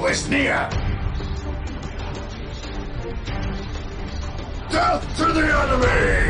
foe is near! Death to the enemy!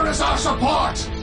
Where is our support?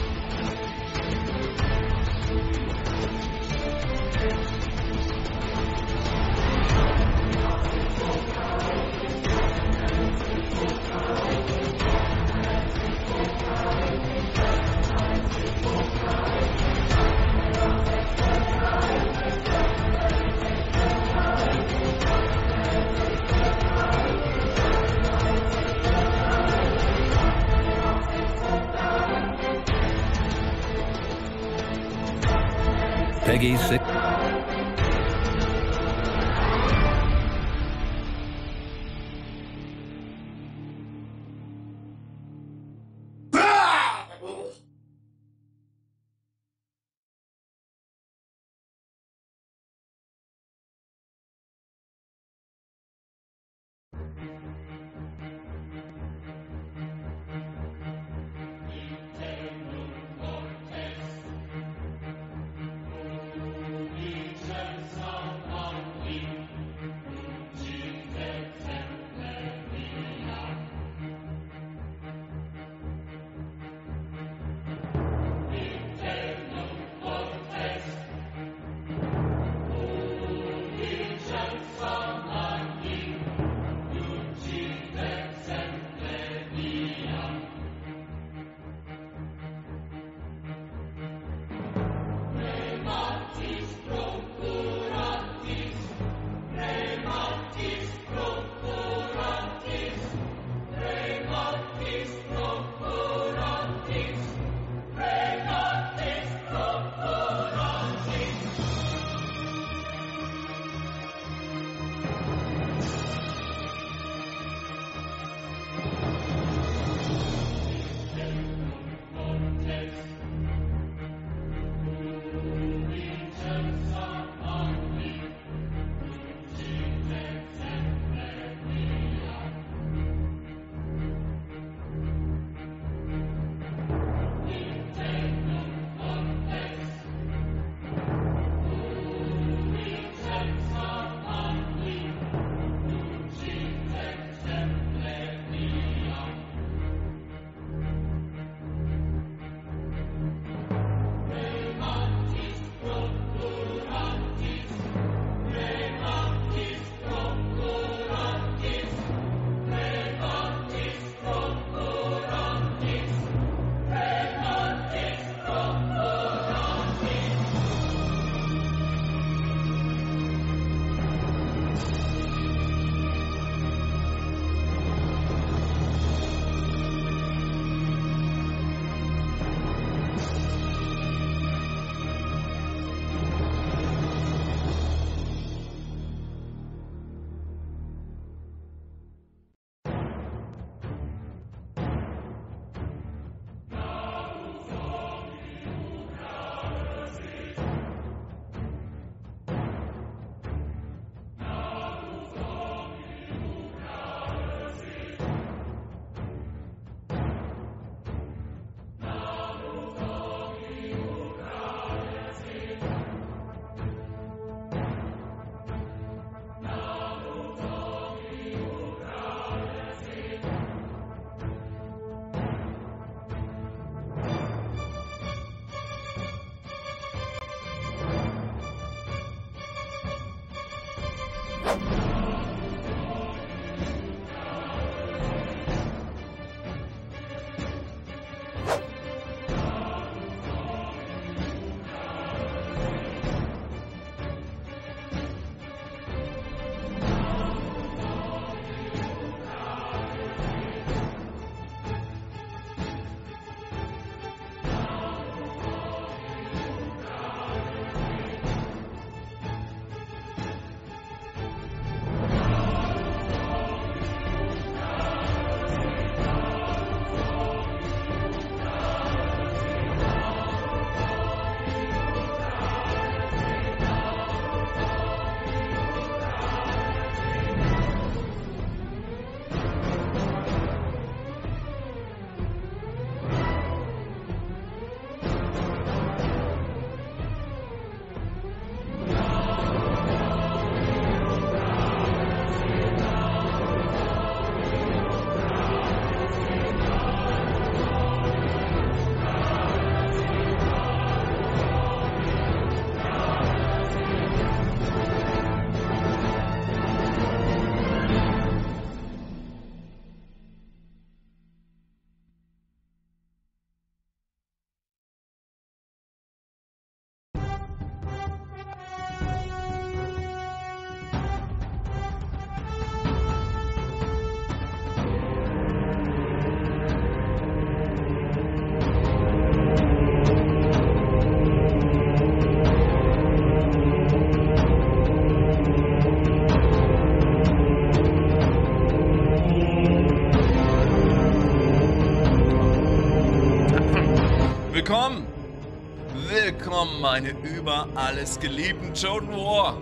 meine über alles geliebten Joan War.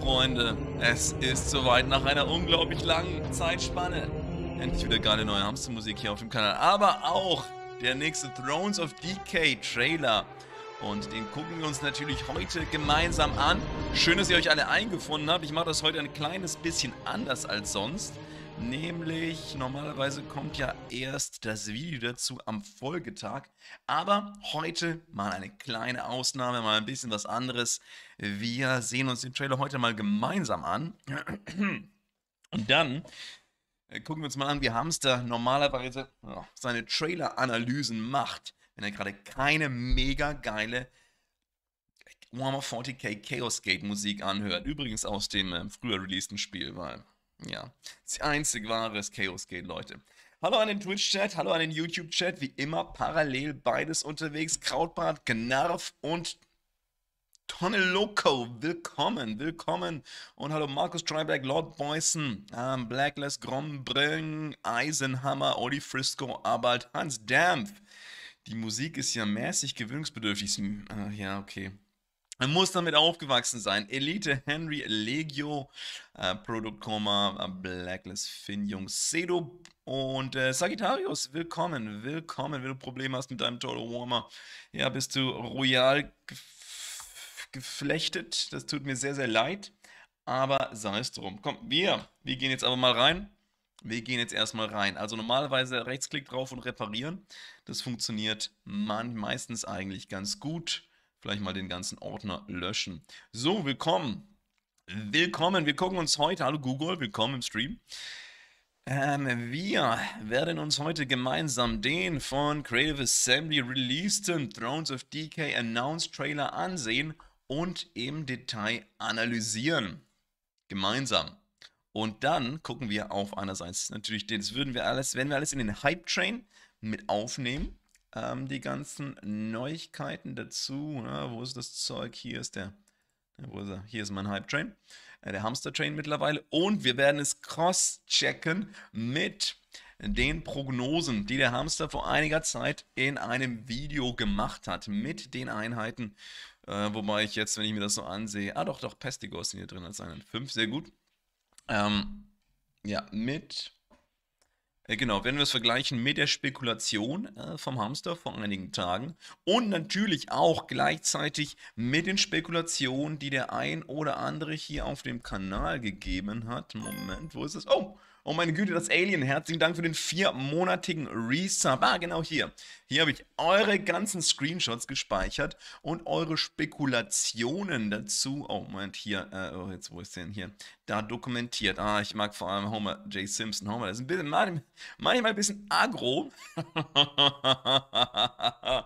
Freunde, es ist soweit nach einer unglaublich langen Zeitspanne. Endlich wieder geile neue Hamstermusik hier auf dem Kanal, aber auch der nächste Thrones of Decay Trailer. Und den gucken wir uns natürlich heute gemeinsam an. Schön, dass ihr euch alle eingefunden habt. Ich mache das heute ein kleines bisschen anders als sonst. Nämlich, normalerweise kommt ja erst das Video dazu am Folgetag. Aber heute mal eine kleine Ausnahme, mal ein bisschen was anderes. Wir sehen uns den Trailer heute mal gemeinsam an. Und dann äh, gucken wir uns mal an, wie Hamster normalerweise seine Trailer-Analysen macht, wenn er gerade keine mega geile Warhammer 40k Chaos Gate Musik anhört. Übrigens aus dem äh, früher releaseden Spiel, weil ja, das einzig wahre ist Chaos Gate, Leute. Hallo an den Twitch-Chat, hallo an den YouTube-Chat. Wie immer parallel beides unterwegs. Krautbart, Gnarf und Tonne Loco. Willkommen, willkommen. Und hallo Markus Tryback, Lord Boyson, ähm, Blackless, Grombring, Eisenhammer, Oli Frisco, Arbald, Hans Dampf. Die Musik ist ja mäßig gewöhnungsbedürftig. Äh, ja, okay muss damit aufgewachsen sein. Elite, Henry, Legio, äh, Produktkomma, äh, Blacklist, Finn Jung Sedo und äh, Sagittarius. Willkommen, willkommen. Wenn du Probleme hast mit deinem Total Warmer, ja, bist du royal geflechtet. Das tut mir sehr, sehr leid. Aber sei es drum. Komm, wir, wir gehen jetzt aber mal rein. Wir gehen jetzt erstmal rein. Also normalerweise Rechtsklick drauf und reparieren. Das funktioniert man meistens eigentlich ganz gut vielleicht mal den ganzen Ordner löschen. So, willkommen. Willkommen. Wir gucken uns heute, hallo Google, willkommen im Stream. Ähm, wir werden uns heute gemeinsam den von Creative Assembly releaseden Thrones of DK Announced Trailer ansehen und im Detail analysieren. Gemeinsam. Und dann gucken wir auf einerseits natürlich, das würden wir alles, wenn wir alles in den Hype Train mit aufnehmen ähm, die ganzen Neuigkeiten dazu. Na, ne, wo ist das Zeug? Hier ist der. Ne, wo ist er? Hier ist mein Hype Train, äh, der Hamster Train mittlerweile. Und wir werden es cross-checken mit den Prognosen, die der Hamster vor einiger Zeit in einem Video gemacht hat, mit den Einheiten. Äh, wobei ich jetzt, wenn ich mir das so ansehe, ah doch, doch, Pestigos sind hier drin als einen 5, sehr gut. Ähm, ja, mit äh, genau, wenn wir es vergleichen mit der Spekulation äh, vom Hamster vor einigen Tagen und natürlich auch gleichzeitig mit den Spekulationen, die der ein oder andere hier auf dem Kanal gegeben hat. Moment, wo ist es? Oh, Oh meine Güte, das Alien. Herzlichen Dank für den viermonatigen Resub. Ah, genau hier. Hier habe ich eure ganzen Screenshots gespeichert und eure Spekulationen dazu. Oh, Moment, hier. Äh, oh, jetzt, wo ist denn hier? Da dokumentiert. Ah, ich mag vor allem Homer J. Simpson. Homer, das ist ein bisschen, manchmal ein bisschen agro.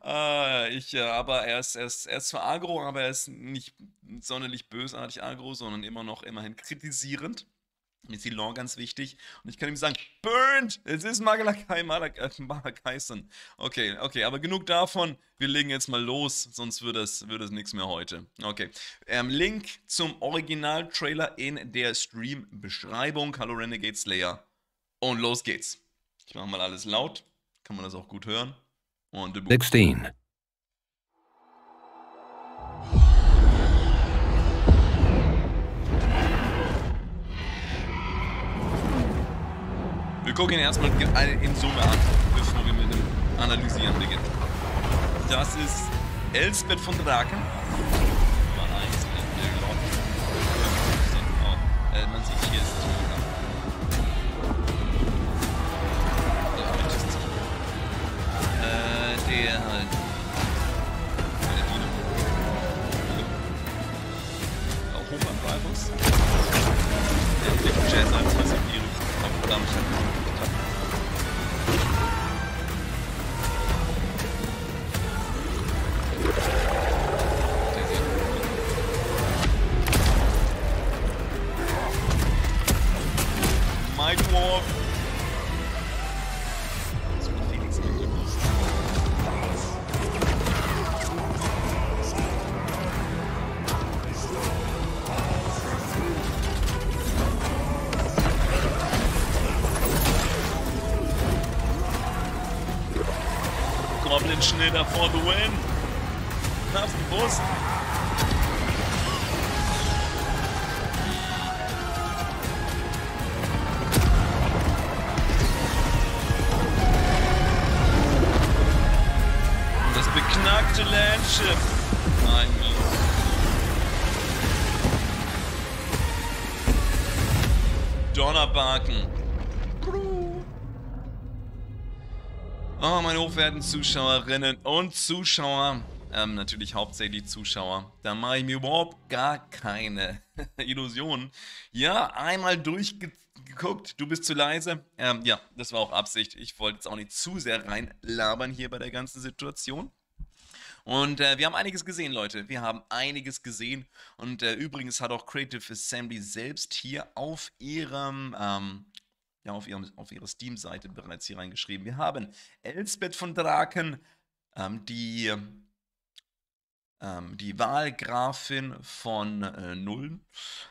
Ah, äh, ich, aber er ist, er, ist, er ist zwar agro, aber er ist nicht sonderlich bösartig agro, sondern immer noch immerhin kritisierend. Mir ist die Law ganz wichtig. Und ich kann ihm sagen, burnt! Es ist Magalakai, äh, Malakaisen. Okay, okay, aber genug davon. Wir legen jetzt mal los, sonst würde es, wird es nichts mehr heute. Okay, ähm, Link zum Original-Trailer in der Stream-Beschreibung. Hallo Renegade Slayer. Und los geht's. Ich mache mal alles laut. Kann man das auch gut hören. Und 16. Wir gucken ihn erstmal in Summe an, bevor wir mit dem Analysieren beginnen. Das ist Elsbeth von Draken. Äh, man sieht hier ist die. Äh, der, der adamsın. to land ship. I Donnerbarken. Oh, meine hochwerten Zuschauerinnen und Zuschauer. Ähm, natürlich hauptsächlich Zuschauer. Da mache ich mir überhaupt gar keine Illusionen. Ja, einmal durchgeguckt, du bist zu leise. Ähm, ja, das war auch Absicht. Ich wollte jetzt auch nicht zu sehr reinlabern hier bei der ganzen Situation. Und äh, wir haben einiges gesehen, Leute. Wir haben einiges gesehen. Und äh, übrigens hat auch Creative Assembly selbst hier auf ihrem ähm, ja, auf, ihrem, auf ihrer Steam-Seite bereits hier reingeschrieben. Wir haben Elsbeth von Draken, ähm, die, ähm, die Wahlgrafin von äh, Nullen,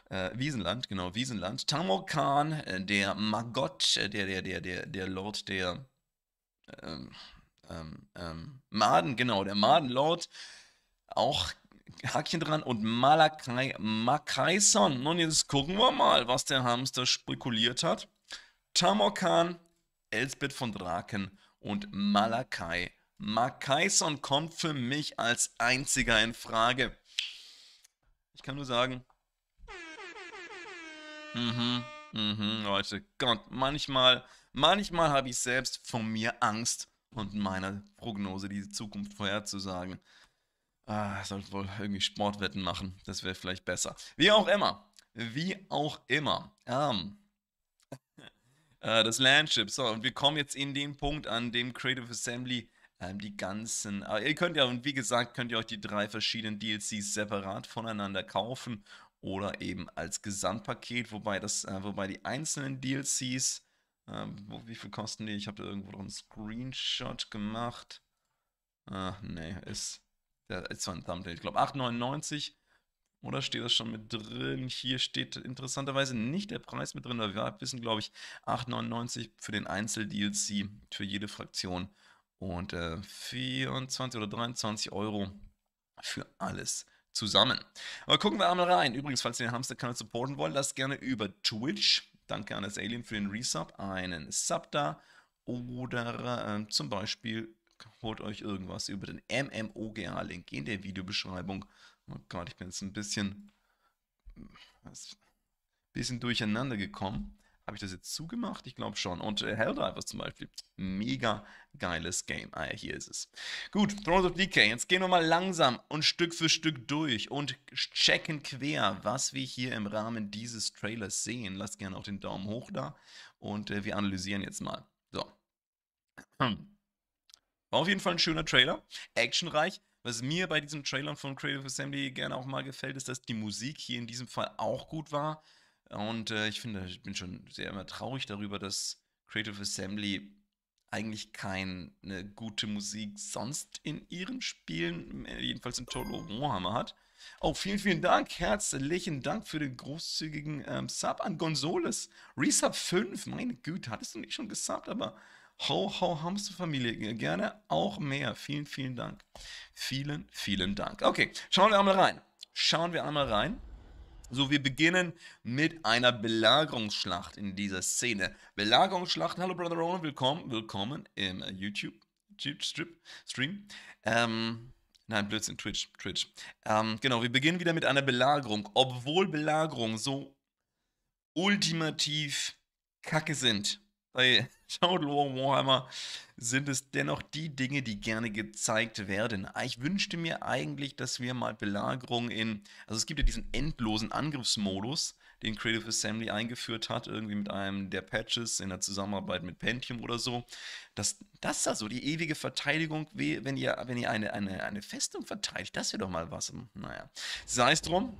äh, Wiesenland, genau, Wiesenland. Tamor Khan, äh, der Magot, äh, der, der, der, der, der Lord der. Ähm, ähm, ähm, Maden, genau, der Madenlord. Auch Hackchen dran und Malakai, Makaison. Nun, jetzt gucken wir mal, was der Hamster spekuliert hat. Tamokan, Elsbeth von Draken und Malakai. Makaison kommt für mich als einziger in Frage. Ich kann nur sagen. Mhm, mhm, Leute. Gott, manchmal, manchmal habe ich selbst von mir Angst und meiner Prognose, die Zukunft vorherzusagen. Ah, sollte wohl irgendwie Sportwetten machen. Das wäre vielleicht besser. Wie auch immer. Wie auch immer. Ähm. äh, das Landship. So, und wir kommen jetzt in den Punkt, an dem Creative Assembly ähm, die ganzen. Äh, ihr könnt ja, und wie gesagt, könnt ihr euch die drei verschiedenen DLCs separat voneinander kaufen oder eben als Gesamtpaket, wobei, das, äh, wobei die einzelnen DLCs ähm, wo, wie viel kosten die? Ich habe da irgendwo noch einen Screenshot gemacht. Ach, nee, ist, ja, ist zwar ein Thumbnail, ich glaube 8,99. Oder steht das schon mit drin? Hier steht interessanterweise nicht der Preis mit drin, weil wir wissen, glaube ich, 8,99 für den Einzel-DLC für jede Fraktion und äh, 24 oder 23 Euro für alles zusammen. Aber gucken wir einmal rein. Übrigens, falls ihr den Hamster-Kanal supporten wollt, lasst gerne über Twitch Danke an das Alien für den Resub. Einen Sub da. Oder äh, zum Beispiel holt euch irgendwas über den MMOGA-Link in der Videobeschreibung. Oh Gott, ich bin jetzt ein bisschen, bisschen durcheinander gekommen. Habe ich das jetzt zugemacht? Ich glaube schon. Und äh, Helldivers zum Beispiel. Mega geiles Game. Ah, ja, hier ist es. Gut, Thrones of Decay. Jetzt gehen wir mal langsam und Stück für Stück durch und checken quer, was wir hier im Rahmen dieses Trailers sehen. Lasst gerne auch den Daumen hoch da und äh, wir analysieren jetzt mal. So. War auf jeden Fall ein schöner Trailer. Actionreich. Was mir bei diesem Trailer von Creative Assembly gerne auch mal gefällt, ist, dass die Musik hier in diesem Fall auch gut war. Und äh, ich finde, ich bin schon sehr immer traurig darüber, dass Creative Assembly eigentlich keine gute Musik sonst in ihren Spielen, äh, jedenfalls in Total Warhammer hat. oh, vielen, vielen Dank. Herzlichen Dank für den großzügigen ähm, Sub an Gonzales. Resub 5, meine Güte, hattest du nicht schon gesubbt, aber Ho, ho, Hamsterfamilie. Gerne auch mehr. Vielen, vielen Dank. Vielen, vielen Dank. Okay, schauen wir einmal rein. Schauen wir einmal rein. So, wir beginnen mit einer Belagerungsschlacht in dieser Szene. Belagerungsschlacht, hallo Brother Roland, willkommen, willkommen im äh, YouTube-Stream. Ähm, nein, Blödsinn, Twitch, Twitch. Ähm, genau, wir beginnen wieder mit einer Belagerung. Obwohl Belagerungen so ultimativ kacke sind, bei Shadow Warhammer sind es dennoch die Dinge, die gerne gezeigt werden. Ah, ich wünschte mir eigentlich, dass wir mal Belagerung in. Also es gibt ja diesen endlosen Angriffsmodus, den Creative Assembly eingeführt hat, irgendwie mit einem der Patches in der Zusammenarbeit mit Pentium oder so. Das, das ist also die ewige Verteidigung, wenn ihr, wenn ihr eine, eine, eine Festung verteidigt, das wäre doch mal was. Hm, naja. Sei es drum.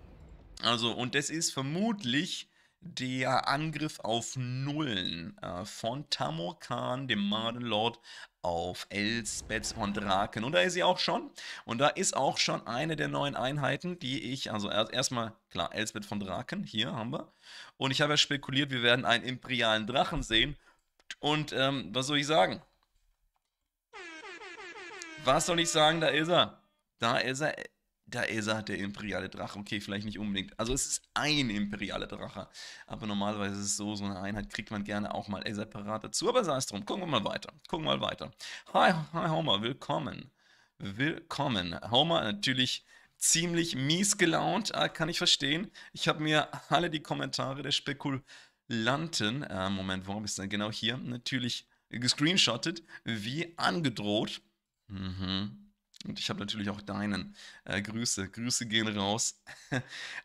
Also, und das ist vermutlich der Angriff auf Nullen äh, von Tamorkan, dem mhm. Madenlord, auf Elsbeth und Draken. Und da ist sie auch schon. Und da ist auch schon eine der neuen Einheiten, die ich, also erstmal, klar, Elsbeth von Draken, hier haben wir. Und ich habe ja spekuliert, wir werden einen imperialen Drachen sehen. Und ähm, was soll ich sagen? Was soll ich sagen? Da ist er. Da ist er da ist er, der imperiale Drache. Okay, vielleicht nicht unbedingt. Also es ist ein imperialer Drache. Aber normalerweise ist es so, so eine Einheit kriegt man gerne auch mal separat dazu. Aber sei es drum, gucken wir mal weiter. Gucken wir mal weiter. Hi, hi Homer, willkommen. Willkommen. Homer natürlich ziemlich mies gelaunt, äh, kann ich verstehen. Ich habe mir alle die Kommentare der Spekulanten, äh, Moment, warum ist denn genau hier, natürlich gescreenshottet, wie angedroht. Mhm. Und ich habe natürlich auch deinen. Äh, Grüße, Grüße gehen raus. äh,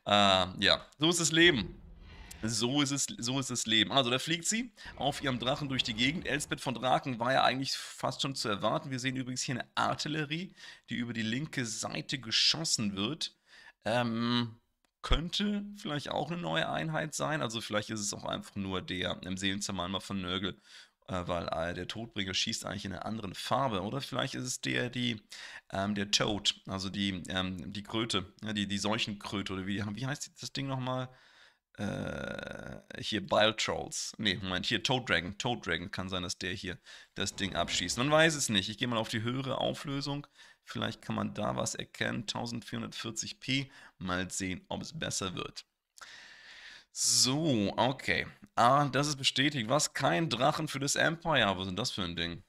ja, so ist das Leben. So ist, es, so ist das Leben. Also, da fliegt sie auf ihrem Drachen durch die Gegend. Elsbeth von Draken war ja eigentlich fast schon zu erwarten. Wir sehen übrigens hier eine Artillerie, die über die linke Seite geschossen wird. Ähm, könnte vielleicht auch eine neue Einheit sein. Also vielleicht ist es auch einfach nur der im Seelenzermalmer von Nörgel äh, weil äh, der Todbringer schießt eigentlich in einer anderen Farbe. Oder vielleicht ist es der, die, ähm, der Toad, also die, ähm, die Kröte, ja, die, die Seuchenkröte oder wie, wie heißt das Ding nochmal? Äh, hier Bile Trolls. Nee, Moment, hier Toad Dragon. Toad Dragon kann sein, dass der hier das Ding abschießt. Man weiß es nicht. Ich gehe mal auf die höhere Auflösung. Vielleicht kann man da was erkennen. 1440p. Mal sehen, ob es besser wird. So, okay. Ah, das ist bestätigt. Was? Kein Drachen für das Empire. Was ist denn das für ein Ding?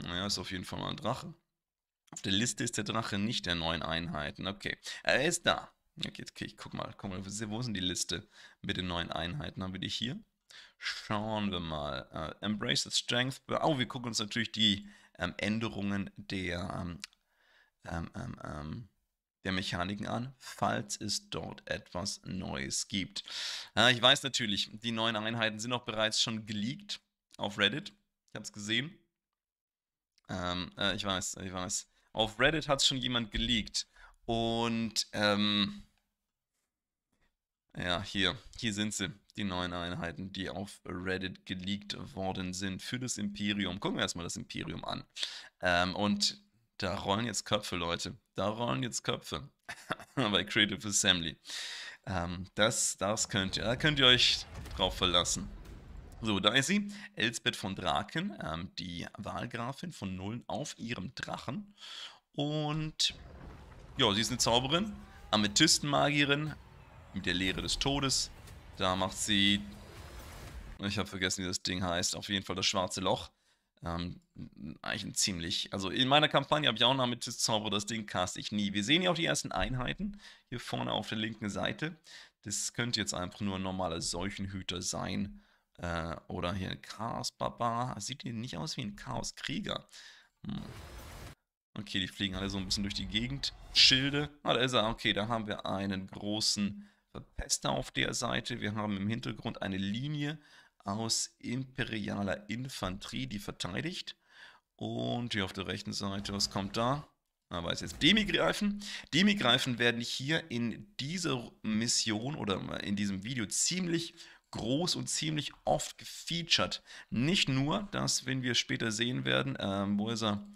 Naja, ist auf jeden Fall mal ein Drache. Auf der Liste ist der Drache nicht der neuen Einheiten. Okay, er ist da. Okay, jetzt okay, ich guck mal, guck mal, wo ist denn die Liste mit den neuen Einheiten? Haben wir die hier? Schauen wir mal. Uh, Embrace the Strength. Oh, wir gucken uns natürlich die ähm, Änderungen der ähm, ähm, ähm, ähm der Mechaniken an, falls es dort etwas Neues gibt. Äh, ich weiß natürlich, die neuen Einheiten sind auch bereits schon geleakt auf Reddit. Ich habe es gesehen. Ähm, äh, ich weiß, ich weiß. Auf Reddit hat es schon jemand geleakt. Und ähm, ja, hier, hier sind sie, die neuen Einheiten, die auf Reddit geleakt worden sind für das Imperium. Gucken wir erstmal das Imperium an. Ähm, und da rollen jetzt Köpfe, Leute. Da rollen jetzt Köpfe. Bei Creative Assembly. Ähm, das, das könnt ihr, da könnt ihr euch drauf verlassen. So, da ist sie, Elsbeth von Draken, ähm, die Wahlgrafin von Nullen auf ihrem Drachen. Und ja, sie ist eine Zauberin, Amethystenmagierin mit der Lehre des Todes. Da macht sie, ich habe vergessen, wie das Ding heißt, auf jeden Fall das schwarze Loch. Ähm, eigentlich ein ziemlich. Also in meiner Kampagne habe ich auch noch mit Zauber das Ding cast ich nie. Wir sehen hier auch die ersten Einheiten hier vorne auf der linken Seite. Das könnte jetzt einfach nur ein normaler Seuchenhüter sein. Äh, oder hier ein chaos baba Sieht hier nicht aus wie ein Chaos-Krieger. Hm. Okay, die fliegen alle so ein bisschen durch die Gegend. Schilde. Ah, da ist er. Okay, da haben wir einen großen Verpester auf der Seite. Wir haben im Hintergrund eine Linie aus imperialer Infanterie, die verteidigt. Und hier auf der rechten Seite, was kommt da? Aber ah, es jetzt Demigreifen. Demigreifen werden hier in dieser Mission oder in diesem Video ziemlich groß und ziemlich oft gefeatured. Nicht nur, dass, wenn wir später sehen werden, ähm, wo ist er?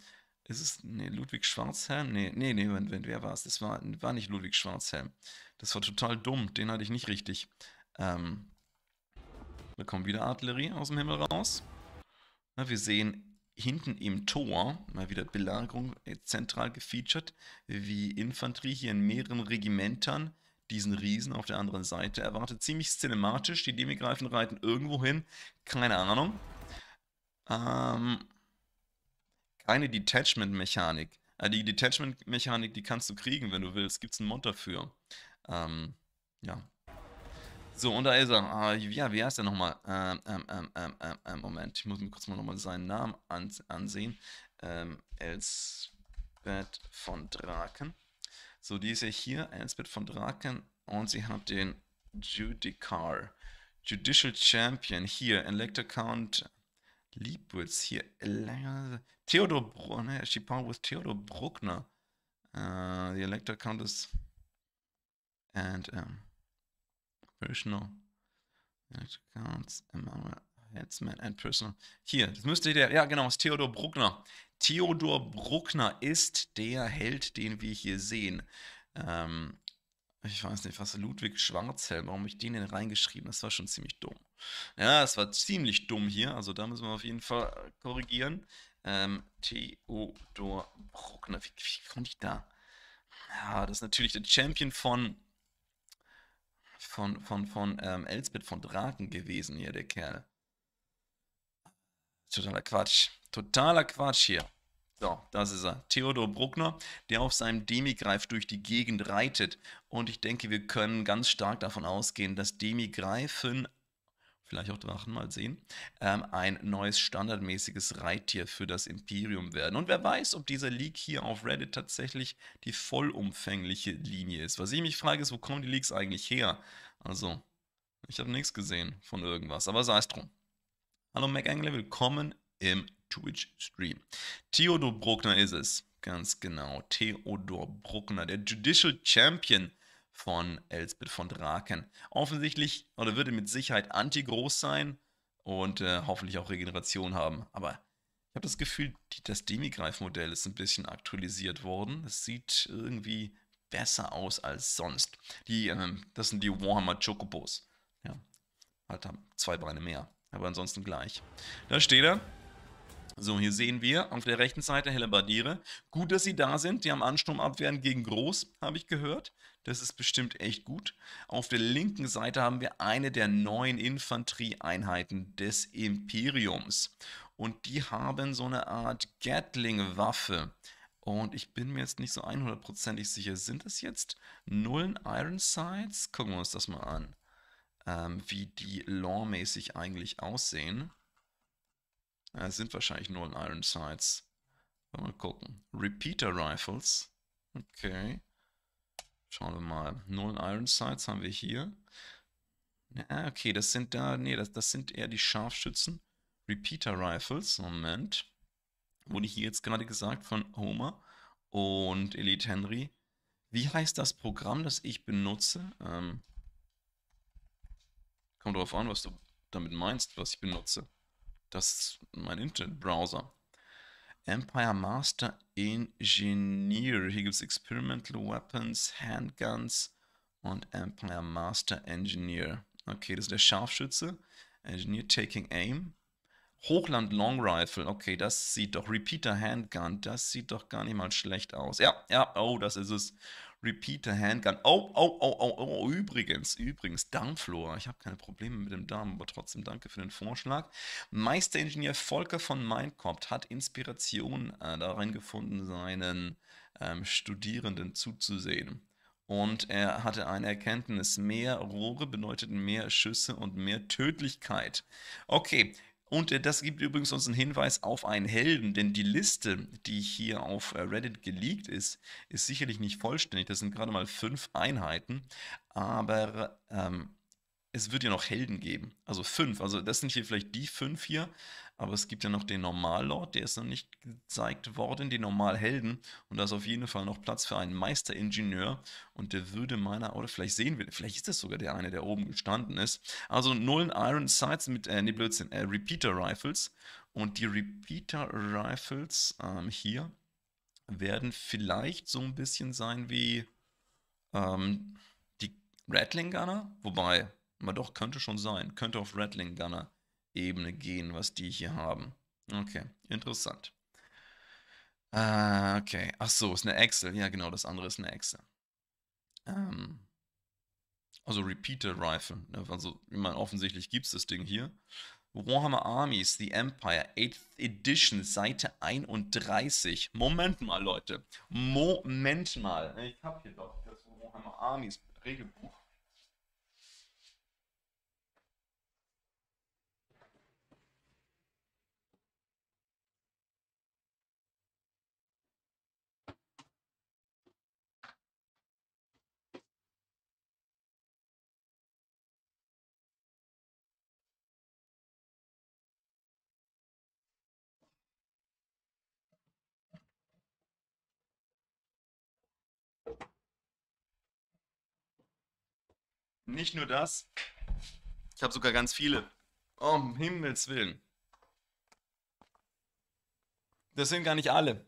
Ist es nee, Ludwig Schwarzhelm? Nee, nee, nee, wer war es? Das war, war nicht Ludwig Schwarzhelm. Das war total dumm, den hatte ich nicht richtig. Ähm, da kommt wieder Artillerie aus dem Himmel raus. Wir sehen hinten im Tor, mal wieder Belagerung äh, zentral gefeatured, wie Infanterie hier in mehreren Regimentern diesen Riesen auf der anderen Seite erwartet. Ziemlich cinematisch, die Demigreifen reiten irgendwo hin, keine Ahnung. Ähm, keine Detachment-Mechanik. Äh, die Detachment-Mechanik, die kannst du kriegen, wenn du willst. Gibt es einen Mod dafür. Ähm, ja, so, und da ist er. Äh, ja, wie heißt er nochmal? Ähm ähm ähm, ähm, ähm, ähm, Moment, ich muss mir kurz mal nochmal seinen Namen an, ansehen. Elsbeth von Draken. So, die ist ja hier, Elsbeth von Draken. Und sie hat den Judicar. Judicial Champion hier, Elector Count Liebwitz hier. Ne, Theodor Bruckner, she äh, powered with Theodor Bruckner. Uh, the Elector Count is. And, um, Personal. Accounts, Headsman and Personal. Hier, das müsste der, ja genau, ist Theodor Bruckner. Theodor Bruckner ist der Held, den wir hier sehen. Ähm, ich weiß nicht, was Ludwig Schwarzhelm, warum ich den denn reingeschrieben? Das war schon ziemlich dumm. Ja, das war ziemlich dumm hier, also da müssen wir auf jeden Fall korrigieren. Ähm, Theodor Bruckner, wie, wie konnte ich da? Ja, das ist natürlich der Champion von von, von, von ähm, Elsbeth von Draken gewesen hier, der Kerl. Totaler Quatsch. Totaler Quatsch hier. So, das ist er. Theodor Bruckner, der auf seinem Demigreif durch die Gegend reitet. Und ich denke, wir können ganz stark davon ausgehen, dass Demigreifen, vielleicht auch Drachen mal sehen, ähm, ein neues standardmäßiges Reittier für das Imperium werden. Und wer weiß, ob dieser Leak hier auf Reddit tatsächlich die vollumfängliche Linie ist. Was ich mich frage, ist, wo kommen die Leaks eigentlich her? Also, ich habe nichts gesehen von irgendwas, aber sei es drum. Hallo MacAngler, willkommen im Twitch-Stream. Theodor Bruckner ist es, ganz genau. Theodor Bruckner, der Judicial Champion von Elsbeth von Draken. Offensichtlich oder würde mit Sicherheit anti-groß sein und äh, hoffentlich auch Regeneration haben. Aber ich habe das Gefühl, die, das Demigreif-Modell ist ein bisschen aktualisiert worden. Es sieht irgendwie besser aus als sonst. Die, ähm, das sind die Warhammer Chocobos. Ja, halt haben zwei Beine mehr, aber ansonsten gleich. Da steht er. So, hier sehen wir auf der rechten Seite Hellebardiere. Gut, dass sie da sind. Die haben Ansturmabwehren gegen Groß, habe ich gehört. Das ist bestimmt echt gut. Auf der linken Seite haben wir eine der neuen Infanterieeinheiten des Imperiums. Und die haben so eine Art Gatling-Waffe. Und ich bin mir jetzt nicht so 100%ig sicher, sind es jetzt Nullen Iron Sights? Gucken wir uns das mal an, ähm, wie die lore-mäßig eigentlich aussehen. Äh, sind wahrscheinlich Nullen Iron Sights. Mal gucken. Repeater Rifles. Okay. Schauen wir mal. Nullen Iron Sights haben wir hier. Ja, okay, das sind da, nee, das, das sind eher die Scharfschützen. Repeater Rifles, Moment wurde hier jetzt gerade gesagt von Homer und Elite Henry. Wie heißt das Programm, das ich benutze? Ähm, kommt darauf an, was du damit meinst, was ich benutze. Das ist mein Internetbrowser. Empire Master Engineer. Hier gibt es Experimental Weapons, Handguns und Empire Master Engineer. Okay, das ist der Scharfschütze. Engineer Taking Aim. Hochland Long Rifle, okay, das sieht doch, Repeater Handgun, das sieht doch gar nicht mal schlecht aus. Ja, ja, oh, das ist es. Repeater Handgun. Oh, oh, oh, oh, oh, übrigens, übrigens, Darmflora. Ich habe keine Probleme mit dem Darm, aber trotzdem danke für den Vorschlag. Meisteringenieur Volker von Minecraft hat Inspiration äh, darin gefunden, seinen ähm, Studierenden zuzusehen. Und er hatte eine Erkenntnis, mehr Rohre bedeuteten mehr Schüsse und mehr Tödlichkeit. Okay, und äh, das gibt übrigens uns einen Hinweis auf einen Helden, denn die Liste, die hier auf äh, Reddit geleakt ist, ist sicherlich nicht vollständig. Das sind gerade mal fünf Einheiten, aber ähm, es wird ja noch Helden geben. Also fünf. Also das sind hier vielleicht die fünf hier, aber es gibt ja noch den Normallord, der ist noch nicht gezeigt worden, den Normalhelden. Und da ist auf jeden Fall noch Platz für einen Meisteringenieur. Und der würde meiner, oder vielleicht sehen wir, vielleicht ist das sogar der eine, der oben gestanden ist. Also Nullen Iron Sights mit, äh, ne Blödsinn, äh, Repeater Rifles. Und die Repeater Rifles ähm, hier werden vielleicht so ein bisschen sein wie ähm, die Rattling Gunner, wobei, man doch, könnte schon sein, könnte auf Rattling Gunner Ebene gehen, was die hier haben. Okay, interessant. Äh, okay, ach so, ist eine Excel. Ja, genau, das andere ist eine Excel. Ähm, also Repeater Rifle. Ne? Also, ich meine, offensichtlich gibt es das Ding hier. Warhammer Armies, The Empire, 8th Edition, Seite 31. Moment mal, Leute. Moment mal. Ich habe hier doch das Warhammer Armies Regelbuch. Nicht nur das, ich habe sogar ganz viele. Oh, um Himmels Willen. Das sind gar nicht alle.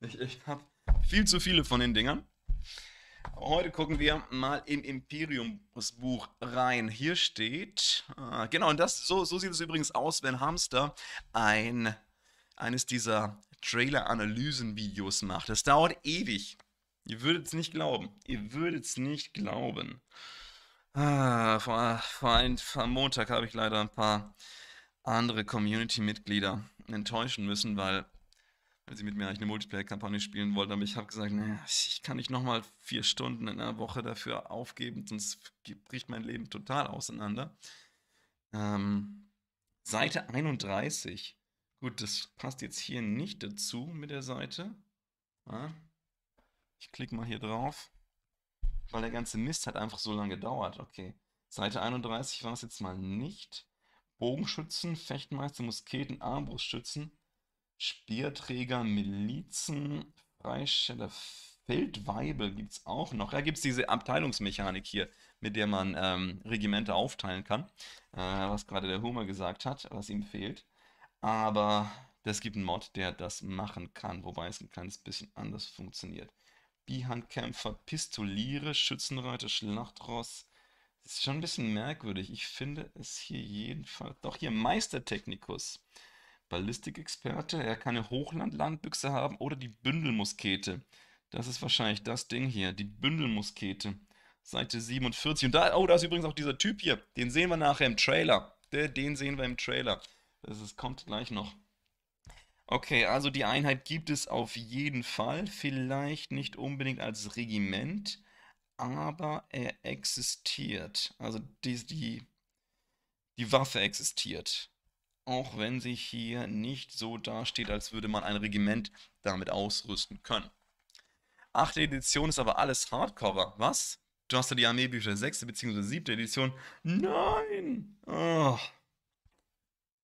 Ich, ich habe viel zu viele von den Dingern. Heute gucken wir mal im Imperiumsbuch rein. Hier steht, äh, genau, und das, so, so sieht es übrigens aus, wenn Hamster ein, eines dieser Trailer-Analysen-Videos macht. Das dauert ewig. Ihr würdet es nicht glauben. Ihr würdet es nicht glauben. Ah, vor, vor ein, am Montag habe ich leider ein paar andere Community-Mitglieder enttäuschen müssen, weil, weil sie mit mir eigentlich eine Multiplayer-Kampagne spielen wollten. Aber ich habe gesagt, naja, ich kann nicht nochmal vier Stunden in einer Woche dafür aufgeben, sonst bricht mein Leben total auseinander. Ähm, Seite 31. Gut, das passt jetzt hier nicht dazu mit der Seite. Ja. Ich klicke mal hier drauf weil der ganze Mist hat einfach so lange gedauert. Okay. Seite 31 war es jetzt mal nicht. Bogenschützen, Fechtmeister, Musketen, Armbrustschützen, Speerträger, Milizen, Freisteller, Feldweibe gibt es auch noch. Da gibt es diese Abteilungsmechanik hier, mit der man ähm, Regimente aufteilen kann. Äh, was gerade der Homer gesagt hat, was ihm fehlt. Aber es gibt einen Mod, der das machen kann, wobei es ein kleines bisschen anders funktioniert. Bihandkämpfer, Pistoliere, Schützenreiter, Schlachtross. Das ist schon ein bisschen merkwürdig. Ich finde es hier jedenfalls. Doch hier Meistertechnikus. Ballistikexperte. Er kann eine Hochlandlandbüchse haben oder die Bündelmuskete. Das ist wahrscheinlich das Ding hier. Die Bündelmuskete. Seite 47. Und da, oh, da ist übrigens auch dieser Typ hier. Den sehen wir nachher im Trailer. Den sehen wir im Trailer. Das ist, kommt gleich noch. Okay, also die Einheit gibt es auf jeden Fall, vielleicht nicht unbedingt als Regiment, aber er existiert. Also die, die, die Waffe existiert. Auch wenn sie hier nicht so dasteht, als würde man ein Regiment damit ausrüsten können. Achte Edition ist aber alles Hardcover. Was? Du hast ja die Armeebücher 6. bzw. 7. Edition. Nein! Oh.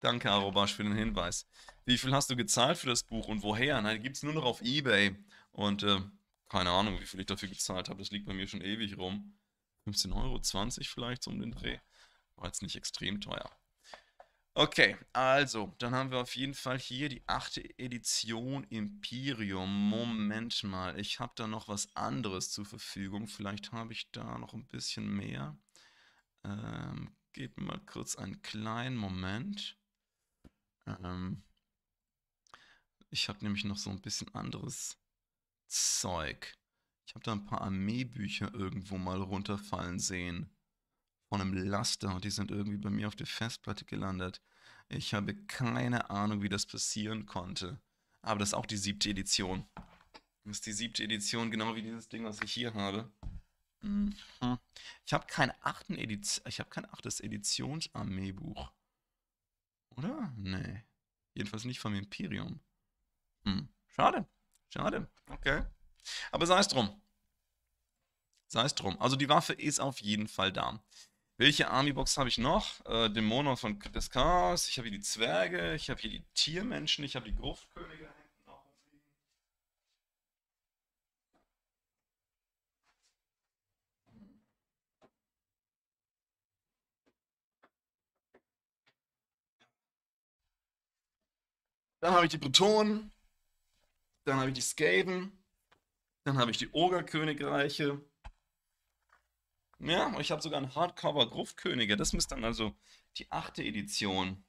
Danke, Arobash, für den Hinweis wie viel hast du gezahlt für das Buch und woher? Nein, gibt es nur noch auf Ebay. Und äh, keine Ahnung, wie viel ich dafür gezahlt habe. Das liegt bei mir schon ewig rum. 15 Euro, 20 vielleicht so um den Dreh. War jetzt nicht extrem teuer. Okay, also, dann haben wir auf jeden Fall hier die achte Edition Imperium. Moment mal, ich habe da noch was anderes zur Verfügung. Vielleicht habe ich da noch ein bisschen mehr. Ähm, gebt mal kurz einen kleinen Moment. Ähm, ich habe nämlich noch so ein bisschen anderes Zeug. Ich habe da ein paar Armeebücher irgendwo mal runterfallen sehen. Von einem Laster. und Die sind irgendwie bei mir auf der Festplatte gelandet. Ich habe keine Ahnung, wie das passieren konnte. Aber das ist auch die siebte Edition. Das ist die siebte Edition, genau wie dieses Ding, was ich hier habe. Mhm. Ich habe kein, achten Edition, ich hab kein achtes Editionsarmeebuch. Oder? Nee. Jedenfalls nicht vom Imperium. Hm. Schade. Schade. Okay. Aber sei es drum. Sei es drum. Also die Waffe ist auf jeden Fall da. Welche Army-Box habe ich noch? Äh, Dämonen von des Chaos. Ich habe hier die Zwerge. Ich habe hier die Tiermenschen. Ich habe die Gruftkönige. Dann habe ich die Bretonen dann habe ich die Skaven, dann habe ich die Ogerkönigreiche. Ja, ich habe sogar einen Hardcover Gruftkönige. Das müsste dann also die achte Edition.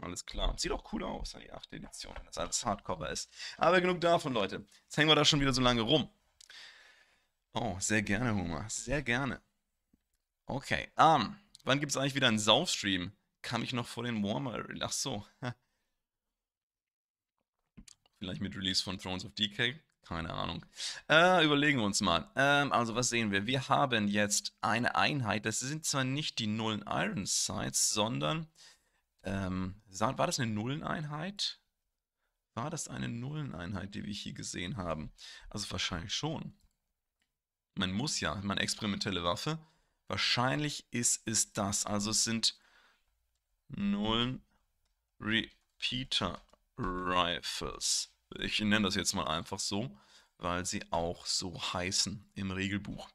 Alles klar. Sieht auch cool aus, die achte Edition, wenn das alles Hardcover ist. Aber genug davon, Leute. Jetzt hängen wir da schon wieder so lange rum. Oh, sehr gerne, Homer. Sehr gerne. Okay, um, ähm, wann gibt es eigentlich wieder einen Saufstream? Kam ich noch vor den Warmer? Ach so. Vielleicht mit Release von Thrones of Decay? Keine Ahnung. Äh, überlegen wir uns mal. Ähm, also, was sehen wir? Wir haben jetzt eine Einheit. Das sind zwar nicht die Nullen Iron Sights, sondern. Ähm, war das eine Nulleneinheit? War das eine Nulleneinheit, die wir hier gesehen haben? Also, wahrscheinlich schon. Man muss ja, man experimentelle Waffe. Wahrscheinlich ist es das. Also, es sind Nullen Repeater Rifles. Ich nenne das jetzt mal einfach so, weil sie auch so heißen im Regelbuch.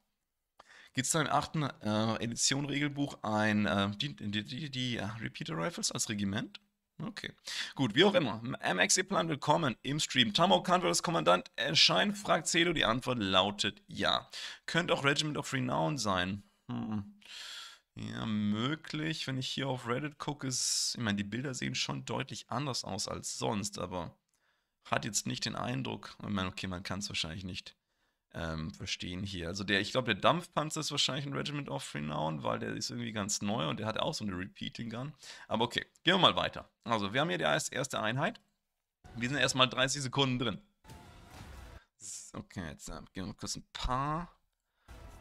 Gibt es da im 8. äh, Edition Regelbuch ein, äh, die, die, die, die äh, Repeater Rifles als Regiment? Okay. Gut, wie auch immer. MXE-Plan willkommen im Stream. Tammo Kant wird Kommandant erscheint, fragt Cedo. Die Antwort lautet ja. Könnte auch Regiment of Renown sein. Hm. Ja, möglich. Wenn ich hier auf Reddit gucke, ist, ich meine, die Bilder sehen schon deutlich anders aus als sonst, aber hat jetzt nicht den Eindruck, ich meine, okay, man kann es wahrscheinlich nicht ähm, verstehen hier. Also der, ich glaube, der Dampfpanzer ist wahrscheinlich ein Regiment of Renown, weil der ist irgendwie ganz neu und der hat auch so eine Repeating Gun. Aber okay, gehen wir mal weiter. Also wir haben hier die erste Einheit. Wir sind erstmal 30 Sekunden drin. Okay, jetzt äh, gehen wir kurz ein paar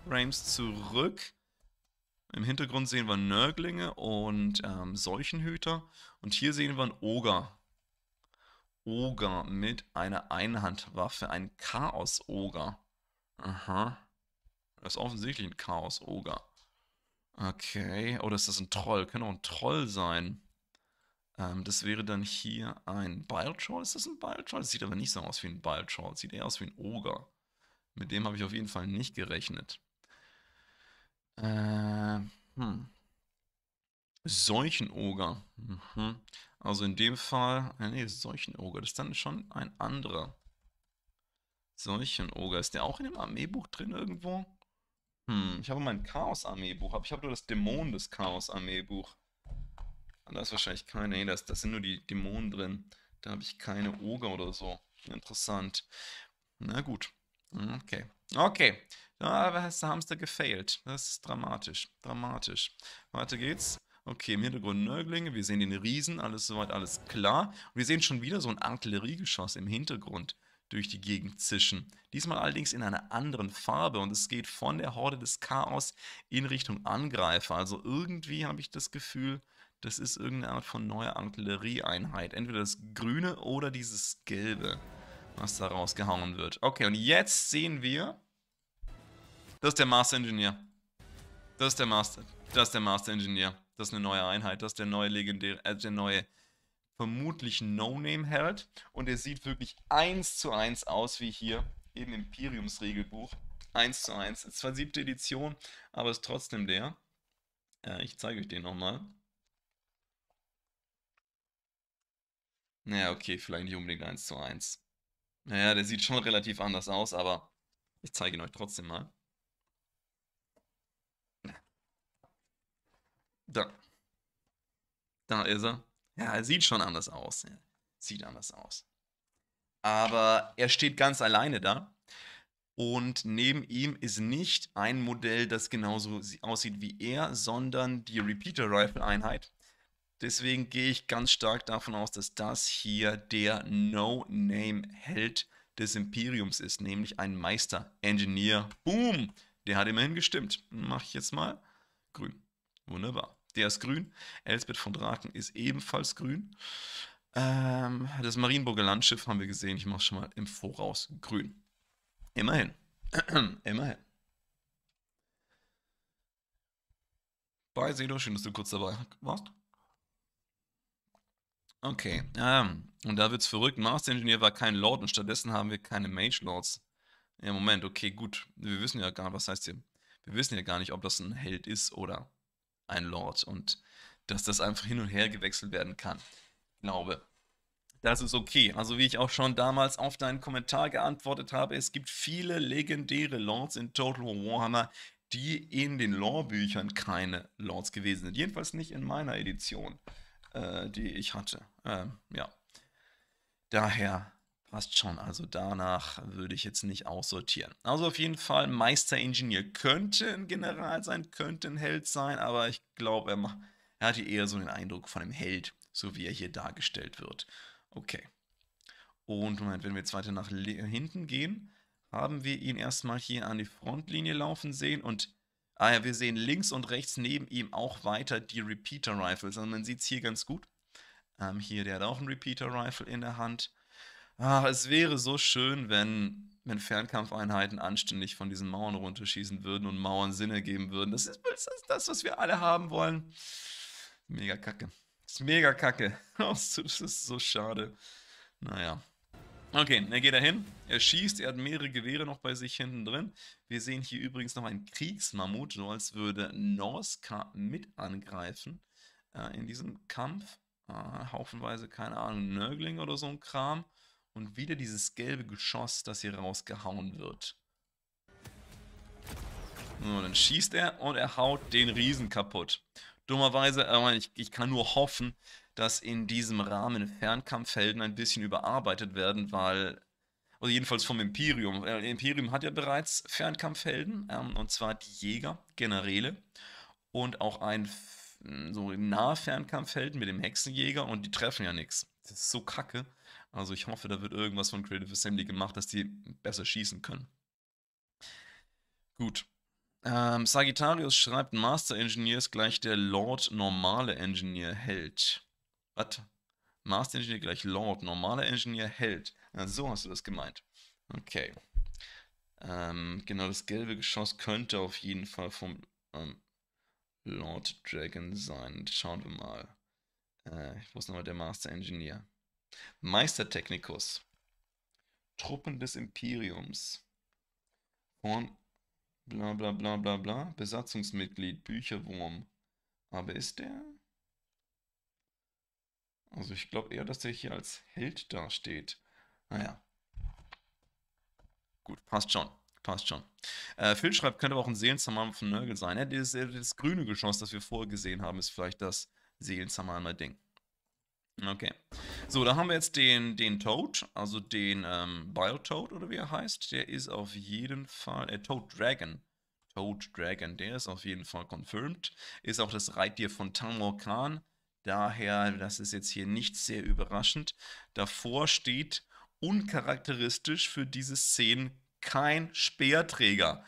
Frames zurück. Im Hintergrund sehen wir Nörglinge und ähm, Seuchenhüter. Und hier sehen wir einen Oger. Oger mit einer Einhandwaffe, ein Chaos-Oger. Aha. Das ist offensichtlich ein Chaos-Oger. Okay. Oder ist das ein Troll? Könnte auch ein Troll sein. Ähm, das wäre dann hier ein Bile-Troll. Ist das ein Bile-Troll? Sieht aber nicht so aus wie ein Bile-Troll. Sieht eher aus wie ein Oger. Mit dem habe ich auf jeden Fall nicht gerechnet. Äh, hm. Seuchenoger. Mhm. Also in dem Fall, ah, nee, Seuchenoger, das ist dann schon ein anderer. Seuchenoger, ist der auch in dem Armeebuch drin irgendwo? Hm, ich habe mein Chaos-Armeebuch, aber ich habe nur das Dämon des Chaos-Armeebuch. Ah, da ist wahrscheinlich keine, nee, das, das sind nur die Dämonen drin. Da habe ich keine Oger oder so. Interessant. Na gut. Hm, okay. Okay. Da ja, hast der Hamster gefailt. Das ist dramatisch. Dramatisch. Weiter geht's. Okay, im Hintergrund Nörglinge, wir sehen den Riesen, alles soweit, alles klar. Und wir sehen schon wieder so ein Artilleriegeschoss im Hintergrund durch die Gegend zischen. Diesmal allerdings in einer anderen Farbe und es geht von der Horde des Chaos in Richtung Angreifer. Also irgendwie habe ich das Gefühl, das ist irgendeine Art von neuer Artillerieeinheit. Entweder das Grüne oder dieses Gelbe, was da rausgehauen wird. Okay, und jetzt sehen wir... Das ist der Master Engineer. Das ist der Master... Das ist der Master Engineer dass eine neue Einheit, dass der neue legendäre, äh, der neue vermutlich No-Name-Held und er sieht wirklich eins zu eins aus wie hier im Imperiums-Regelbuch. 1 zu 1. Ist zwar siebte Edition, aber ist trotzdem der. Äh, ich zeige euch den nochmal. Naja, okay, vielleicht nicht unbedingt 1 zu 1. Naja, der sieht schon relativ anders aus, aber ich zeige ihn euch trotzdem mal. Da. Da ist er. Ja, er sieht schon anders aus. Ja, sieht anders aus. Aber er steht ganz alleine da. Und neben ihm ist nicht ein Modell, das genauso aussieht wie er, sondern die Repeater Rifle Einheit. Deswegen gehe ich ganz stark davon aus, dass das hier der No-Name-Held des Imperiums ist, nämlich ein Meister-Engineer. Boom! Der hat immerhin gestimmt. Mache ich jetzt mal grün. Wunderbar der ist grün. Elsbeth von Draken ist ebenfalls grün. Ähm, das Marienburger Landschiff haben wir gesehen. Ich mache schon mal im Voraus grün. Immerhin. Immerhin. Bye, Sedo. Schön, dass du kurz dabei warst. Okay. Ähm, und da wird's verrückt. Master Engineer war kein Lord und stattdessen haben wir keine Mage Lords. Ja, Moment. Okay, gut. Wir wissen ja gar, was heißt hier? Wir wissen ja gar nicht, ob das ein Held ist oder ein Lord und dass das einfach hin und her gewechselt werden kann. Ich glaube, das ist okay. Also wie ich auch schon damals auf deinen Kommentar geantwortet habe, es gibt viele legendäre Lords in Total Warhammer, die in den Lore-Büchern keine Lords gewesen sind. Jedenfalls nicht in meiner Edition, äh, die ich hatte. Ähm, ja. Daher Passt schon, also danach würde ich jetzt nicht aussortieren. Also auf jeden Fall, Meisteringenieur könnte ein General sein, könnte ein Held sein, aber ich glaube, er, er hat hier eher so den Eindruck von einem Held, so wie er hier dargestellt wird. Okay. Und Moment, wenn wir jetzt weiter nach hinten gehen, haben wir ihn erstmal hier an die Frontlinie laufen sehen und ah ja, wir sehen links und rechts neben ihm auch weiter die Repeater Rifles. Also man sieht es hier ganz gut. Ähm, hier, der hat auch einen Repeater Rifle in der Hand. Ach, es wäre so schön, wenn, wenn Fernkampfeinheiten anständig von diesen Mauern runterschießen würden und Mauern Sinn ergeben würden. Das ist, das ist das, was wir alle haben wollen. Mega kacke. Das ist mega kacke. Oh, das ist so schade. Naja. Okay, er geht dahin. Er schießt, er hat mehrere Gewehre noch bei sich hinten drin. Wir sehen hier übrigens noch einen Kriegsmammut, so als würde Norska mit angreifen äh, in diesem Kampf. Äh, haufenweise, keine Ahnung, Nörgling oder so ein Kram. Und wieder dieses gelbe Geschoss, das hier rausgehauen wird. So, dann schießt er und er haut den Riesen kaputt. Dummerweise, äh, ich, ich kann nur hoffen, dass in diesem Rahmen Fernkampfhelden ein bisschen überarbeitet werden, weil oder also jedenfalls vom Imperium. Äh, Imperium hat ja bereits Fernkampfhelden, ähm, und zwar die Jäger, Generäle und auch ein so nahe Fernkampfhelden mit dem Hexenjäger und die treffen ja nichts. Das ist so kacke. Also ich hoffe, da wird irgendwas von Creative Assembly gemacht, dass die besser schießen können. Gut. Ähm, Sagittarius schreibt, Master Engineer ist gleich der Lord normale Engineer Held. Was? Master Engineer gleich Lord normale Engineer Held. Ja, so hast du das gemeint. Okay. Ähm, genau, das gelbe Geschoss könnte auf jeden Fall vom ähm, Lord Dragon sein. Schauen wir mal. Äh, wo ist nochmal der Master Engineer? Meistertechnikus, Truppen des Imperiums, von bla bla bla bla bla, Besatzungsmitglied, Bücherwurm. Aber ist der? Also ich glaube eher, dass der hier als Held dasteht. Naja. Ah Gut, passt schon. Passt schon. Äh, Phil schreibt, könnte aber auch ein Seelenzermann von Nörgel sein. Ja, dieses, dieses grüne Geschoss, das wir vorher gesehen haben, ist vielleicht das Seelenzermanner-Ding. Okay. So, da haben wir jetzt den, den Toad, also den ähm, Biotoad oder wie er heißt. Der ist auf jeden Fall, äh, Toad Dragon. Toad Dragon, der ist auf jeden Fall confirmed. Ist auch das Reittier von Tamor Khan. Daher, das ist jetzt hier nicht sehr überraschend. Davor steht uncharakteristisch für diese Szene kein Speerträger.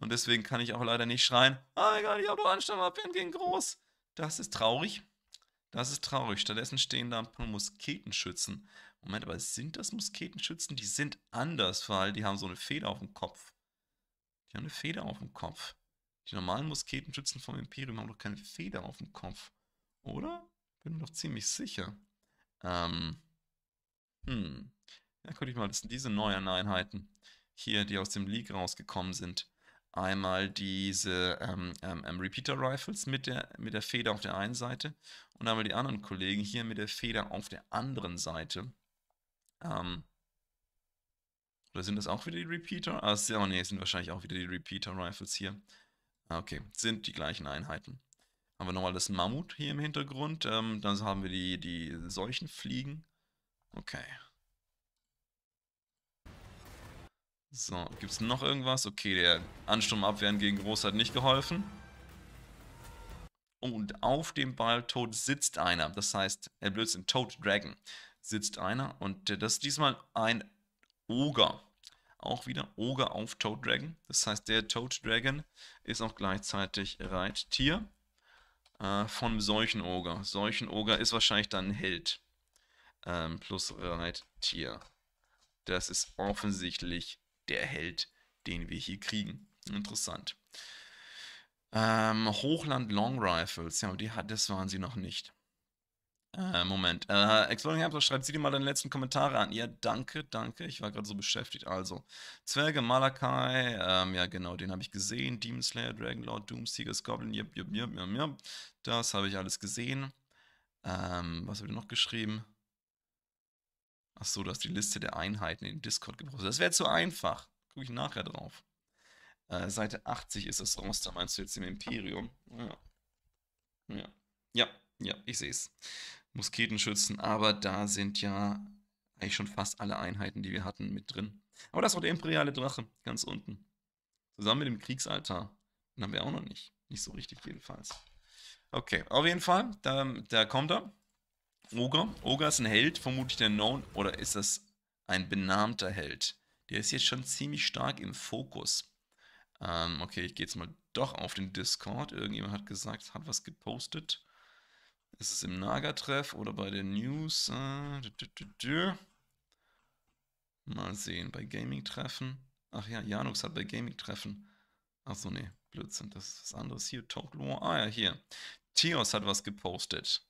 Und deswegen kann ich auch leider nicht schreien, oh mein Gott, ich habe nur einen bin gegen groß. Das ist traurig. Das ist traurig. Stattdessen stehen da ein paar Musketenschützen. Moment, aber sind das Musketenschützen? Die sind anders, weil die haben so eine Feder auf dem Kopf. Die haben eine Feder auf dem Kopf. Die normalen Musketenschützen vom Imperium haben doch keine Feder auf dem Kopf. Oder? Bin mir doch ziemlich sicher. Ähm. Hm. Ja, guck ich mal, das sind diese neuen Einheiten hier, die aus dem League rausgekommen sind einmal diese ähm, ähm, ähm Repeater-Rifles mit der, mit der Feder auf der einen Seite und einmal die anderen Kollegen hier mit der Feder auf der anderen Seite. Ähm, oder sind das auch wieder die Repeater? Ah, ist, oh nee, sind wahrscheinlich auch wieder die Repeater-Rifles hier. Ah, okay, sind die gleichen Einheiten. Haben wir nochmal das Mammut hier im Hintergrund. Ähm, dann haben wir die, die Seuchenfliegen. Okay, So, gibt es noch irgendwas? Okay, der Ansturmabwehren gegen Groß hat nicht geholfen. Und auf dem Balltod sitzt einer. Das heißt, er Blödsinn, Toad Dragon sitzt einer. Und das ist diesmal ein Oger. Auch wieder Oger auf Toad Dragon. Das heißt, der Toad Dragon ist auch gleichzeitig Reittier äh, vom Seuchenoger. Seuchenoger ist wahrscheinlich dann ein Held. Ähm, plus Reittier. Das ist offensichtlich der Held, den wir hier kriegen. Interessant. Ähm, Hochland Long Rifles, ja, die, das waren sie noch nicht. Äh, Moment. Äh, Exploding Hamster schreibt, sie dir mal deine letzten Kommentare an. Ja, danke, danke. Ich war gerade so beschäftigt. Also, Zwerge, Malakai, ähm, ja genau, den habe ich gesehen. Demon Slayer, Dragonlord, Doomseeker, Goblin, jip, jip, jip, jip, jip. Das habe ich alles gesehen. Ähm, was habe ich noch geschrieben? Ach so, du hast die Liste der Einheiten in Discord gebraucht. Das wäre zu einfach. Gucke ich nachher drauf. Äh, Seite 80 ist das raus, da meinst du jetzt im Imperium. Ja. Ja, ja, ja ich sehe es. Musketenschützen, aber da sind ja eigentlich schon fast alle Einheiten, die wir hatten, mit drin. Aber das ist auch der imperiale Drache, ganz unten. Zusammen mit dem Kriegsaltar. Den haben wir auch noch nicht. Nicht so richtig jedenfalls. Okay, auf jeden Fall, da, da kommt er. Ogre. Ogre ist ein Held, vermutlich der Known. Oder ist das ein benannter Held? Der ist jetzt schon ziemlich stark im Fokus. Ähm, okay, ich gehe jetzt mal doch auf den Discord. Irgendjemand hat gesagt, hat was gepostet. Ist es im Naga-Treff oder bei den News? Äh, mal sehen, bei Gaming-Treffen. Ach ja, Janux hat bei Gaming-Treffen. Achso, nee, Blödsinn, das ist was anderes. Hier, Total War. Ah ja, hier. Theos hat was gepostet.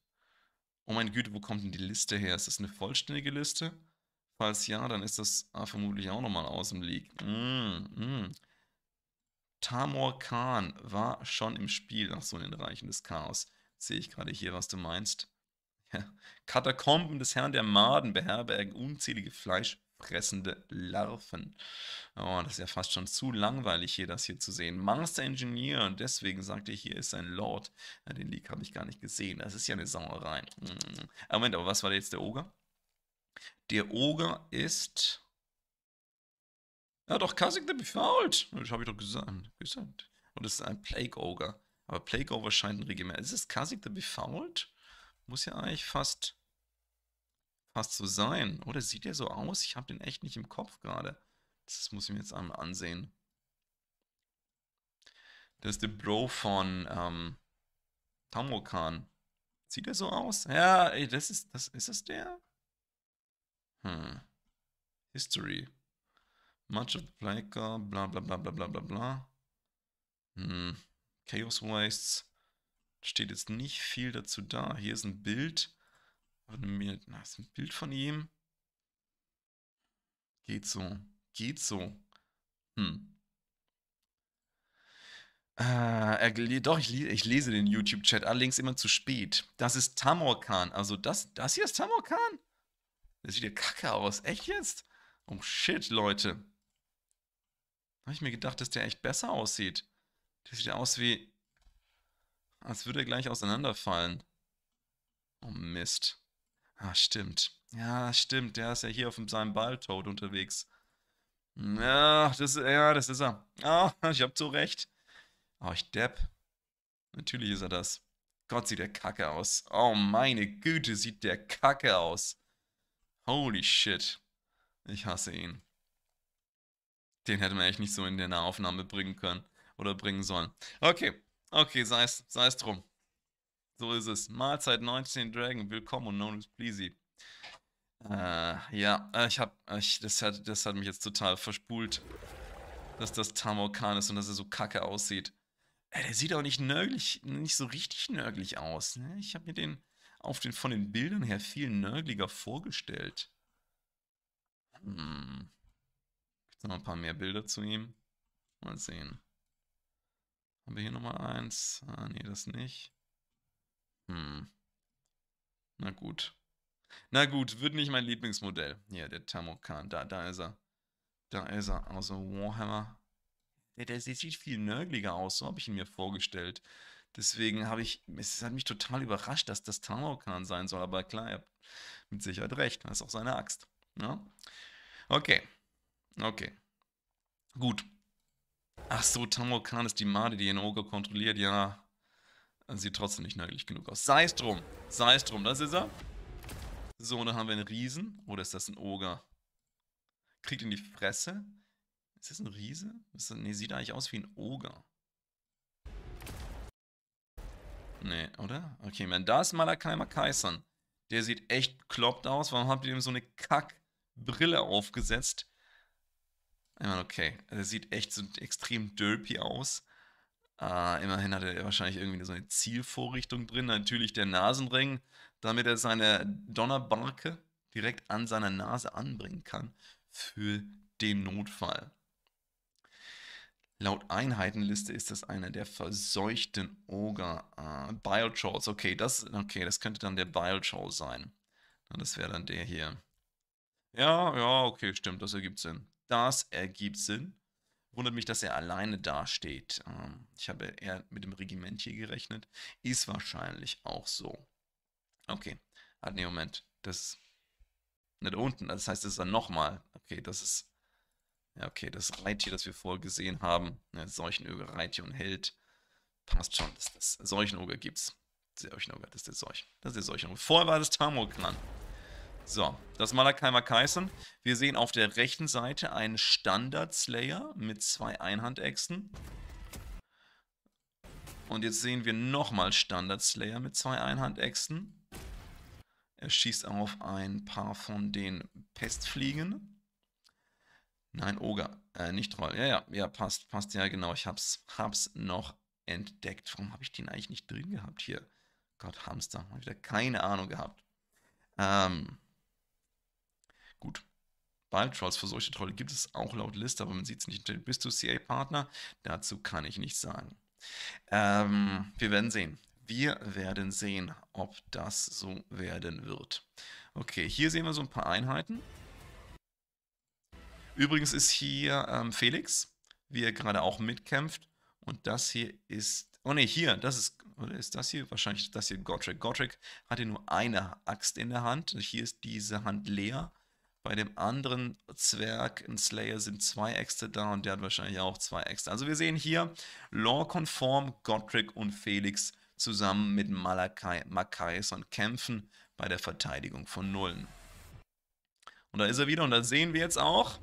Oh meine Güte, wo kommt denn die Liste her? Ist das eine vollständige Liste? Falls ja, dann ist das ah, vermutlich auch nochmal aus dem League. Mm, mm. Tamor Khan war schon im Spiel. Ach so, in den Reichen des Chaos. Sehe ich gerade hier, was du meinst. Ja. Katakomben des Herrn der Maden beherbergen unzählige Fleisch- fressende Larven. Oh, das ist ja fast schon zu langweilig, hier das hier zu sehen. Master Engineer, deswegen sagt er, hier ist ein Lord. Ja, den Leak habe ich gar nicht gesehen. Das ist ja eine Sauerei. Hm. Aber Moment, aber was war jetzt der Oger? Der Oger ist... Ja doch, Kasik the Befault. Das habe ich doch gesagt. gesagt. Und es ist ein Plague Ogre. Aber Plague Ogre scheint ein Regiment. Ist es Kasik the Befault? Muss ja eigentlich fast fast so sein. Oder sieht er so aus? Ich habe den echt nicht im Kopf gerade. Das muss ich mir jetzt einmal ansehen. Das ist der Bro von ähm, Tamokan. Sieht er so aus? Ja, ey, das ist, das, ist das der? Hm. History. Much of the Breaker, bla bla bla bla bla bla bla. Hm. Chaos Wastes. Steht jetzt nicht viel dazu da. Hier ist ein Bild Warte mir, na, ist ein Bild von ihm. Geht so. Geht so. Hm. Äh, doch, ich, ich, lese den YouTube-Chat, allerdings immer zu spät. Das ist Tamorkan. Also das, das hier ist Tamorkan? Das sieht ja kacke aus. Echt jetzt? Oh shit, Leute. Habe ich mir gedacht, dass der echt besser aussieht. Der sieht aus wie... Als würde er gleich auseinanderfallen. Oh Mist. Ah, stimmt. Ja, stimmt. Der ist ja hier auf seinem Balltoad unterwegs. Ja, das, ja, das ist er. Ah, ich hab so recht. Oh, ich depp. Natürlich ist er das. Gott, sieht der kacke aus. Oh, meine Güte, sieht der kacke aus. Holy shit. Ich hasse ihn. Den hätte man echt nicht so in der Aufnahme bringen können. Oder bringen sollen. Okay, okay, sei es drum. So ist es. Mahlzeit 19 Dragon, willkommen und known as Pleasy. Äh, ja, äh, ich hab, äh, ich, das, hat, das hat mich jetzt total verspult, dass das Tamokan ist und dass er so kacke aussieht. Ey, der sieht auch nicht nörglich, nicht so richtig nörglich aus. Ne? Ich habe mir den auf den, von den Bildern her viel nörgliger vorgestellt. Hm. Gibt's noch ein paar mehr Bilder zu ihm? Mal sehen. Haben wir hier nochmal eins? Ah, nee, das nicht. Hm. Na gut. Na gut, wird nicht mein Lieblingsmodell. Hier, der Thermokan. Da, da ist er. Da ist er. Also Warhammer. Der, der sieht viel nörgliger aus, so habe ich ihn mir vorgestellt. Deswegen habe ich, es hat mich total überrascht, dass das Thermokan sein soll. Aber klar, ihr habt mit Sicherheit recht. Das ist auch seine Axt. Ja? Ne? Okay. Okay. Gut. Ach so, Thermokan ist die Made, die in Ogre kontrolliert. Ja, Sieht trotzdem nicht nagelig genug aus. Sei es drum. Sei es drum. Das ist er. So, dann haben wir einen Riesen. Oder ist das ein Oger? Kriegt in die Fresse. Ist das ein Riese? Ist das, nee, sieht eigentlich aus wie ein Oger. Nee, oder? Okay, man, da ist Malakaimer Kaisern. Der sieht echt kloppt aus. Warum habt ihr ihm so eine Kackbrille aufgesetzt? Ich meine, okay. Der sieht echt so extrem derpy aus. Äh, immerhin hat er wahrscheinlich irgendwie so eine Zielvorrichtung drin. Natürlich der Nasenring, damit er seine Donnerbarke direkt an seiner Nase anbringen kann für den Notfall. Laut Einheitenliste ist das einer der verseuchten Ogre. Ah, äh, Biochores, okay, das, okay, das könnte dann der Biochore sein. Das wäre dann der hier. Ja, ja, okay, stimmt, das ergibt Sinn. Das ergibt Sinn. Wundert mich, dass er alleine dasteht. Ähm, ich habe eher mit dem Regiment hier gerechnet. Ist wahrscheinlich auch so. Okay. Ah, nee, Moment. Das nicht unten. Das heißt, das ist dann nochmal. Okay, das ist... Ja, okay, das Reittier, das wir vorgesehen haben. Ja, Seuchenoger, Reittier und Held. Passt schon. Das, das Seuchenoger gibt's. Seuchenöger, das ist der Seuch. Das ist der Seuchenöger. Vorher war das tamur Tamurglan. So, das Malakaimer Kaisen. Wir sehen auf der rechten Seite einen Standard-Slayer mit zwei Einhandäxten. Und jetzt sehen wir nochmal Standard-Slayer mit zwei Einhandäxten. Er schießt auf ein paar von den Pestfliegen. Nein, Ogre. äh, nicht Troll. Ja, ja, ja, passt, passt. Ja, genau, ich hab's, hab's noch entdeckt. Warum habe ich den eigentlich nicht drin gehabt hier? Gott, Hamster, Hab ich wieder keine Ahnung gehabt. Ähm, Gut. Baldtrolls für solche Trolle gibt es auch laut Liste, aber man sieht es nicht. Bist du CA-Partner? Dazu kann ich nichts sagen. Ähm, wir werden sehen. Wir werden sehen, ob das so werden wird. Okay, hier sehen wir so ein paar Einheiten. Übrigens ist hier ähm, Felix, wie er gerade auch mitkämpft. Und das hier ist... Oh ne, hier, das ist... Oder ist das hier? Wahrscheinlich ist das hier Gotrek. Gotrek hier nur eine Axt in der Hand. Hier ist diese Hand leer. Bei dem anderen Zwerg in Slayer sind zwei Äxte da und der hat wahrscheinlich auch zwei Äxte. Also wir sehen hier lore-konform Godric und Felix zusammen mit Malakai Makaison kämpfen bei der Verteidigung von Nullen. Und da ist er wieder und da sehen wir jetzt auch.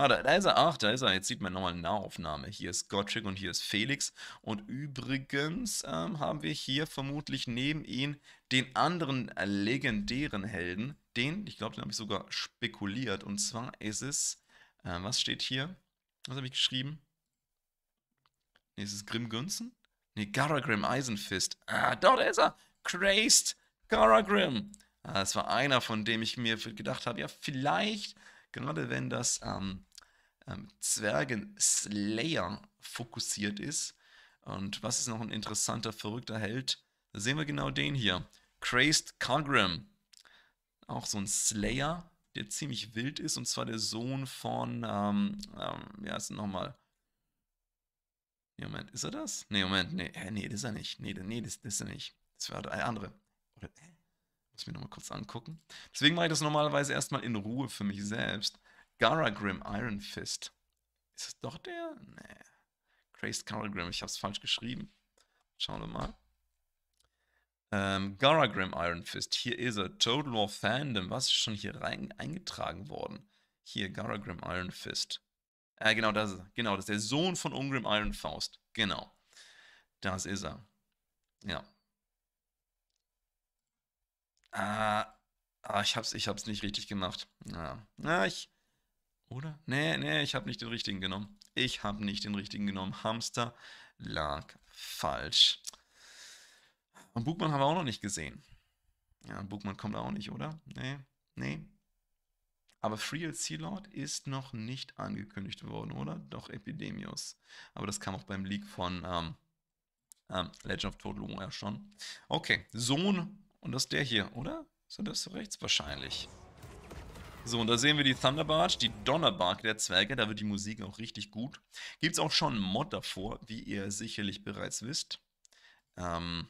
Ah, da, da, ist er. Ach, da ist er. Jetzt sieht man nochmal eine Nahaufnahme. Hier ist Gottschick und hier ist Felix. Und übrigens ähm, haben wir hier vermutlich neben ihn den anderen legendären Helden. Den, ich glaube, den habe ich sogar spekuliert. Und zwar ist es, äh, was steht hier? Was habe ich geschrieben? Nee, ist es Grimm Günzen? Nee, Garagrim Eisenfist. Ah, da ist er. Crazed Garagrim. Ah, das war einer, von dem ich mir gedacht habe, ja, vielleicht, gerade wenn das ähm, ähm, Zwergen-Slayer fokussiert ist. Und was ist noch ein interessanter, verrückter Held? Da sehen wir genau den hier. Crazed Cargrim. Auch so ein Slayer, der ziemlich wild ist. Und zwar der Sohn von, ähm, ähm, ja, ist nochmal. Nee, Moment, ist er das? Nee, Moment, nee, hä, nee, das ist er nicht. Nee, nee das, das ist er nicht. Das war der andere. Oder, hä? Muss ich mir nochmal kurz angucken. Deswegen mache ich das normalerweise erstmal in Ruhe für mich selbst. Garagrim Iron Fist. Ist es doch der? Nee. Crazed Garagrim, ich hab's falsch geschrieben. Schauen wir mal. Ähm, Garagrim Iron Fist, hier ist er. Total War Fandom, was ist schon hier rein eingetragen worden? Hier, Garagrim Iron Fist. Äh, genau, das ist er. Genau, das ist der Sohn von Ungrim Iron Faust. Genau. Das ist er. Ja. Ah, ah ich, hab's, ich hab's nicht richtig gemacht. Ja. Ah, ich, oder? Nee, nee, ich habe nicht den richtigen genommen. Ich habe nicht den richtigen genommen. Hamster lag falsch. Und Bugmann haben wir auch noch nicht gesehen. Ja, Bugmann kommt auch nicht, oder? Nee, nee. Aber FreeLC Lord ist noch nicht angekündigt worden, oder? Doch Epidemius. Aber das kam auch beim Leak von ähm, ähm, Legend of Total War schon. Okay, Sohn. Und das ist der hier, oder? So, das rechts wahrscheinlich. So, und da sehen wir die Thunderbarge, die Donnerbark der Zwerge, da wird die Musik auch richtig gut. Gibt es auch schon einen Mod davor, wie ihr sicherlich bereits wisst. Ähm,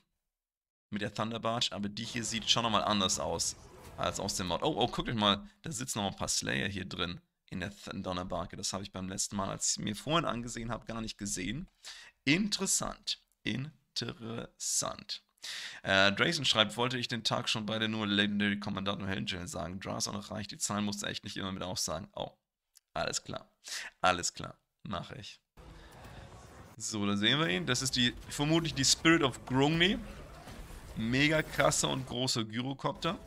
mit der Thunderbarge, aber die hier sieht schon nochmal anders aus als aus dem Mod. Oh, oh, guckt euch mal, da sitzen noch ein paar Slayer hier drin in der Donnerbarke. Das habe ich beim letzten Mal, als ich mir vorhin angesehen habe, gar nicht gesehen. Interessant. Interessant. Äh, Drayson schreibt, wollte ich den Tag schon beide nur Legendary Kommandanten Hellengel sagen. Draws auch noch reicht, die Zahlen musste echt nicht immer mit aufsagen. Oh, alles klar. Alles klar, Mach ich. So, da sehen wir ihn. Das ist die vermutlich die Spirit of Grungni. Mega krasser und großer Gyrocopter.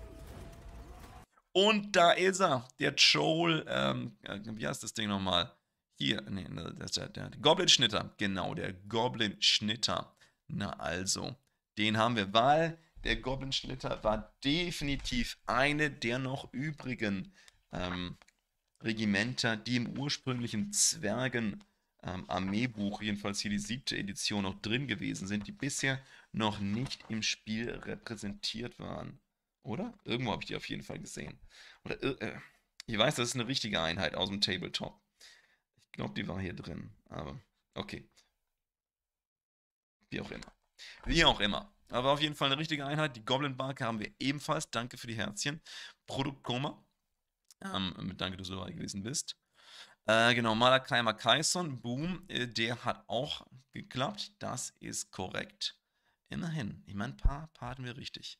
Und da ist er, der Troll. ähm, äh, wie heißt das Ding nochmal? Hier, nee, das der, der Goblin-Schnitter. Genau, der Goblin-Schnitter. Na also, den haben wir, weil der Goblin-Schlitter war definitiv eine der noch übrigen ähm, Regimenter, die im ursprünglichen Zwergen ähm, Armeebuch, jedenfalls hier die siebte Edition, noch drin gewesen sind, die bisher noch nicht im Spiel repräsentiert waren. Oder? Irgendwo habe ich die auf jeden Fall gesehen. Oder äh, äh ich weiß, das ist eine richtige Einheit aus dem Tabletop. Ich glaube, die war hier drin, aber okay. Wie auch immer. Wie auch immer. Aber auf jeden Fall eine richtige Einheit. Die Goblin Barke haben wir ebenfalls. Danke für die Herzchen. Produktkoma. Ähm, Danke, dass du dabei gewesen bist. Äh, genau, Malakai Makaison, Boom, äh, der hat auch geklappt. Das ist korrekt. Immerhin. Ich meine, ein paar, paar hatten wir richtig.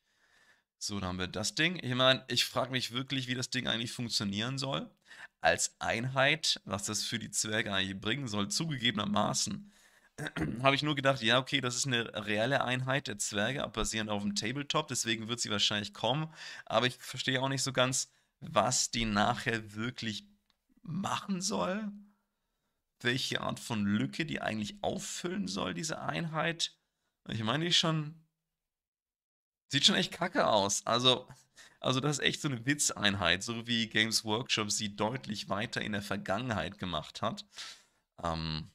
So, dann haben wir das Ding. Ich meine, ich frage mich wirklich, wie das Ding eigentlich funktionieren soll. Als Einheit, was das für die Zwerge eigentlich bringen soll, zugegebenermaßen habe ich nur gedacht, ja, okay, das ist eine reelle Einheit der Zwerge, basierend auf dem Tabletop, deswegen wird sie wahrscheinlich kommen. Aber ich verstehe auch nicht so ganz, was die nachher wirklich machen soll. Welche Art von Lücke die eigentlich auffüllen soll, diese Einheit. Ich meine, die schon. Sieht schon echt kacke aus. Also, also das ist echt so eine Witzeinheit, so wie Games Workshop sie deutlich weiter in der Vergangenheit gemacht hat. Ähm,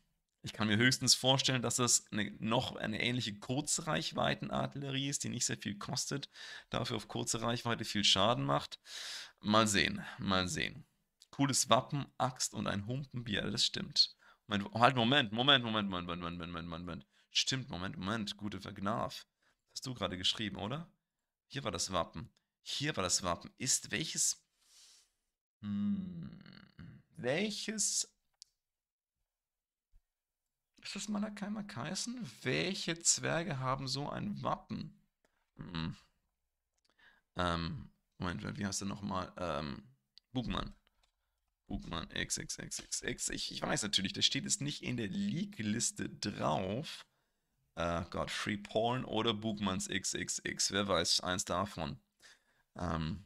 ich kann mir höchstens vorstellen, dass das eine, noch eine ähnliche Kurzreichweitenartillerie ist, die nicht sehr viel kostet, dafür auf kurze Reichweite viel Schaden macht. Mal sehen, mal sehen. Cooles Wappen, Axt und ein Humpenbier, das stimmt. Moment, halt, Moment, Moment, Moment, Moment, Moment, Moment, Moment, Moment. Moment. Stimmt, Moment, Moment, gute Vergnaf. Hast du gerade geschrieben, oder? Hier war das Wappen. Hier war das Wappen. Ist welches. Hm, welches ist das Malakaimer Kaisen? Welche Zwerge haben so ein Wappen? Hm. Ähm, Moment, wie heißt der nochmal? Ähm, Bugmann. Bugmann XXXXX. Ich, ich weiß natürlich, da steht es nicht in der League-Liste drauf. Äh, Gott, Free Porn oder Bugmanns XXX. Wer weiß, eins davon. Ähm,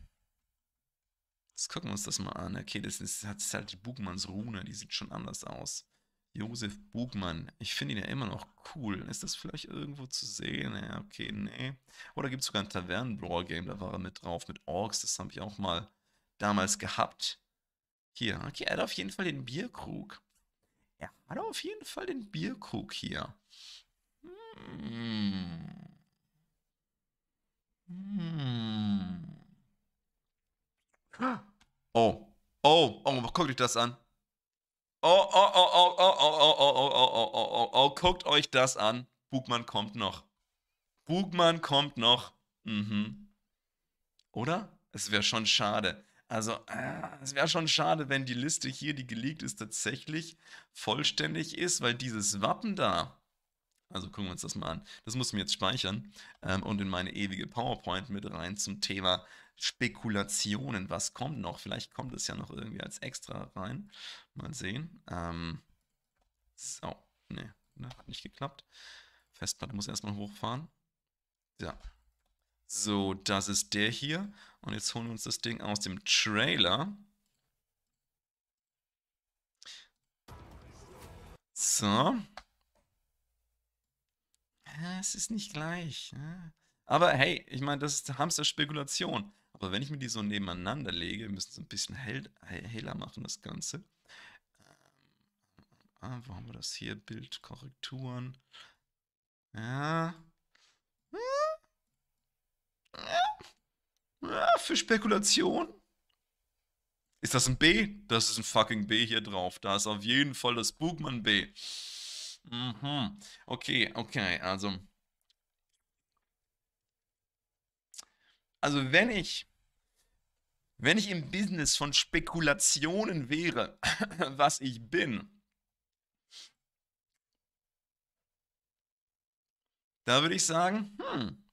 jetzt gucken wir uns das mal an. Okay, das, ist, das ist halt die Bugmanns Rune, die sieht schon anders aus. Josef Bugmann. Ich finde ihn ja immer noch cool. Ist das vielleicht irgendwo zu sehen? Ja, okay, nee. Oder gibt es sogar ein Tavernen-Brawl-Game, da war er mit drauf, mit Orks. Das habe ich auch mal damals gehabt. Hier, okay, er hat auf jeden Fall den Bierkrug. Er hat auf jeden Fall den Bierkrug hier. Hm. Hm. Oh, oh, oh, guckt euch das an. Oh, oh, oh, oh, oh, oh, oh, oh, oh, oh, oh, oh, oh, oh, guckt euch das an. Bugmann kommt noch. Bugmann kommt noch. Mhm. Oder? Es wäre schon schade. Also, äh, es wäre schon schade, wenn die Liste hier, die geleakt ist, tatsächlich vollständig ist, weil dieses Wappen da, also gucken wir uns das mal an, das muss ich mir jetzt speichern ähm, und in meine ewige PowerPoint mit rein zum Thema Spekulationen, was kommt noch. Vielleicht kommt es ja noch irgendwie als extra rein. Mal sehen. Ähm, so, ne, hat nicht geklappt. Festplatte muss erstmal hochfahren. Ja. So, das ist der hier. Und jetzt holen wir uns das Ding aus dem Trailer. So. Es ist nicht gleich. Ne? Aber hey, ich meine, das ist Hamster-Spekulation. Aber wenn ich mir die so nebeneinander lege, wir müssen es ein bisschen hell, heller machen, das Ganze. Ähm, ah, wo haben wir das hier? Bildkorrekturen. Ja. ja. Für Spekulation. Ist das ein B? Das ist ein fucking B hier drauf. Da ist auf jeden Fall das Bugman B. Mhm. Okay, okay, also. Also wenn ich wenn ich im Business von Spekulationen wäre, was ich bin, da würde ich sagen, hm,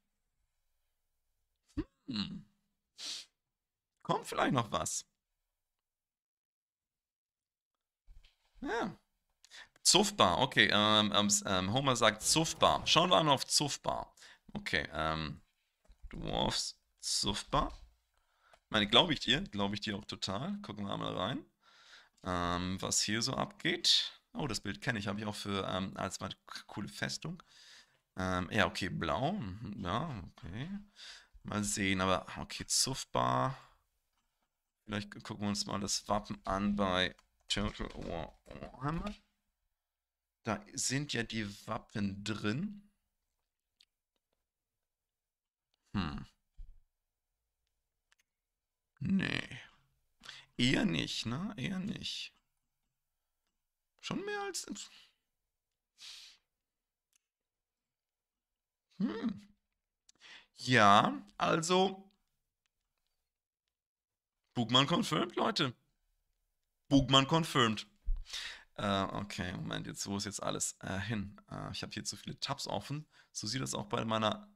hm, kommt vielleicht noch was. Ja. Zuffbar, okay. Ähm, ähm, ähm Homer sagt Zuffbar. Schauen wir mal auf Zuffbar. Okay, ähm, Dwarfs Zuffbar meine, glaube ich dir, glaube ich dir auch total. Gucken wir mal rein, ähm, was hier so abgeht. Oh, das Bild kenne ich, habe ich auch für ähm, als meine coole Festung. Ähm, ja, okay, blau. Mhm, ja, okay. Mal sehen, aber ah, okay, Zuffbar. Vielleicht gucken wir uns mal das Wappen an bei Turtle Warhammer. Da sind ja die Wappen drin. Hm. Nee. Eher nicht, ne? Eher nicht. Schon mehr als... Hm. Ja, also... Bugmann confirmed, Leute. Bugmann confirmed. Äh, okay, Moment, jetzt wo ist jetzt alles äh, hin? Äh, ich habe hier zu viele Tabs offen. So sieht das auch bei meiner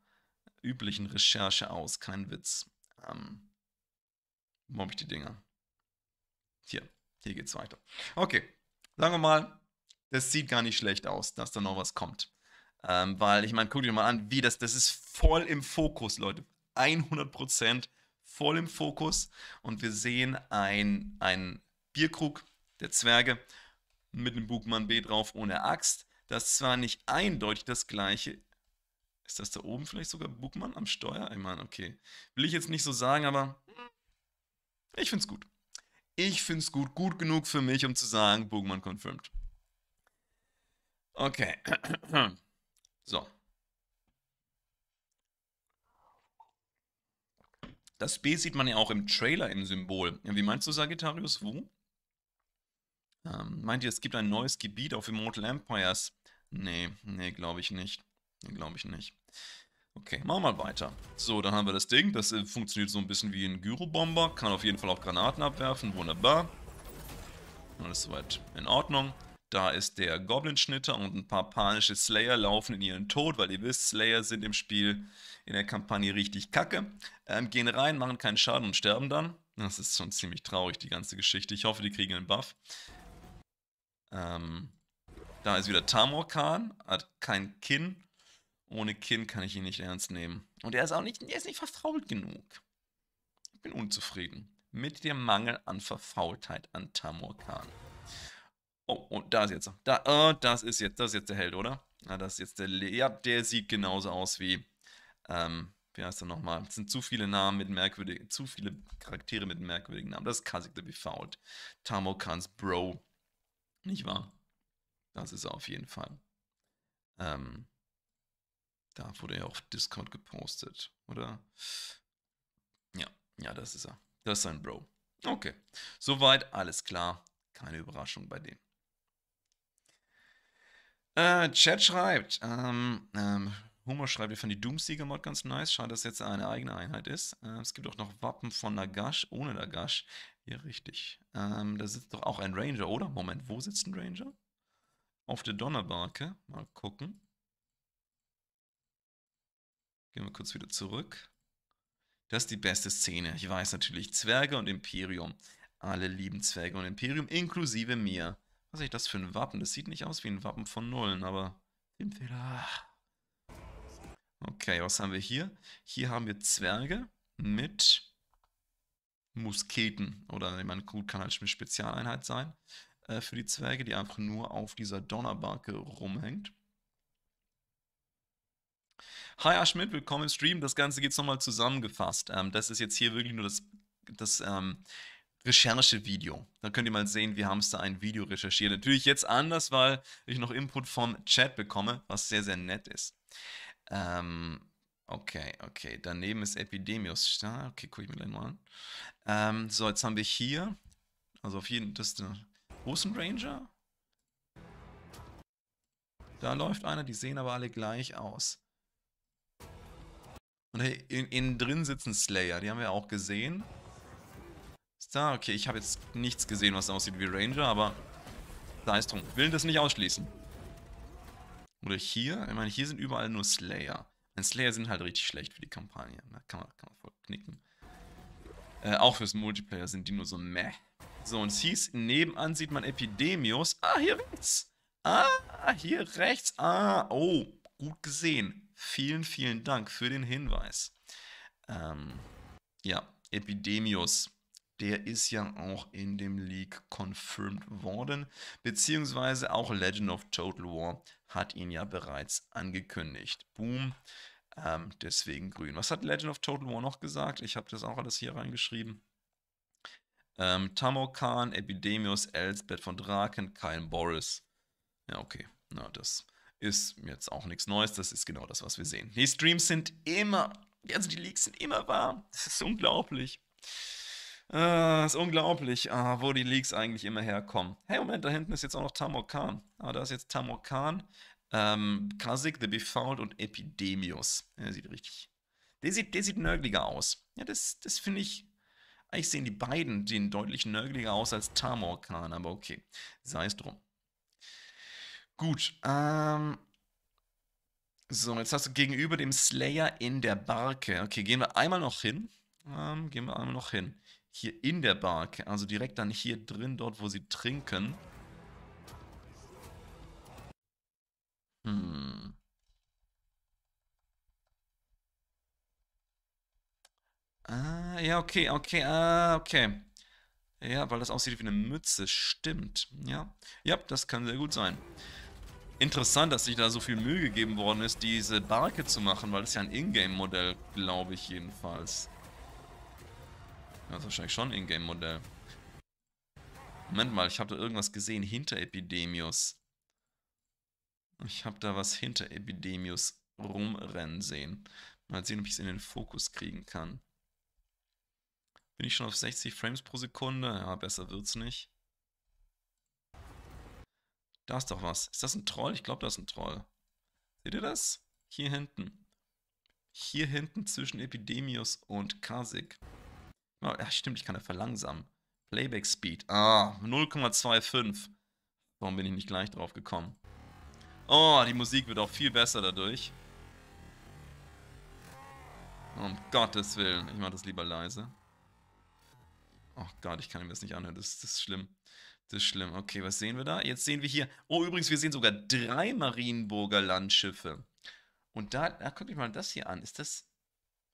üblichen Recherche aus. Kein Witz. Ähm, mobbe ich die Dinger. Hier, hier geht's weiter. Okay, sagen wir mal, das sieht gar nicht schlecht aus, dass da noch was kommt. Ähm, weil ich meine, guck dir mal an, wie das, das ist voll im Fokus, Leute. 100% voll im Fokus. Und wir sehen einen Bierkrug der Zwerge mit einem Bugmann B drauf ohne Axt. Das ist zwar nicht eindeutig das gleiche. Ist das da oben vielleicht sogar Bugmann am Steuer? Ich meine, okay. Will ich jetzt nicht so sagen, aber ich find's gut. Ich find's gut. Gut genug für mich, um zu sagen, Pokémon confirmed. Okay. So. Das B sieht man ja auch im Trailer im Symbol. Wie meinst du, Sagittarius? Wo? Ähm, meint ihr, es gibt ein neues Gebiet auf Immortal Empires? Nee, nee, glaube ich nicht. Nee, glaube ich nicht. Okay, machen wir mal weiter. So, dann haben wir das Ding. Das äh, funktioniert so ein bisschen wie ein Gyrobomber. Kann auf jeden Fall auch Granaten abwerfen. Wunderbar. Alles soweit in Ordnung. Da ist der Goblin-Schnitter und ein paar panische Slayer laufen in ihren Tod, weil ihr wisst, Slayer sind im Spiel in der Kampagne richtig kacke. Ähm, gehen rein, machen keinen Schaden und sterben dann. Das ist schon ziemlich traurig, die ganze Geschichte. Ich hoffe, die kriegen einen Buff. Ähm, da ist wieder Tamorkan, hat kein Kinn, ohne Kind kann ich ihn nicht ernst nehmen. Und er ist auch nicht, er ist nicht verfault genug. Ich bin unzufrieden. Mit dem Mangel an Verfaultheit an Tamurkan. Oh, und oh, da ist jetzt. Da, oh, das ist jetzt, das ist jetzt der Held, oder? Ja, das ist jetzt der. Le ja, der sieht genauso aus wie. Ähm, wie heißt er nochmal? Es sind zu viele Namen mit merkwürdigen, zu viele Charaktere mit merkwürdigen Namen. Das ist Kasik the Befouled. Tamokans Bro. Nicht wahr? Das ist er auf jeden Fall. Ähm, da wurde er auf Discord gepostet, oder? Ja, ja, das ist er. Das ist sein Bro. Okay, soweit alles klar. Keine Überraschung bei dem. Äh, Chat schreibt, ähm, ähm, Humor schreibt, wir fanden die doomsieger mod ganz nice. Schade, dass jetzt eine eigene Einheit ist. Äh, es gibt auch noch Wappen von Nagash ohne Nagash. Ja, richtig. Ähm, da sitzt doch auch ein Ranger, oder? Moment, wo sitzt ein Ranger? Auf der Donnerbarke. Mal gucken. Gehen wir kurz wieder zurück. Das ist die beste Szene. Ich weiß natürlich, Zwerge und Imperium. Alle lieben Zwerge und Imperium, inklusive mir. Was ist das für ein Wappen? Das sieht nicht aus wie ein Wappen von Nullen, aber... Okay, was haben wir hier? Hier haben wir Zwerge mit Musketen. Oder ich meine, gut, kann halt eine Spezialeinheit sein äh, für die Zwerge, die einfach nur auf dieser Donnerbarke rumhängt. Hi Aschmidt, willkommen im Stream. Das Ganze geht nochmal zusammengefasst. Ähm, das ist jetzt hier wirklich nur das, das ähm, recherche Da könnt ihr mal sehen, wir haben es da ein Video recherchiert. Natürlich jetzt anders, weil ich noch Input vom Chat bekomme, was sehr, sehr nett ist. Ähm, okay, okay. Daneben ist Epidemius. Ah, okay, gucke ich mir gleich mal an. Ähm, so, jetzt haben wir hier, also auf jeden Fall, das ist der russen Da läuft einer, die sehen aber alle gleich aus. Und hey, in, innen drin sitzen Slayer, die haben wir auch gesehen. Ist da, okay, ich habe jetzt nichts gesehen, was aussieht wie Ranger, aber sei es drum. Will das nicht ausschließen. Oder hier, ich meine, hier sind überall nur Slayer. Ein Slayer sind halt richtig schlecht für die Kampagne. Da kann man, kann man voll knicken. Äh, auch fürs Multiplayer sind die nur so meh. So, und es hieß, nebenan sieht man Epidemius. Ah, hier rechts. Ah, ah, hier rechts. Ah, oh, gut gesehen. Vielen, vielen Dank für den Hinweis. Ähm, ja, Epidemius, der ist ja auch in dem League confirmed worden, beziehungsweise auch Legend of Total War hat ihn ja bereits angekündigt. Boom, ähm, deswegen grün. Was hat Legend of Total War noch gesagt? Ich habe das auch alles hier reingeschrieben. Ähm, Tamokan, Epidemius, Elsbeth von Draken, Kyle Boris. Ja, okay. Na, das ist jetzt auch nichts Neues, das ist genau das, was wir sehen. Die Streams sind immer, also die Leaks sind immer wahr. Das ist unglaublich. Ah, ist unglaublich, ah, wo die Leaks eigentlich immer herkommen. Hey, Moment, da hinten ist jetzt auch noch Tamokan. Aber ah, da ist jetzt Tamokan, ähm, Kazik, The Befouled und Epidemius. der sieht richtig. Der sieht, der sieht nörgliger aus. Ja, das, das finde ich. Eigentlich sehen die beiden sehen deutlich nörgliger aus als Tamokan, aber okay. Sei es drum. Gut. Ähm, so, jetzt hast du gegenüber dem Slayer in der Barke. Okay, gehen wir einmal noch hin. Ähm, gehen wir einmal noch hin. Hier in der Barke, also direkt dann hier drin, dort wo sie trinken. Hm. Ah, ja, okay, okay, ah, okay. Ja, weil das aussieht wie eine Mütze. Stimmt, ja. Ja, das kann sehr gut sein interessant, dass sich da so viel Mühe gegeben worden ist, diese Barke zu machen, weil das ist ja ein Ingame-Modell, glaube ich jedenfalls. Ja, das ist wahrscheinlich schon ein Ingame-Modell. Moment mal, ich habe da irgendwas gesehen hinter Epidemius. Ich habe da was hinter Epidemius rumrennen sehen. Mal sehen, ob ich es in den Fokus kriegen kann. Bin ich schon auf 60 Frames pro Sekunde? Ja, besser wird's nicht. Da ist doch was. Ist das ein Troll? Ich glaube, das ist ein Troll. Seht ihr das? Hier hinten. Hier hinten zwischen Epidemius und Kasik. Ja, stimmt, ich kann ja verlangsamen. Playback Speed. Ah, 0,25. Warum bin ich nicht gleich drauf gekommen? Oh, die Musik wird auch viel besser dadurch. Um Gottes Willen. Ich mache das lieber leise. Oh Gott, ich kann mir das nicht anhören. Das, das ist schlimm. Das ist schlimm. Okay, was sehen wir da? Jetzt sehen wir hier. Oh, übrigens, wir sehen sogar drei Marienburger Landschiffe. Und da, da guckt euch mal das hier an. Ist das.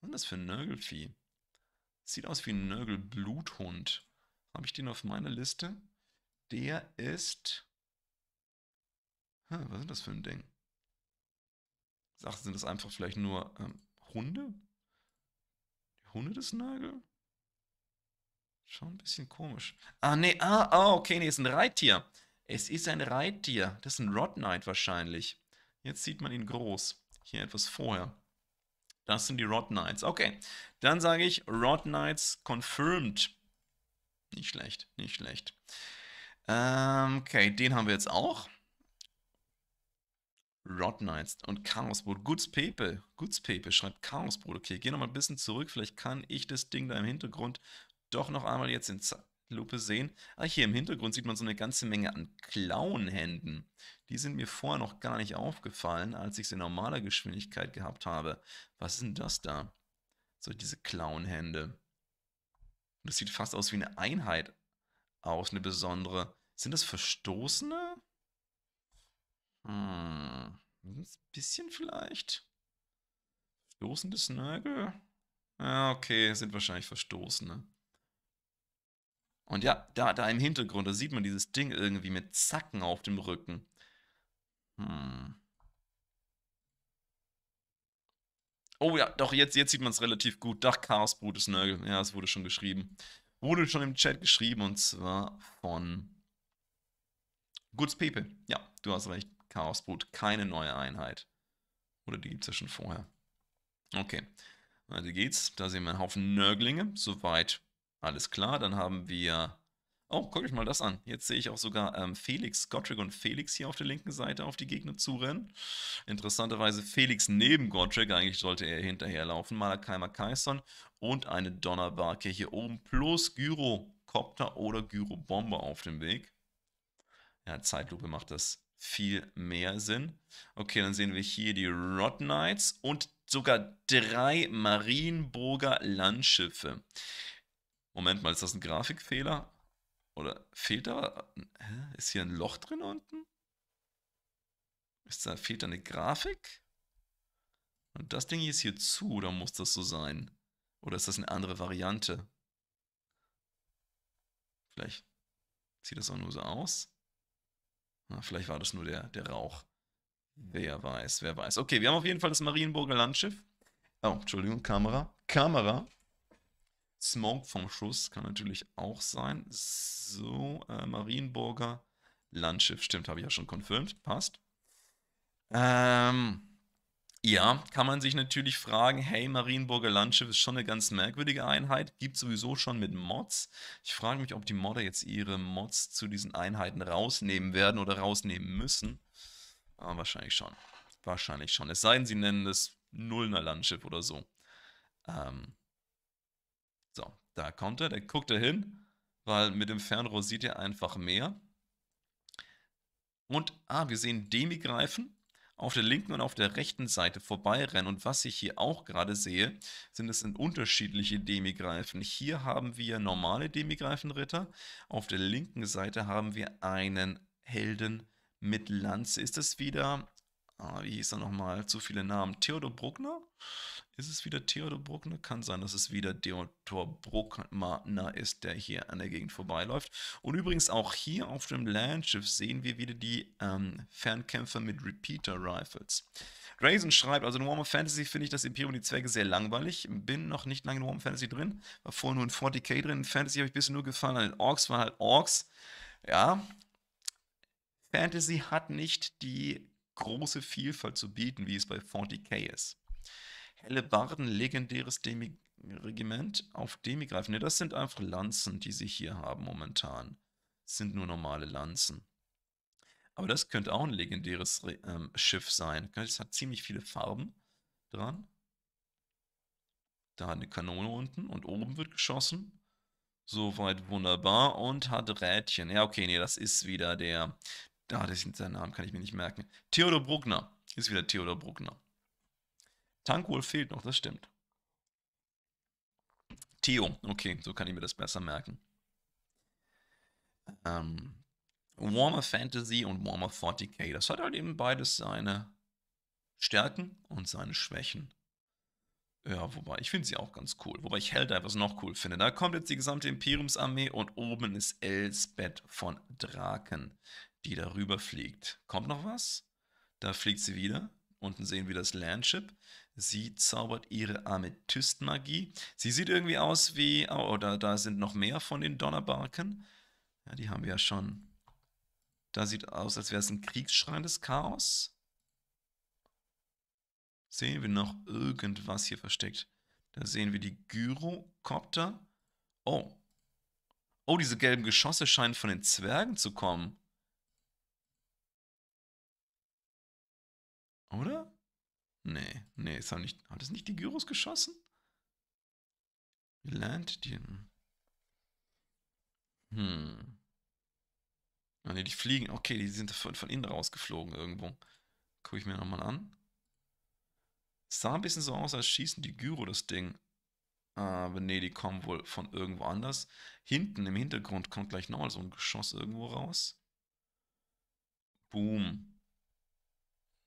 Was ist das für ein Nörgelvieh? Sieht aus wie ein Nörgelbluthund. Habe ich den auf meiner Liste? Der ist. Hm, was ist das für ein Ding? Ach, sind das einfach vielleicht nur ähm, Hunde? Die Hunde des Nörgel? Schon ein bisschen komisch. Ah, nee, ah, ah, okay, nee, ist ein Reittier. Es ist ein Reittier. Das ist ein Rod Knight wahrscheinlich. Jetzt sieht man ihn groß. Hier etwas vorher. Das sind die Rod Knights. Okay, dann sage ich Rod Knights confirmed. Nicht schlecht, nicht schlecht. Ähm, okay, den haben wir jetzt auch. Rod Knights und Chaosbrot. Goods Pepe. Goods Pepe schreibt Chaosbrot. Okay, geh nochmal ein bisschen zurück. Vielleicht kann ich das Ding da im Hintergrund doch noch einmal jetzt in Zeitlupe sehen. Ah, hier im Hintergrund sieht man so eine ganze Menge an Klauenhänden. Die sind mir vorher noch gar nicht aufgefallen, als ich sie in normaler Geschwindigkeit gehabt habe. Was sind das da? So diese Klauenhände. Das sieht fast aus wie eine Einheit aus, eine besondere. Sind das Verstoßene? Hm, ein bisschen vielleicht. Verstoßende Nörgel? Ja, okay, sind wahrscheinlich Verstoßene. Und ja, da, da im Hintergrund, da sieht man dieses Ding irgendwie mit Zacken auf dem Rücken. Hm. Oh ja, doch, jetzt, jetzt sieht man es relativ gut. Dachchaos, Brutes Nörgel. Ja, es wurde schon geschrieben. Wurde schon im Chat geschrieben und zwar von Goods People. Ja, du hast recht. Chaosbrut, keine neue Einheit. Oder die gibt es ja schon vorher. Okay, weiter also geht's. Da sehen wir einen Haufen Nörglinge. Soweit alles klar, dann haben wir. Oh, guck euch mal das an. Jetzt sehe ich auch sogar ähm, Felix, Gottrick und Felix hier auf der linken Seite auf die Gegner zurennen. Interessanterweise Felix neben Gottrick. Eigentlich sollte er hinterherlaufen. Malakaimer Kaison und eine Donnerbarke hier oben plus Gyrocopter oder Gyrobomber auf dem Weg. Ja, Zeitlupe macht das viel mehr Sinn. Okay, dann sehen wir hier die Rod Knights und sogar drei Marienburger Landschiffe. Moment mal, ist das ein Grafikfehler? Oder fehlt da. Hä? Ist hier ein Loch drin unten? Ist da, fehlt da eine Grafik? Und das Ding hier ist hier zu, oder muss das so sein? Oder ist das eine andere Variante? Vielleicht sieht das auch nur so aus. Na, vielleicht war das nur der, der Rauch. Wer weiß, wer weiß. Okay, wir haben auf jeden Fall das Marienburger Landschiff. Oh, Entschuldigung, Kamera. Kamera. Smoke vom Schuss kann natürlich auch sein. So, äh, Marienburger. Landschiff, stimmt, habe ich ja schon confirmed. Passt. Ähm, ja, kann man sich natürlich fragen, hey, Marienburger Landschiff ist schon eine ganz merkwürdige Einheit, gibt sowieso schon mit Mods. Ich frage mich, ob die Modder jetzt ihre Mods zu diesen Einheiten rausnehmen werden oder rausnehmen müssen. Aber ah, wahrscheinlich schon. Wahrscheinlich schon. Es sei denn, sie nennen das Nullner Landschiff oder so. Ähm, so, da kommt er, der guckt er hin, weil mit dem Fernrohr sieht er einfach mehr. Und ah, wir sehen Demi greifen, auf der linken und auf der rechten Seite vorbeirennen. Und was ich hier auch gerade sehe, sind es unterschiedliche Demigreifen. Hier haben wir normale Demigreifenritter. Auf der linken Seite haben wir einen Helden mit Lanze. Ist das wieder ah, wie hieß er nochmal? Zu viele Namen. Theodor Bruckner? Ist es wieder Theodor Bruckner? Kann sein, dass es wieder Theodor Bruckner ist, der hier an der Gegend vorbeiläuft. Und übrigens auch hier auf dem Landschiff sehen wir wieder die ähm, Fernkämpfer mit Repeater-Rifles. Grayson schreibt, also in Warhammer Fantasy finde ich das Imperium die Zwerge sehr langweilig. Bin noch nicht lange in Warhammer Fantasy drin. War vorher nur in 40k drin. In Fantasy habe ich ein bisschen nur gefallen an den Orks, waren halt Orks, ja, Fantasy hat nicht die große Vielfalt zu bieten, wie es bei 40k ist. Hellebarden, legendäres Demi Regiment auf Demi greifen. Ne, das sind einfach Lanzen, die sie hier haben momentan. Das sind nur normale Lanzen. Aber das könnte auch ein legendäres Re ähm, Schiff sein. Es hat ziemlich viele Farben dran. Da hat eine Kanone unten und oben wird geschossen. Soweit wunderbar. Und hat Rädchen. Ja, okay, nee, das ist wieder der, da, das sind seinen Namen, kann ich mir nicht merken. Theodor Bruckner. Ist wieder Theodor Bruckner. Tankwohl fehlt noch, das stimmt. Theo, okay, so kann ich mir das besser merken. Ähm, Warmer Fantasy und Warmer 40k, das hat halt eben beides seine Stärken und seine Schwächen. Ja, wobei, ich finde sie auch ganz cool. Wobei ich Helldivers noch cool finde. Da kommt jetzt die gesamte Imperiumsarmee und oben ist Elsbeth von Draken die darüber fliegt. Kommt noch was? Da fliegt sie wieder. Unten sehen wir das Landship. Sie zaubert ihre Amethystmagie. Sie sieht irgendwie aus wie. Oh, da, da sind noch mehr von den Donnerbarken. Ja, die haben wir ja schon. Da sieht aus, als wäre es ein Kriegsschrein des Chaos. Sehen wir noch irgendwas hier versteckt? Da sehen wir die Gyrokopter. Oh. Oh, diese gelben Geschosse scheinen von den Zwergen zu kommen. Oder? Nee, nee, es haben nicht. Hat es nicht die Gyros geschossen? Wie landet die? Hm. Ah, ne, die fliegen. Okay, die sind von, von innen rausgeflogen irgendwo. Gucke ich mir nochmal an. Sah ein bisschen so aus, als schießen die Gyro das Ding. Aber nee, die kommen wohl von irgendwo anders. Hinten im Hintergrund kommt gleich nochmal so ein Geschoss irgendwo raus. Boom.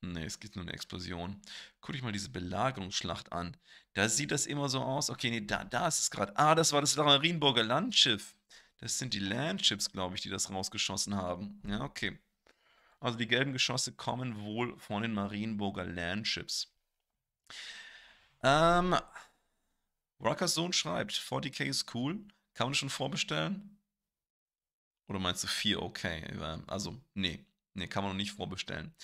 Nee, es gibt nur eine Explosion. Guck dich mal diese Belagerungsschlacht an. Da sieht das immer so aus. Okay, nee, da, da ist es gerade. Ah, das war das Marienburger Landschiff. Das sind die Landships, glaube ich, die das rausgeschossen haben. Ja, okay. Also die gelben Geschosse kommen wohl von den Marienburger Landships. Ähm, Ruckers Sohn schreibt, 40k ist cool. Kann man schon vorbestellen? Oder meinst du 4 okay? Also, nee. Nee, kann man noch nicht vorbestellen.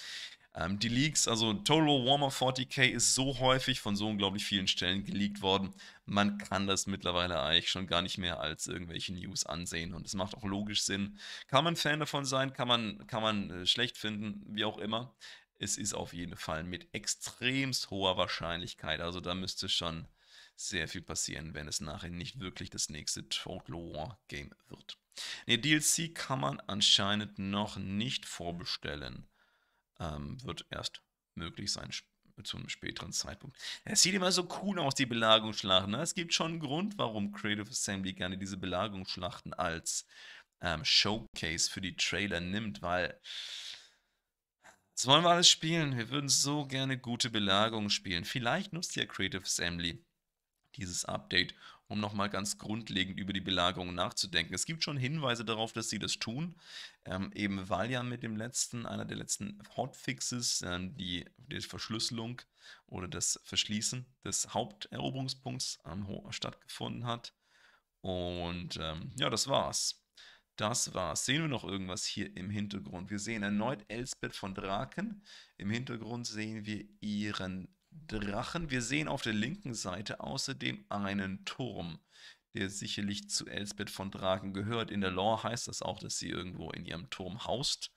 Ähm, die Leaks, also Total Warmer 40k ist so häufig von so unglaublich vielen Stellen geleakt worden. Man kann das mittlerweile eigentlich schon gar nicht mehr als irgendwelche News ansehen und es macht auch logisch Sinn. Kann man Fan davon sein, kann man, kann man äh, schlecht finden, wie auch immer. Es ist auf jeden Fall mit extremst hoher Wahrscheinlichkeit, also da müsste schon sehr viel passieren, wenn es nachher nicht wirklich das nächste Total War Game wird. Ne, DLC kann man anscheinend noch nicht vorbestellen ähm, wird erst möglich sein zu einem späteren Zeitpunkt. Es sieht immer so cool aus, die Belagungsschlachten. Ne? Es gibt schon einen Grund, warum Creative Assembly gerne diese Belagungsschlachten als ähm, Showcase für die Trailer nimmt, weil das wollen wir alles spielen. Wir würden so gerne gute Belagungen spielen. Vielleicht nutzt ja Creative Assembly dieses Update, um nochmal ganz grundlegend über die Belagerung nachzudenken. Es gibt schon Hinweise darauf, dass sie das tun, ähm, eben weil ja mit dem letzten, einer der letzten Hotfixes, ähm, die, die Verschlüsselung oder das Verschließen des Haupteroberungspunkts stattgefunden hat. Und ähm, ja, das war's. Das war's. Sehen wir noch irgendwas hier im Hintergrund? Wir sehen erneut Elsbeth von Draken. Im Hintergrund sehen wir ihren Drachen. Wir sehen auf der linken Seite außerdem einen Turm, der sicherlich zu Elsbeth von Draken gehört. In der Lore heißt das auch, dass sie irgendwo in ihrem Turm haust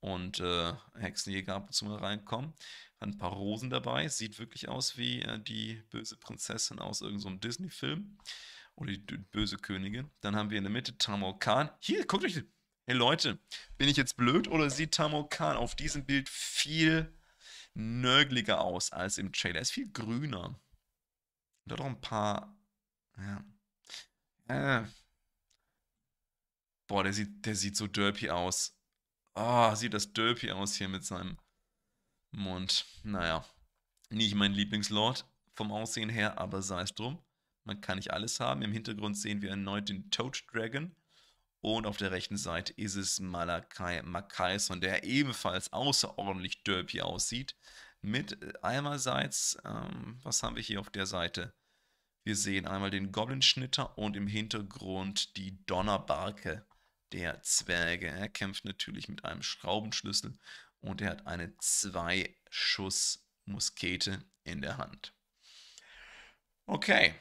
und äh, Hexenjäger ab und zu mal reinkommen. Hat ein paar Rosen dabei, sieht wirklich aus wie äh, die böse Prinzessin aus irgendeinem so Disney-Film oder die böse Königin. Dann haben wir in der Mitte Tamor Khan. Hier, guckt euch. Hey Leute, bin ich jetzt blöd oder sieht Tamor Khan auf diesem Bild viel nörgliger aus als im Trailer. Er ist viel grüner. Und hat auch ein paar. Ja. Äh. Boah, der sieht, der sieht so derpy aus. oh, sieht das derpy aus hier mit seinem Mund. Naja. Nicht mein Lieblingslord vom Aussehen her, aber sei es drum. Man kann nicht alles haben. Im Hintergrund sehen wir erneut den Toad Dragon. Und auf der rechten Seite ist es Malakai Makaison, der ebenfalls außerordentlich derpy aussieht. Mit äh, einerseits, ähm, was haben wir hier auf der Seite? Wir sehen einmal den Goblin-Schnitter und im Hintergrund die Donnerbarke der Zwerge. Er kämpft natürlich mit einem Schraubenschlüssel und er hat eine Zwei-Schuss-Muskete in der Hand. Okay.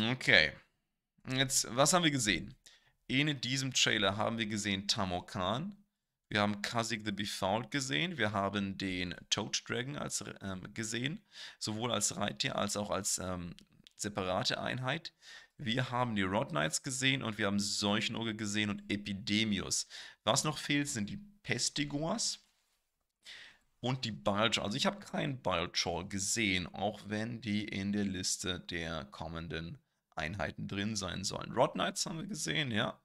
Okay. Jetzt, was haben wir gesehen? in diesem Trailer haben wir gesehen Tamokan, wir haben Kazik the Befouled gesehen, wir haben den Toad Dragon als, ähm, gesehen, sowohl als Reittier als auch als ähm, separate Einheit. Wir haben die Rod Knights gesehen und wir haben Seuchenurge gesehen und Epidemius. Was noch fehlt, sind die Pestigors und die Bilejaw. Also ich habe keinen Bilejaw gesehen, auch wenn die in der Liste der kommenden Einheiten drin sein sollen. Rod Knights haben wir gesehen, ja.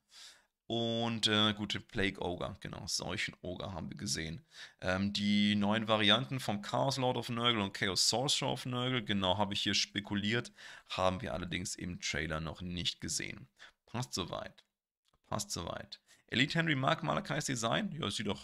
Und äh, gute Plague Ogre, genau, solchen Ogre haben wir gesehen. Ähm, die neuen Varianten vom Chaos Lord of Nurgle und Chaos Sorcerer of Nurgle, genau, habe ich hier spekuliert, haben wir allerdings im Trailer noch nicht gesehen. Passt soweit. Passt soweit. Elite Henry mag Malakais Design? Ja, sieht doch.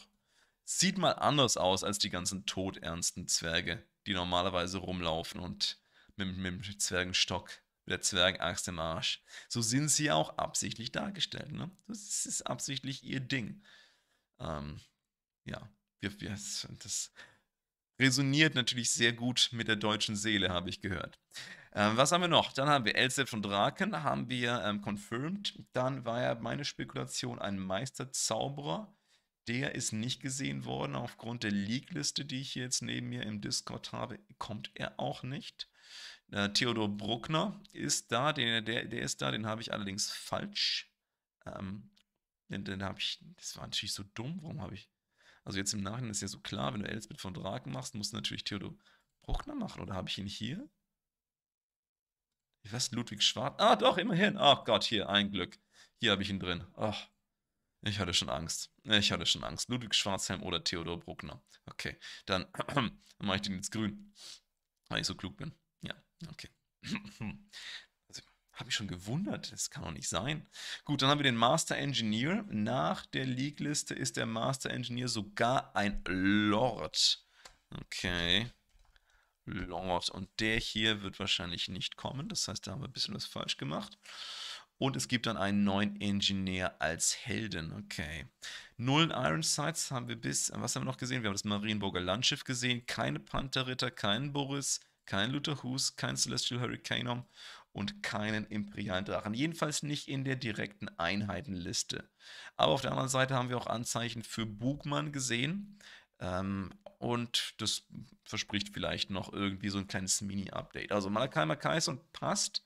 Sieht mal anders aus als die ganzen todernsten Zwerge, die normalerweise rumlaufen und mit, mit dem Zwergenstock der Zwerg Zwergaxt im Arsch. So sind sie auch absichtlich dargestellt. Ne? Das ist absichtlich ihr Ding. Ähm, ja, wir, wir, das resoniert natürlich sehr gut mit der deutschen Seele, habe ich gehört. Ähm, was haben wir noch? Dann haben wir Elzeb von Draken, haben wir ähm, confirmed. Dann war ja meine Spekulation ein Meisterzauberer. Der ist nicht gesehen worden. Aufgrund der leak liste die ich jetzt neben mir im Discord habe, kommt er auch nicht. Äh, Theodor Bruckner ist da, den, der, der ist da, den habe ich allerdings falsch. Ähm, den, den habe ich, das war natürlich so dumm, warum habe ich. Also jetzt im Nachhinein ist ja so klar, wenn du Elsbeth von Draken machst, musst du natürlich Theodor Bruckner machen, oder habe ich ihn hier? Ich weiß, Ludwig Schwarz. Ah, doch, immerhin. Ach oh Gott, hier, ein Glück. Hier habe ich ihn drin. Ach, ich hatte schon Angst. Ich hatte schon Angst. Ludwig Schwarzhelm oder Theodor Bruckner. Okay, dann mache ich den jetzt grün, weil ich so klug bin. Okay. Also, habe ich schon gewundert, das kann doch nicht sein. Gut, dann haben wir den Master Engineer. Nach der League-Liste ist der Master Engineer sogar ein Lord. Okay. Lord. Und der hier wird wahrscheinlich nicht kommen. Das heißt, da haben wir ein bisschen was falsch gemacht. Und es gibt dann einen neuen Engineer als Helden. Okay. Null Sights haben wir bis. Was haben wir noch gesehen? Wir haben das Marienburger Landschiff gesehen. Keine Pantherritter, keinen Boris kein Luther Hus, kein Celestial Hurricaneum und keinen imperialen Drachen. Jedenfalls nicht in der direkten Einheitenliste. Aber auf der anderen Seite haben wir auch Anzeichen für Bugmann gesehen. Ähm, und das verspricht vielleicht noch irgendwie so ein kleines Mini-Update. Also Malakai Makaison passt.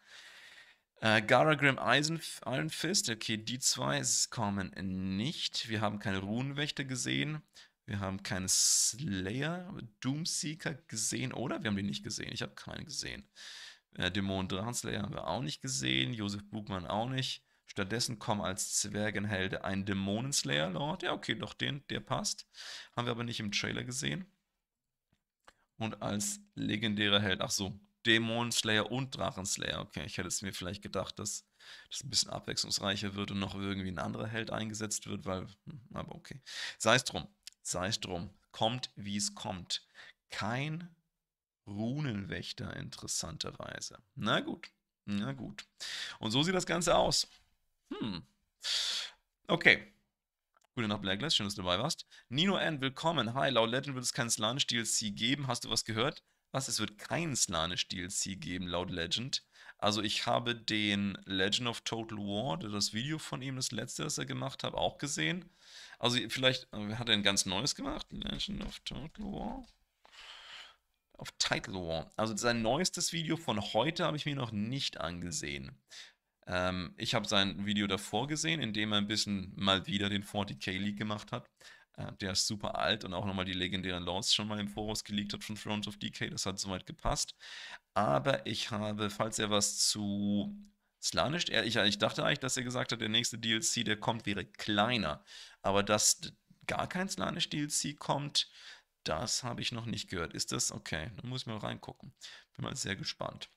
Äh, Garagrim Iron Fist, okay, die zwei kommen nicht. Wir haben keine Runenwächter gesehen. Wir haben keine Slayer, Doomseeker gesehen, oder? Wir haben den nicht gesehen. Ich habe keinen gesehen. Äh, Dämon Drahenslayer haben wir auch nicht gesehen. Josef Bugmann auch nicht. Stattdessen kommen als Zwergenhelde ein Dämonenslayer-Lord. Ja, okay, doch den, der passt. Haben wir aber nicht im Trailer gesehen. Und als legendärer Held, ach so, Dämonenslayer und Drachenslayer. Okay, ich hätte es mir vielleicht gedacht, dass das ein bisschen abwechslungsreicher wird und noch irgendwie ein anderer Held eingesetzt wird, weil, hm, aber okay. Sei es drum sei es drum, kommt wie es kommt. Kein Runenwächter interessanterweise. Na gut, na gut. Und so sieht das Ganze aus. Hm. Okay. Gute Nacht, Blacklist. Schön, dass du dabei warst. Nino N, willkommen. Hi, laut Legend wird es keinen Slanish DLC geben. Hast du was gehört? Was? Es wird keinen Slanish DLC geben, laut Legend. Also ich habe den Legend of Total War, das Video von ihm, das letzte, das er gemacht hat, auch gesehen. Also vielleicht äh, hat er ein ganz neues gemacht, Legend of Total War. Auf Title War. Also sein neuestes Video von heute habe ich mir noch nicht angesehen. Ähm, ich habe sein Video davor gesehen, in dem er ein bisschen mal wieder den 40k League gemacht hat. Äh, der ist super alt und auch nochmal die legendären Laws schon mal im Voraus geleakt hat von Thrones of Decay. Das hat soweit gepasst. Aber ich habe, falls er was zu Slanisch, ich, ich dachte eigentlich, dass er gesagt hat, der nächste DLC, der kommt, wäre kleiner. Aber dass gar kein Slanisch DLC kommt, das habe ich noch nicht gehört. Ist das okay? Dann muss ich mal reingucken. Bin mal sehr gespannt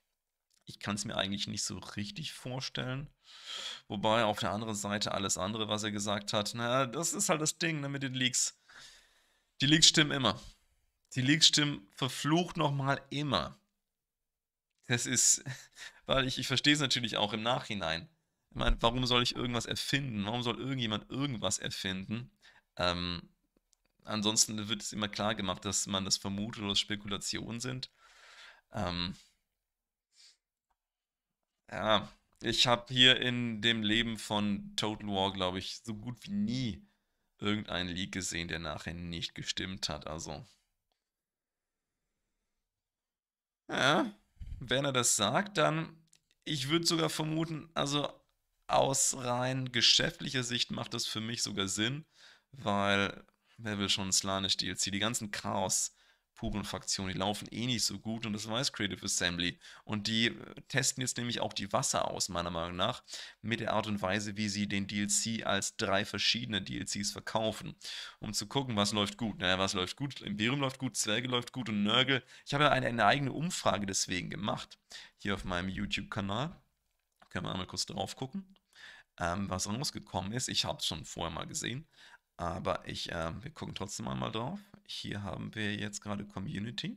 ich kann es mir eigentlich nicht so richtig vorstellen. Wobei auf der anderen Seite alles andere, was er gesagt hat, na, das ist halt das Ding ne, mit den Leaks. Die Leaks stimmen immer. Die Leaks stimmen verflucht nochmal immer. Das ist, weil ich, ich verstehe es natürlich auch im Nachhinein. Ich meine, warum soll ich irgendwas erfinden? Warum soll irgendjemand irgendwas erfinden? Ähm, ansonsten wird es immer klar gemacht, dass man das vermutet oder Spekulationen sind. Ähm, ja, ich habe hier in dem Leben von Total War, glaube ich, so gut wie nie irgendeinen Leak gesehen, der nachher nicht gestimmt hat. Also. Ja, wenn er das sagt, dann. Ich würde sogar vermuten, also aus rein geschäftlicher Sicht macht das für mich sogar Sinn, weil wer will schon Slanish DLC? Die ganzen Chaos. Puben-Fraktion, die laufen eh nicht so gut und das weiß Creative Assembly. Und die äh, testen jetzt nämlich auch die Wasser aus, meiner Meinung nach, mit der Art und Weise, wie sie den DLC als drei verschiedene DLCs verkaufen, um zu gucken, was läuft gut. Naja, was läuft gut? Imperium läuft gut, Zwerge läuft gut und Nörgel. Ich habe ja eine, eine eigene Umfrage deswegen gemacht, hier auf meinem YouTube-Kanal. Können wir einmal kurz drauf gucken, ähm, was rausgekommen ist. Ich habe es schon vorher mal gesehen, aber ich, äh, wir gucken trotzdem einmal drauf. Hier haben wir jetzt gerade Community.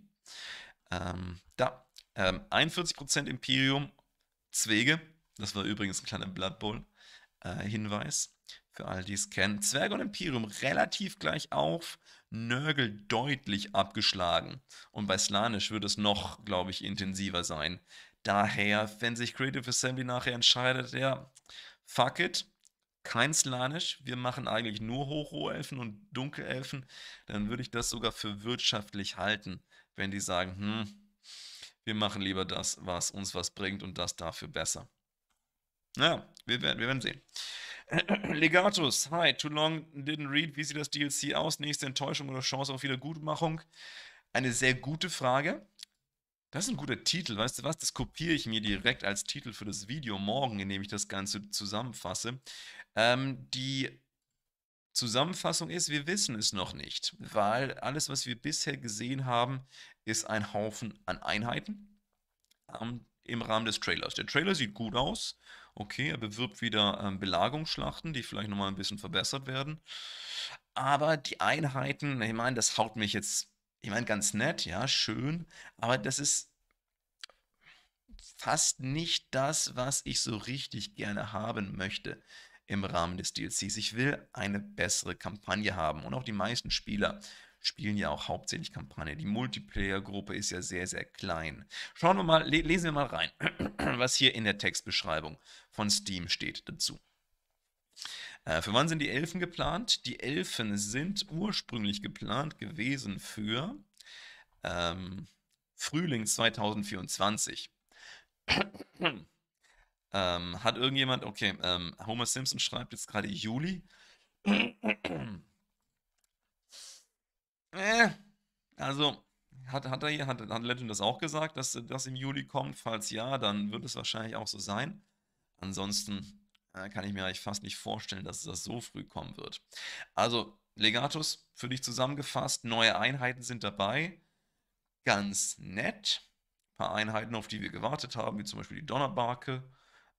Ähm, da, ähm, 41% Imperium, Zwege. Das war übrigens ein kleiner Blood Bowl äh, Hinweis für alle, die es kennen. Zwerge und Imperium relativ gleich auf, Nörgel deutlich abgeschlagen. Und bei Slanisch würde es noch, glaube ich, intensiver sein. Daher, wenn sich Creative Assembly nachher entscheidet, ja, fuck it, kein Slanisch, wir machen eigentlich nur Hochrohelfen und Dunkelelfen, dann würde ich das sogar für wirtschaftlich halten, wenn die sagen, hm, wir machen lieber das, was uns was bringt und das dafür besser. Naja, wir werden, wir werden sehen. Legatus, hi, too long didn't read. Wie sieht das DLC aus? Nächste Enttäuschung oder Chance auf Wiedergutmachung? Eine sehr gute Frage. Das ist ein guter Titel, weißt du was? Das kopiere ich mir direkt als Titel für das Video morgen, indem ich das Ganze zusammenfasse. Ähm, die Zusammenfassung ist, wir wissen es noch nicht, weil alles, was wir bisher gesehen haben, ist ein Haufen an Einheiten ähm, im Rahmen des Trailers. Der Trailer sieht gut aus. Okay, er bewirbt wieder ähm, Belagungsschlachten, die vielleicht nochmal ein bisschen verbessert werden. Aber die Einheiten, ich meine, das haut mich jetzt ich meine, ganz nett, ja, schön, aber das ist fast nicht das, was ich so richtig gerne haben möchte im Rahmen des DLCs. Ich will eine bessere Kampagne haben und auch die meisten Spieler spielen ja auch hauptsächlich Kampagne. Die Multiplayer-Gruppe ist ja sehr, sehr klein. Schauen wir mal, lesen wir mal rein, was hier in der Textbeschreibung von Steam steht dazu. Äh, für wann sind die Elfen geplant? Die Elfen sind ursprünglich geplant gewesen für ähm, Frühling 2024. ähm, hat irgendjemand, okay, ähm, Homer Simpson schreibt jetzt gerade Juli. äh, also, hat, hat, er, hat, hat Legend das auch gesagt, dass das im Juli kommt? Falls ja, dann wird es wahrscheinlich auch so sein. Ansonsten kann ich mir eigentlich fast nicht vorstellen, dass das so früh kommen wird. Also, Legatus, für dich zusammengefasst, neue Einheiten sind dabei. Ganz nett. Ein paar Einheiten, auf die wir gewartet haben, wie zum Beispiel die Donnerbarke,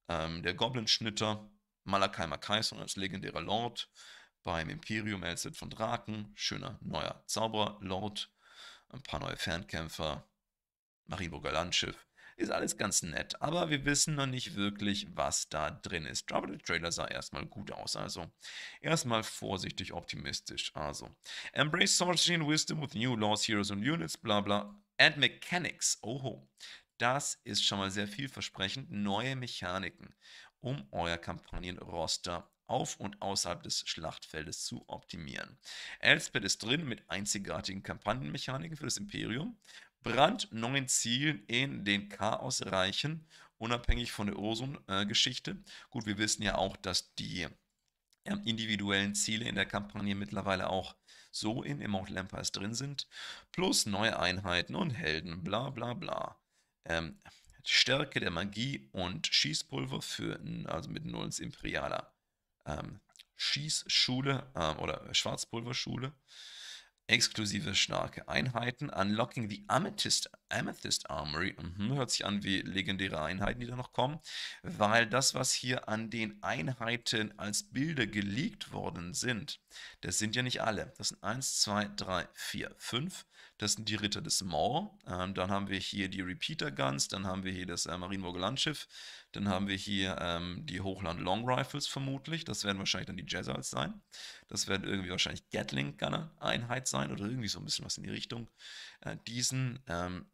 ähm, der Goblinschnitter, schnitter Malakaimer Kaiser als legendärer Lord, beim Imperium Elzit von Draken, schöner neuer Zauberlord, ein paar neue Fernkämpfer, Marienburger Landschiff, ist alles ganz nett, aber wir wissen noch nicht wirklich, was da drin ist. Aber der Trailer sah erstmal gut aus, also erstmal vorsichtig optimistisch. Also, Embrace Sorcery and Wisdom with New Laws, Heroes and Units, bla bla. And Mechanics, oho. Das ist schon mal sehr vielversprechend. Neue Mechaniken, um euer Kampagnenroster auf und außerhalb des Schlachtfeldes zu optimieren. Elspeth ist drin mit einzigartigen Kampagnenmechaniken für das Imperium brandneuen Zielen in den chaosreichen, unabhängig von der Ozone-Geschichte. Gut, wir wissen ja auch, dass die ähm, individuellen Ziele in der Kampagne mittlerweile auch so in Immortal Empires drin sind. Plus neue Einheiten und Helden, bla bla bla. Ähm, Stärke der Magie und Schießpulver für, also mit 0 Imperialer ähm, Schießschule ähm, oder Schwarzpulverschule exklusive starke Einheiten, unlocking the Amethyst Amethyst Armory. Mhm, hört sich an wie legendäre Einheiten, die da noch kommen, weil das, was hier an den Einheiten als Bilder geleakt worden sind, das sind ja nicht alle. Das sind 1, 2, 3, 4, 5. Das sind die Ritter des Maul. Ähm, dann haben wir hier die Repeater Guns. Dann haben wir hier das äh, Marienburger Landschiff. Dann haben wir hier ähm, die Hochland Long Rifles vermutlich. Das werden wahrscheinlich dann die Jesuits sein. Das werden irgendwie wahrscheinlich Gatling Gunner Einheit sein oder irgendwie so ein bisschen was in die Richtung. Äh, diesen ähm,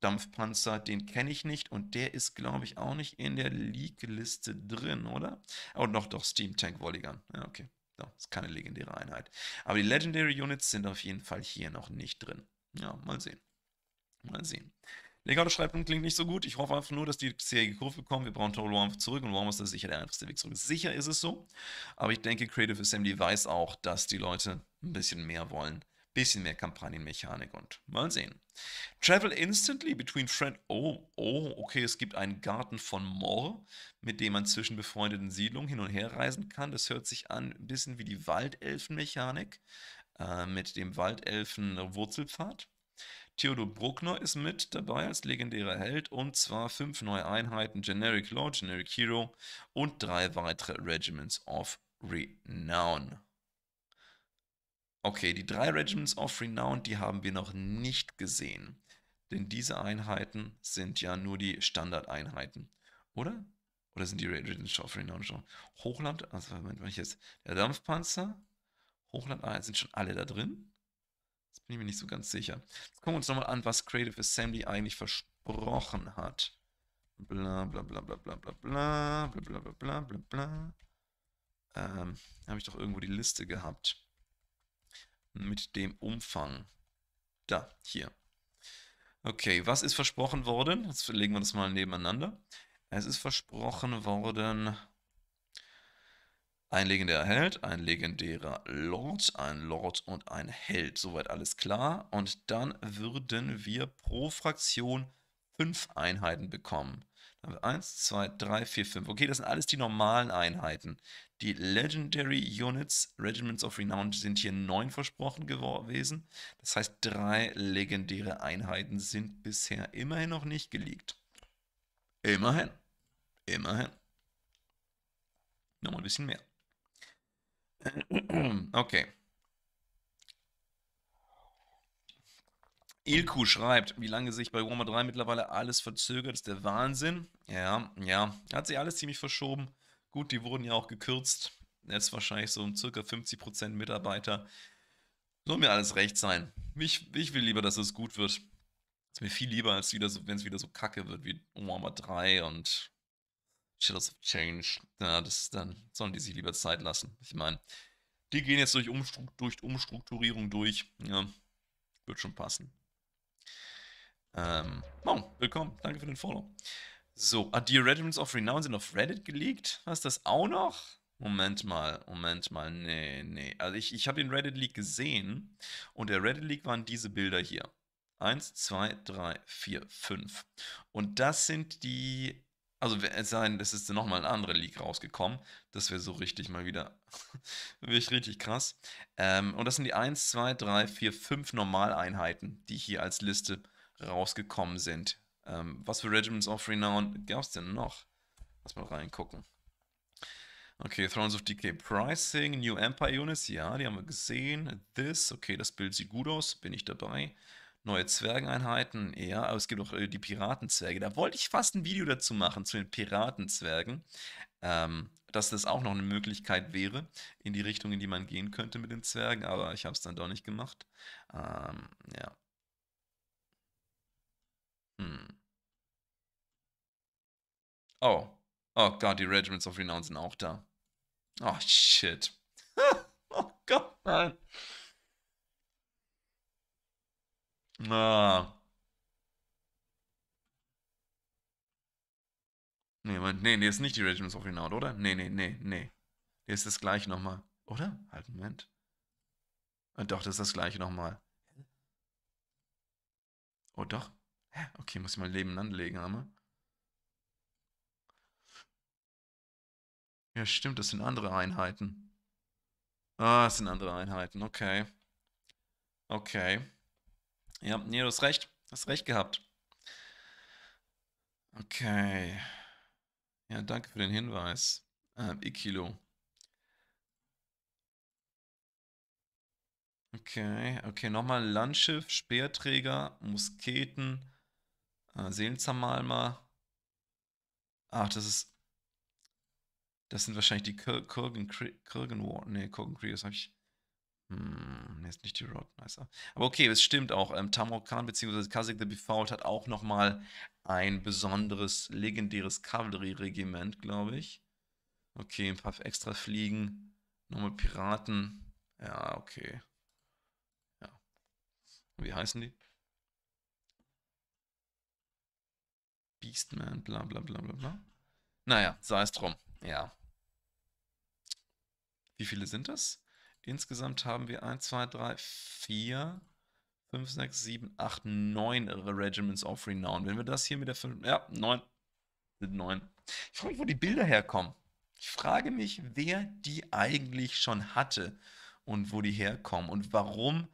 Dampfpanzer, den kenne ich nicht und der ist, glaube ich, auch nicht in der League-Liste drin, oder? Oh, noch doch, Steam Tank Volleygun. Ja, okay. So, ist keine legendäre Einheit. Aber die Legendary Units sind auf jeden Fall hier noch nicht drin. Ja, mal sehen. Mal sehen. Legato Schreibung klingt nicht so gut. Ich hoffe einfach nur, dass die Serie Kurve kommt. Wir brauchen Total Warm zurück und Warm ist das sicher der einfachste Weg zurück. Sicher ist es so. Aber ich denke, Creative Assembly weiß auch, dass die Leute ein bisschen mehr wollen bisschen mehr Kampagnenmechanik und mal sehen. Travel instantly between friend. Oh, oh, okay, es gibt einen Garten von Mor, mit dem man zwischen befreundeten Siedlungen hin und her reisen kann. Das hört sich an ein bisschen wie die Waldelfenmechanik äh, mit dem Waldelfen-Wurzelpfad. Theodor Bruckner ist mit dabei als legendärer Held und zwar fünf neue Einheiten: Generic Lord, Generic Hero und drei weitere Regiments of Renown. Okay, die drei Regiments of Renown, die haben wir noch nicht gesehen. Denn diese Einheiten sind ja nur die Standardeinheiten. Oder? Oder sind die Regiments of Renown schon? Hochland, also Moment, wenn ich jetzt. Der Dampfpanzer, Hochland 1, sind schon alle da drin? Jetzt bin ich mir nicht so ganz sicher. Jetzt gucken wir uns nochmal an, was Creative Assembly eigentlich versprochen hat. Bla bla bla bla bla bla bla bla bla bla bla bla. Ähm, habe ich doch irgendwo die Liste gehabt mit dem Umfang. Da, hier. Okay, was ist versprochen worden? Jetzt legen wir das mal nebeneinander. Es ist versprochen worden, ein legendärer Held, ein legendärer Lord, ein Lord und ein Held. Soweit alles klar. Und dann würden wir pro Fraktion fünf Einheiten bekommen. Dann haben wir 1, 2, 3, 4, 5. Okay, das sind alles die normalen Einheiten. Die Legendary Units, Regiments of Renown, sind hier 9 versprochen gewesen. Das heißt, drei legendäre Einheiten sind bisher immerhin noch nicht geleakt. Immerhin. Immerhin. Nochmal ein bisschen mehr. Okay. Ilku schreibt, wie lange sich bei Roma 3 mittlerweile alles verzögert, ist der Wahnsinn. Ja, ja, hat sich alles ziemlich verschoben. Gut, die wurden ja auch gekürzt. Jetzt wahrscheinlich so um circa 50% Mitarbeiter. Soll mir alles recht sein. Ich, ich will lieber, dass es gut wird. Ist mir viel lieber, als wieder so, wenn es wieder so kacke wird wie Roma 3 und Shadows of Change. Ja, das, dann sollen die sich lieber Zeit lassen. Ich meine, die gehen jetzt durch, Umstru durch Umstrukturierung durch. Ja, wird schon passen. Ähm, oh, willkommen. Danke für den Follow. So, hat die Regiments of Renown sind auf Reddit geleakt? Was ist das auch noch? Moment mal, Moment mal, nee, nee. Also ich, ich habe den Reddit Leak gesehen und der Reddit Leak waren diese Bilder hier. Eins, zwei, drei, vier, fünf. Und das sind die also es sei denn, es ist nochmal ein anderer Leak rausgekommen. Das wäre so richtig mal wieder, wirklich richtig krass. Ähm, und das sind die 1, 2, 3, 4, 5 Normaleinheiten, die ich hier als Liste rausgekommen sind. Ähm, was für Regiments of Renown gab es denn noch? Lass mal reingucken. Okay, Thrones of Decay Pricing, New Empire Units, ja, die haben wir gesehen. This, okay, das Bild sieht gut aus, bin ich dabei. Neue Zwergeneinheiten, ja, aber es gibt auch äh, die Piratenzwerge. Da wollte ich fast ein Video dazu machen, zu den Piratenzwergen. Ähm, dass das auch noch eine Möglichkeit wäre, in die Richtung, in die man gehen könnte mit den Zwergen, aber ich habe es dann doch nicht gemacht. Ähm, ja, hm. Oh. Oh Gott, die Regiments of Renown sind auch da. Oh shit. oh Gott, nein. Ah. Nee, mein, nee, nee, ist nicht die Regiments of Renown, oder? Nee, nee, nee, nee. Hier ist das gleiche nochmal. Oder? Halt, Moment. Ah, doch, das ist das gleiche nochmal. Oh, doch. Hä? Okay, muss ich mal nebeneinander legen, haben Ja, stimmt, das sind andere Einheiten. Ah, das sind andere Einheiten, okay. Okay. Ja, nee, du hast recht. Du Hast recht gehabt. Okay. Ja, danke für den Hinweis. Ähm, Ikilo. Okay, okay, nochmal Landschiff, Speerträger, Musketen, äh, Seelenzermalmer. Ach, das ist. Das sind wahrscheinlich die Kurgan War. Ne, Kurgan Krios habe ich. Hm, nee, ist nicht die Roadnicer. Aber okay, es stimmt auch. Ähm, Tamokan bzw. Kasik the Befault hat auch nochmal ein besonderes, legendäres Kavallerie-Regiment, glaube ich. Okay, ein paar extra Fliegen. Nochmal Piraten. Ja, okay. Ja. Wie heißen die? Beastman, bla bla bla bla bla. Naja, sei es drum. Ja. Wie viele sind das? Insgesamt haben wir 1, 2, 3, 4, 5, 6, 7, 8, 9 Regiments of Renown. Wenn wir das hier mit der 5. Ja, 9. Sind 9. Ich frage mich, wo die Bilder herkommen. Ich frage mich, wer die eigentlich schon hatte und wo die herkommen und warum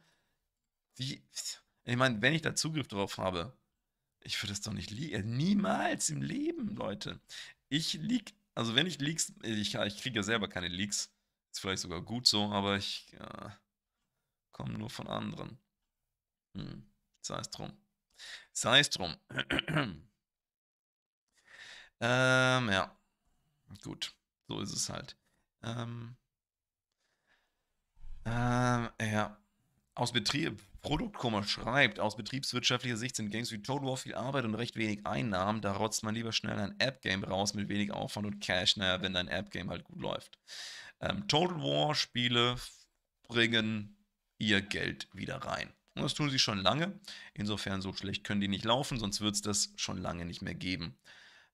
die. Ich meine, wenn ich da Zugriff drauf habe, ich würde es doch nicht liegen. Äh, niemals im Leben, Leute. Ich lieg, also wenn ich Leaks, äh, ich, ich kriege ja selber keine Leaks. Ist vielleicht sogar gut so, aber ich ja, äh, komme nur von anderen. Hm. Sei es drum. Sei es drum. ähm, ja. Gut. So ist es halt. Ähm, ähm, ja. Aus Betrieb. Produktkummer schreibt, aus betriebswirtschaftlicher Sicht sind Games wie Total War viel Arbeit und recht wenig Einnahmen. Da rotzt man lieber schnell ein App-Game raus mit wenig Aufwand und Cash, naja, wenn dein App-Game halt gut läuft. Ähm, Total War-Spiele bringen ihr Geld wieder rein. Und das tun sie schon lange. Insofern so schlecht können die nicht laufen, sonst wird es das schon lange nicht mehr geben.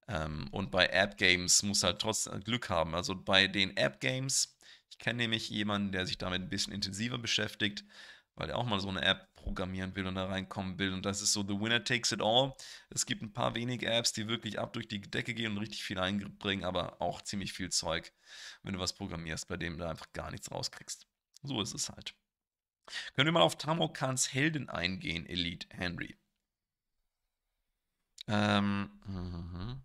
Ähm, und bei App-Games muss halt trotzdem äh, Glück haben. Also bei den App-Games, ich kenne nämlich jemanden, der sich damit ein bisschen intensiver beschäftigt weil er auch mal so eine App programmieren will und da reinkommen will. Und das ist so The Winner Takes It All. Es gibt ein paar wenige Apps, die wirklich ab durch die Decke gehen und richtig viel einbringen, aber auch ziemlich viel Zeug, wenn du was programmierst, bei dem du einfach gar nichts rauskriegst. So ist es halt. Können wir mal auf Tamokans Helden eingehen, Elite Henry? Ähm, mh.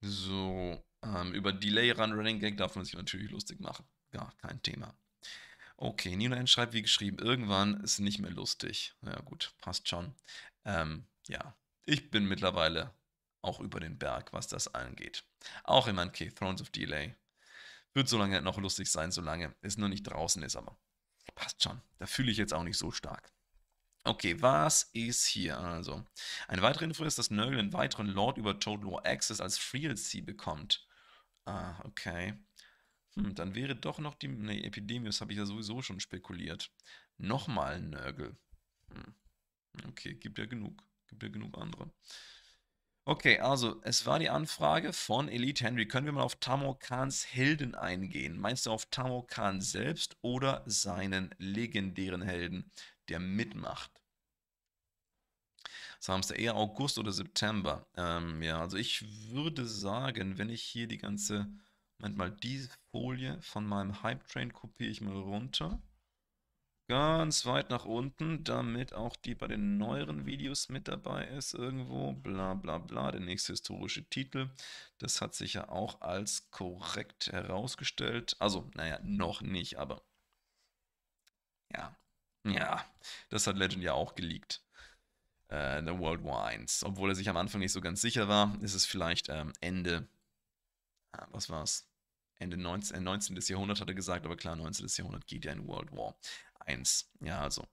so, ähm, über Delay Run Running Gag darf man sich natürlich lustig machen. Gar kein Thema. Okay, Nina schreibt wie geschrieben, irgendwann ist nicht mehr lustig. Ja gut, passt schon. Ähm, ja, ich bin mittlerweile auch über den Berg, was das angeht. Auch immer okay, Thrones of Delay. Wird so lange noch lustig sein, solange es nur nicht draußen ist, aber passt schon. Da fühle ich jetzt auch nicht so stark. Okay, was ist hier also? Eine weitere Info ist, dass Nurgle einen weiteren Lord über Total War Access als Free bekommt. Ah, okay. Hm, dann wäre doch noch die. Nee, Epidemius habe ich ja sowieso schon spekuliert. Nochmal ein Nörgel. Hm. Okay, gibt ja genug. Gibt ja genug andere. Okay, also es war die Anfrage von Elite Henry. Können wir mal auf Tamor Khans Helden eingehen? Meinst du auf Tamor Khan selbst oder seinen legendären Helden, der mitmacht? Samstag, eher August oder September. Ähm, ja, also ich würde sagen, wenn ich hier die ganze Moment mal, diese Folie von meinem Hype Train kopiere ich mal runter. Ganz weit nach unten, damit auch die bei den neueren Videos mit dabei ist irgendwo. Bla bla bla, der nächste historische Titel. Das hat sich ja auch als korrekt herausgestellt. Also, naja, noch nicht, aber ja. Ja, das hat Legend ja auch geleakt. Äh, The World Wines. Obwohl er sich am Anfang nicht so ganz sicher war, ist es vielleicht ähm, Ende was war's? Ende 19, 19. Äh, Jahrhundert hat er gesagt, aber klar, 19. Jahrhundert geht ja in World War I. Ja, also.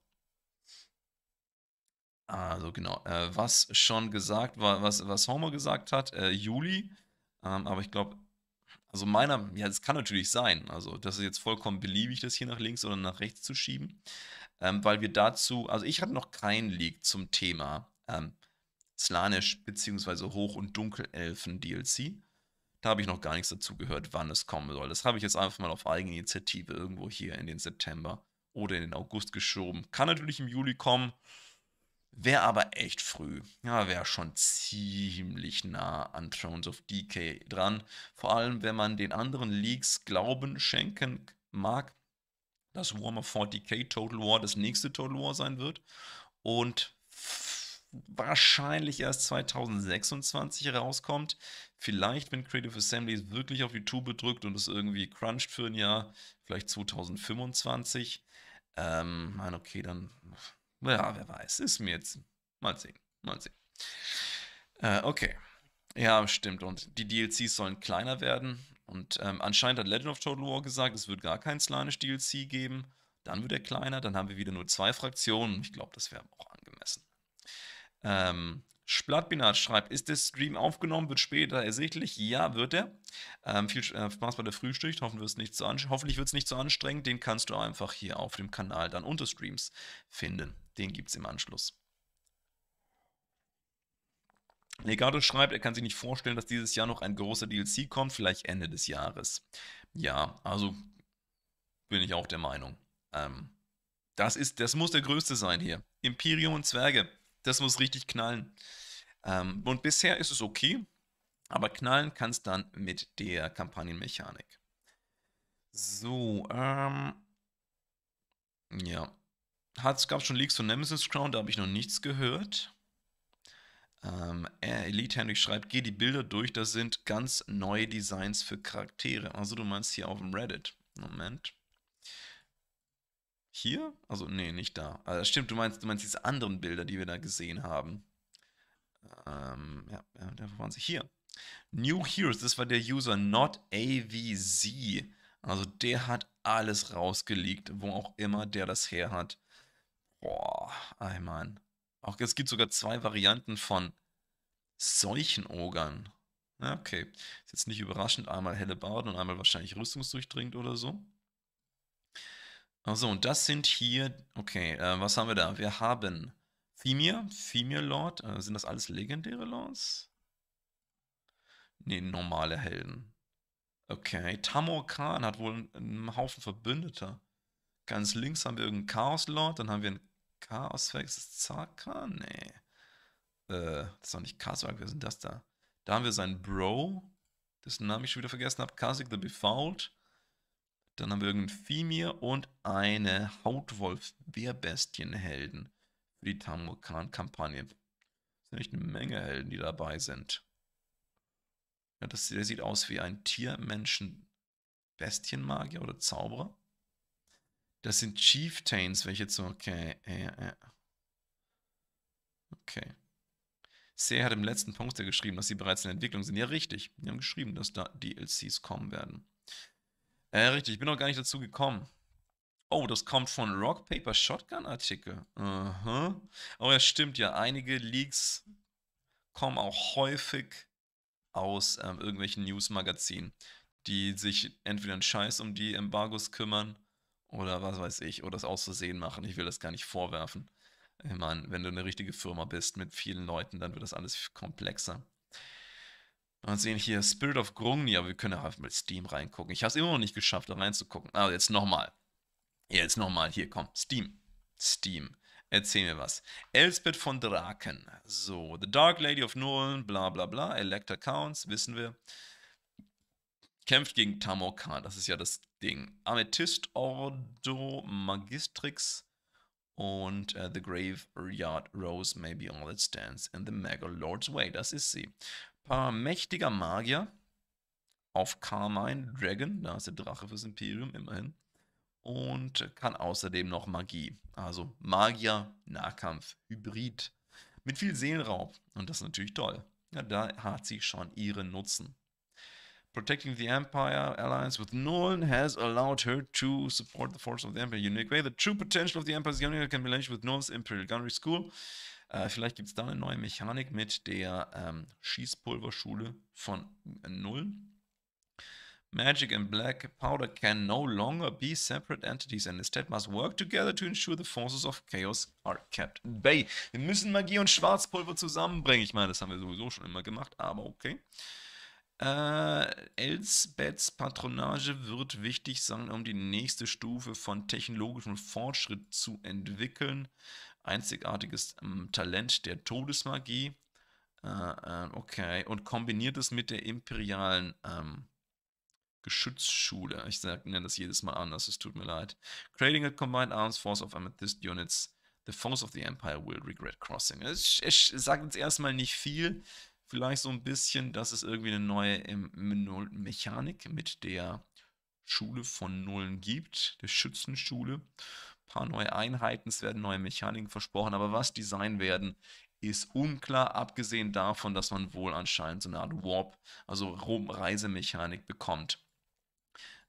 Also genau, äh, was schon gesagt war, was, was Homer gesagt hat, äh, Juli, ähm, aber ich glaube, also meiner, ja, das kann natürlich sein, also das ist jetzt vollkommen beliebig, das hier nach links oder nach rechts zu schieben, ähm, weil wir dazu, also ich hatte noch keinen Leak zum Thema ähm, Slanisch bzw. Hoch- und Dunkelelfen DLC. Da habe ich noch gar nichts dazu gehört, wann es kommen soll. Das habe ich jetzt einfach mal auf Eigeninitiative irgendwo hier in den September oder in den August geschoben. Kann natürlich im Juli kommen. Wäre aber echt früh. Ja, wäre schon ziemlich nah an Thrones of Decay dran. Vor allem, wenn man den anderen Leaks Glauben schenken mag, dass Warhammer 40k Total War das nächste Total War sein wird. Und wahrscheinlich erst 2026 rauskommt. Vielleicht, wenn Creative Assembly wirklich auf YouTube drückt und es irgendwie cruncht für ein Jahr, vielleicht 2025. Ähm, nein, okay, dann, ja, wer weiß, ist mir jetzt, mal sehen, mal sehen. Äh, okay. Ja, stimmt. Und die DLCs sollen kleiner werden. Und ähm, anscheinend hat Legend of Total War gesagt, es wird gar kein Slanish DLC geben. Dann wird er kleiner, dann haben wir wieder nur zwei Fraktionen. Ich glaube, das wäre auch angenehm. Ähm, Splatbinat schreibt, ist der Stream aufgenommen, wird später ersichtlich? Ja, wird er. Ähm, viel äh, Spaß bei der Frühstück, Hoffen wir nicht zu hoffentlich wird es nicht zu anstrengend. Den kannst du einfach hier auf dem Kanal dann unter Streams finden. Den gibt es im Anschluss. Legato schreibt, er kann sich nicht vorstellen, dass dieses Jahr noch ein großer DLC kommt, vielleicht Ende des Jahres. Ja, also bin ich auch der Meinung. Ähm, das, ist, das muss der größte sein hier. Imperium und Zwerge das muss richtig knallen. Ähm, und bisher ist es okay, aber knallen kann es dann mit der Kampagnenmechanik. So, ähm, ja. Es gab schon Leaks von Nemesis Crown, da habe ich noch nichts gehört. Ähm, äh, Elite Henrik schreibt, geh die Bilder durch, das sind ganz neue Designs für Charaktere. Also du meinst hier auf dem Reddit. Moment. Hier? Also, nee, nicht da. Also, stimmt, du meinst, du meinst diese anderen Bilder, die wir da gesehen haben. Ähm, ja, ja, da waren sie hier. New Heroes, das war der User not AVZ. Also der hat alles rausgelegt, wo auch immer der das her hat. Boah, ey, Mann. Auch es gibt sogar zwei Varianten von solchen Ogern. okay. Ist jetzt nicht überraschend. Einmal helle Bauten und einmal wahrscheinlich rüstungsdurchdringend oder so. Achso, und das sind hier, okay, äh, was haben wir da? Wir haben Femir, Femir Lord. Äh, sind das alles legendäre Lords? Ne, normale Helden. Okay, Tamor Khan hat wohl einen Haufen Verbündeter. Ganz links haben wir irgendeinen Chaos Lord, dann haben wir einen Chaos Ist Zarkan? Nee. Äh, das ist doch nicht Chaoswerk, wer sind das da? Da haben wir seinen Bro, dessen Namen ich schon wieder vergessen habe, Kasik the Befouled. Dann haben wir irgendeinen Fimir und eine hautwolf wehrbestien helden für die Tamukan-Kampagne. Das sind echt eine Menge Helden, die dabei sind. Ja, das, der sieht aus wie ein Tier-Menschen-Bestienmagier oder Zauberer. Das sind Chieftains, welche zu. Okay, äh, äh. Okay. Sehr hat im letzten Poster geschrieben, dass sie bereits in Entwicklung sind. Ja, richtig. Die haben geschrieben, dass da DLCs kommen werden. Ja, richtig, ich bin noch gar nicht dazu gekommen. Oh, das kommt von Rock Paper Shotgun Artikel. Aha. Oh ja, stimmt ja. Einige Leaks kommen auch häufig aus ähm, irgendwelchen Newsmagazinen, die sich entweder einen Scheiß um die Embargos kümmern oder was weiß ich, oder es aus Versehen machen. Ich will das gar nicht vorwerfen. Ich meine, wenn du eine richtige Firma bist mit vielen Leuten, dann wird das alles komplexer. Mal sehen hier, Spirit of Grungni, aber wir können ja mit Steam reingucken. Ich habe es immer noch nicht geschafft, da reinzugucken. Also jetzt nochmal. Jetzt nochmal, hier, komm, Steam. Steam. Erzähl mir was. Elspeth von Draken. So, The Dark Lady of Nolan, bla bla bla. Electa Counts, wissen wir. Kämpft gegen Tamokan, das ist ja das Ding. Amethyst Ordo, Magistrix und uh, The Graveyard Rose maybe all that stands in the Mega Lord's Way. Das ist sie paar mächtiger Magier auf Carmine Dragon, da ist der Drache fürs Imperium immerhin, und kann außerdem noch Magie, also Magier, Nahkampf, Hybrid, mit viel Seelenraub und das ist natürlich toll. Ja, da hat sie schon ihren Nutzen. Protecting the Empire alliance with Nolan has allowed her to support the force of the Empire in a unique way. The true potential of the Empire's gunnery can be launched with Nolan's Imperial Gunnery School. Äh, vielleicht gibt es da eine neue Mechanik mit der ähm, Schießpulverschule von Null. Magic and black powder can no longer be separate entities and instead must work together to ensure the forces of chaos are kept at bay. Wir müssen Magie und Schwarzpulver zusammenbringen. Ich meine, das haben wir sowieso schon immer gemacht, aber okay. Äh, Elsbeths Patronage wird wichtig sein, um die nächste Stufe von technologischem Fortschritt zu entwickeln einzigartiges ähm, Talent der Todesmagie. Äh, äh, okay, und kombiniert es mit der imperialen ähm, Geschützsschule. Ich nenne das jedes Mal anders, es tut mir leid. Creating a combined arms force of amethyst units. The foes of the empire will regret crossing. Es, es sagt uns erstmal nicht viel. Vielleicht so ein bisschen, dass es irgendwie eine neue ähm, Mechanik mit der Schule von Nullen gibt, der Schützenschule paar neue Einheiten, es werden neue Mechaniken versprochen, aber was die sein werden, ist unklar, abgesehen davon, dass man wohl anscheinend so eine Art Warp, also Reisemechanik bekommt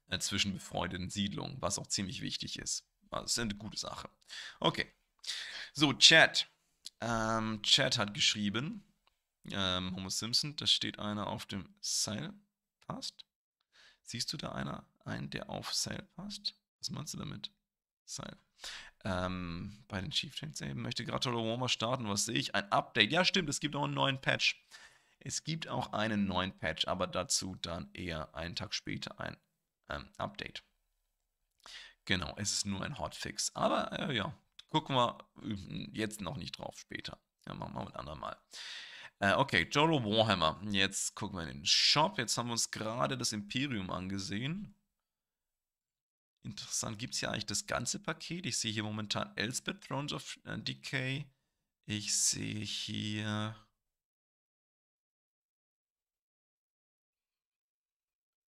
äh, zwischen befreundeten Siedlungen, was auch ziemlich wichtig ist. Also ist eine gute Sache. Okay. So, Chat. Ähm, Chat hat geschrieben, ähm, Homo Simpson, da steht einer auf dem Seil. Passt? Siehst du da einer, einen, der auf Seil passt? Was meinst du damit? Seil. Ähm, bei den Chieftains eben möchte Gratolo Warmer starten. Was sehe ich? Ein Update. Ja, stimmt, es gibt auch einen neuen Patch. Es gibt auch einen neuen Patch, aber dazu dann eher einen Tag später ein ähm, Update. Genau, es ist nur ein Hotfix. Aber äh, ja, gucken wir jetzt noch nicht drauf, später. Ja, machen wir ein andermal. Äh, okay, Jolo Warhammer. Jetzt gucken wir in den Shop. Jetzt haben wir uns gerade das Imperium angesehen. Interessant, gibt es hier eigentlich das ganze Paket? Ich sehe hier momentan Elspeth Thrones of äh, Decay. Ich sehe hier...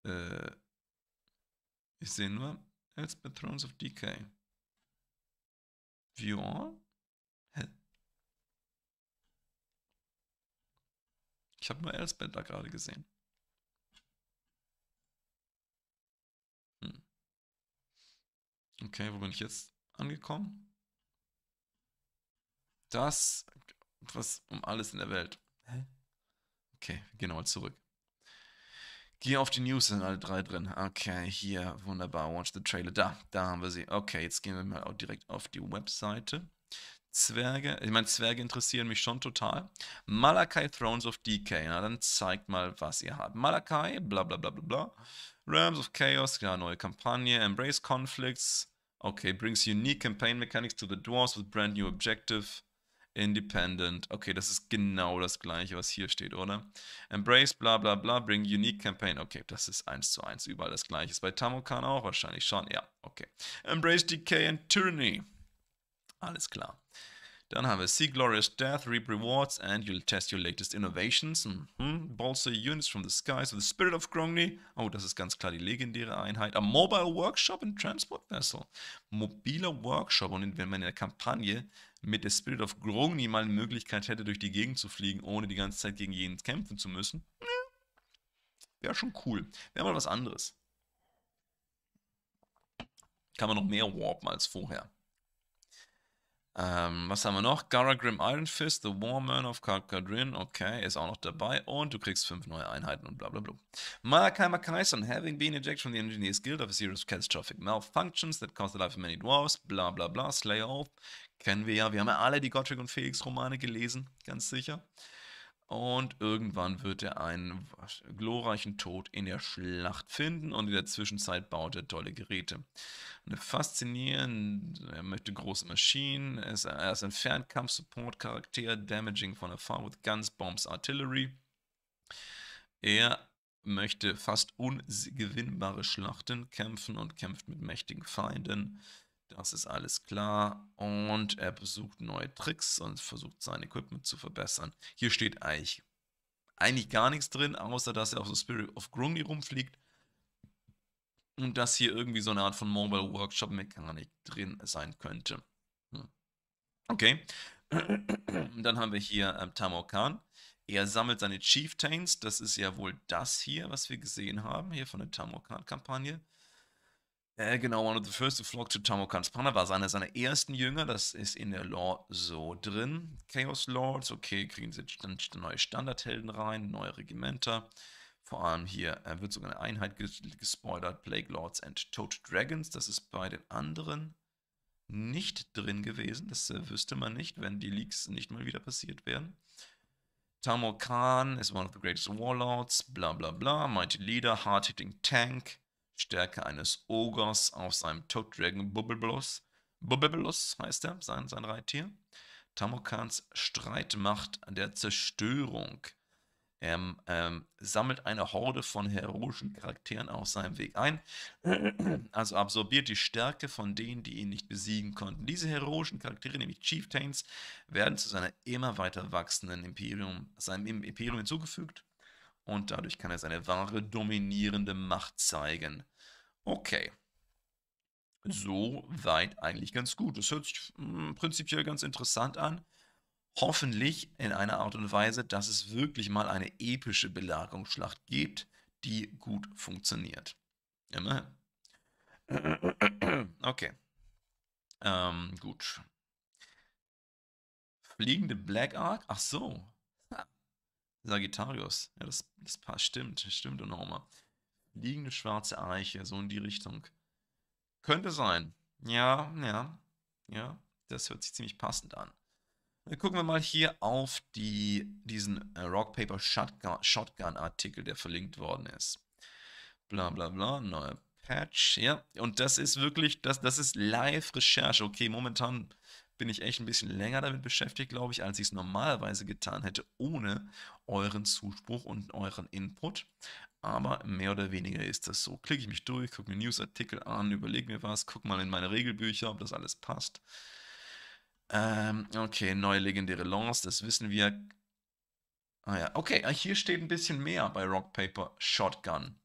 Äh, ich sehe nur Elspeth Thrones of Decay. View all? Hä? Ich habe nur Elspeth da gerade gesehen. Okay, wo bin ich jetzt angekommen? Das, was um alles in der Welt. Hä? Okay, gehen nochmal zurück. Geh auf die News, sind alle drei drin. Okay, hier, wunderbar, watch the trailer. Da, da haben wir sie. Okay, jetzt gehen wir mal auch direkt auf die Webseite. Zwerge, ich meine, Zwerge interessieren mich schon total. Malakai Thrones of Decay, na dann zeigt mal, was ihr habt. Malakai, bla bla bla bla bla. Realms of Chaos, ja, neue Kampagne. Embrace Conflicts. Okay, brings unique campaign mechanics to the Dwarves with brand new objective. Independent. Okay, das ist genau das gleiche, was hier steht, oder? Embrace, bla bla bla, bring unique campaign. Okay, das ist eins zu eins überall das gleiche. Ist bei Tamokan auch wahrscheinlich schon. Ja, okay. Embrace Decay and Tyranny. Alles klar. Dann haben wir See Glorious Death, Reap Rewards and You'll Test Your Latest Innovations. Mhm. Bolster Units from the Skies with the Spirit of Grongny. Oh, das ist ganz klar die legendäre Einheit. A Mobile Workshop and Transport Vessel. Mobiler Workshop. Und wenn man in der Kampagne mit der Spirit of Grongny mal eine Möglichkeit hätte, durch die Gegend zu fliegen, ohne die ganze Zeit gegen jeden kämpfen zu müssen, wäre schon cool. Wäre mal was anderes. Kann man noch mehr warpen als vorher. Ähm, was haben wir noch? Garagrim Iron Fist, The Warman of Kalkadrin, okay, ist auch noch dabei. Und du kriegst fünf neue Einheiten und bla bla bla. Malakai Makaison, having been ejected from the Engineers Guild of a series of catastrophic malfunctions that caused the life of many dwarves, bla bla bla, Slayer Kennen wir ja, wir haben ja alle die Gotrek und Felix Romane gelesen, ganz sicher. Und irgendwann wird er einen glorreichen Tod in der Schlacht finden und in der Zwischenzeit baut er tolle Geräte. Eine faszinierende, er möchte große Maschinen, er ist, ein Fernkampf-Support-Charakter, damaging von afar with Guns, Bombs, Artillery. Er möchte fast ungewinnbare Schlachten kämpfen und kämpft mit mächtigen Feinden. Mhm das ist alles klar. Und er besucht neue Tricks und versucht sein Equipment zu verbessern. Hier steht eigentlich, eigentlich gar nichts drin, außer dass er auf so Spirit of Grumny rumfliegt. Und dass hier irgendwie so eine Art von Mobile Workshop Mechanik drin sein könnte. Hm. Okay. Dann haben wir hier ähm, Khan. Er sammelt seine Chieftains. Das ist ja wohl das hier, was wir gesehen haben, hier von der khan kampagne äh, genau, one of the first to flock to Tamokans war einer seiner ersten Jünger, das ist in der Lore so drin. Chaos Lords, okay, kriegen sie stand, neue Standardhelden rein, neue Regimenter. Vor allem hier äh, wird sogar eine Einheit ges gespoilert, Plague Lords and Toad Dragons, das ist bei den anderen nicht drin gewesen. Das äh, wüsste man nicht, wenn die Leaks nicht mal wieder passiert wären. Tamo Khan is one of the greatest warlords, bla bla bla, mighty leader, hard-hitting tank, Stärke eines Ogers auf seinem Toad Dragon Bubbleblus. Bubbleblus heißt er, sein, sein Reittier. Tamokans Streitmacht der Zerstörung. Er ähm, sammelt eine Horde von heroischen Charakteren auf seinem Weg ein, also absorbiert die Stärke von denen, die ihn nicht besiegen konnten. Diese heroischen Charaktere, nämlich Chieftains, werden zu seiner immer weiter wachsenden Imperium, seinem Imperium hinzugefügt und dadurch kann er seine wahre dominierende Macht zeigen. Okay. So weit eigentlich ganz gut. Das hört sich hm, prinzipiell ganz interessant an. Hoffentlich in einer Art und Weise, dass es wirklich mal eine epische Belagerungsschlacht gibt, die gut funktioniert. Immerhin. Okay. Ähm, gut. Fliegende Black Ark? Ach so. Sagittarius. Ja, das, das passt. Stimmt, stimmt, nochmal. Liegende schwarze Eiche, so in die Richtung. Könnte sein. Ja, ja, ja. Das hört sich ziemlich passend an. Dann gucken wir mal hier auf die, diesen äh, Rock Paper Shotgun, Shotgun Artikel, der verlinkt worden ist. Bla bla bla, neuer Patch, ja. Und das ist wirklich, das, das ist Live-Recherche. Okay, momentan bin ich echt ein bisschen länger damit beschäftigt, glaube ich, als ich es normalerweise getan hätte, ohne euren Zuspruch und euren Input. Aber mehr oder weniger ist das so. Klicke ich mich durch, gucke mir Newsartikel an, überlege mir was, gucke mal in meine Regelbücher, ob das alles passt. Ähm, okay, neue legendäre Laws, das wissen wir. Ah ja, okay, ah, hier steht ein bisschen mehr bei Rock Paper Shotgun.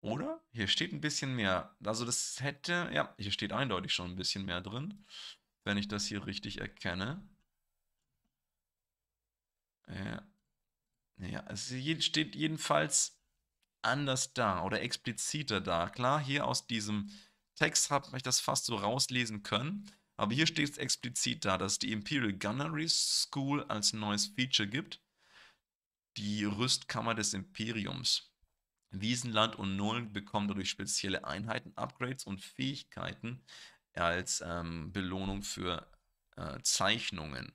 Oder? Hier steht ein bisschen mehr. Also das hätte, ja, hier steht eindeutig schon ein bisschen mehr drin wenn ich das hier richtig erkenne. Ja. Naja, es steht jedenfalls anders da oder expliziter da. Klar, hier aus diesem Text habe ich das fast so rauslesen können, aber hier steht es explizit da, dass es die Imperial Gunnery School als neues Feature gibt. Die Rüstkammer des Imperiums. Wiesenland und Nullen bekommen dadurch spezielle Einheiten, Upgrades und Fähigkeiten, als ähm, Belohnung für äh, Zeichnungen,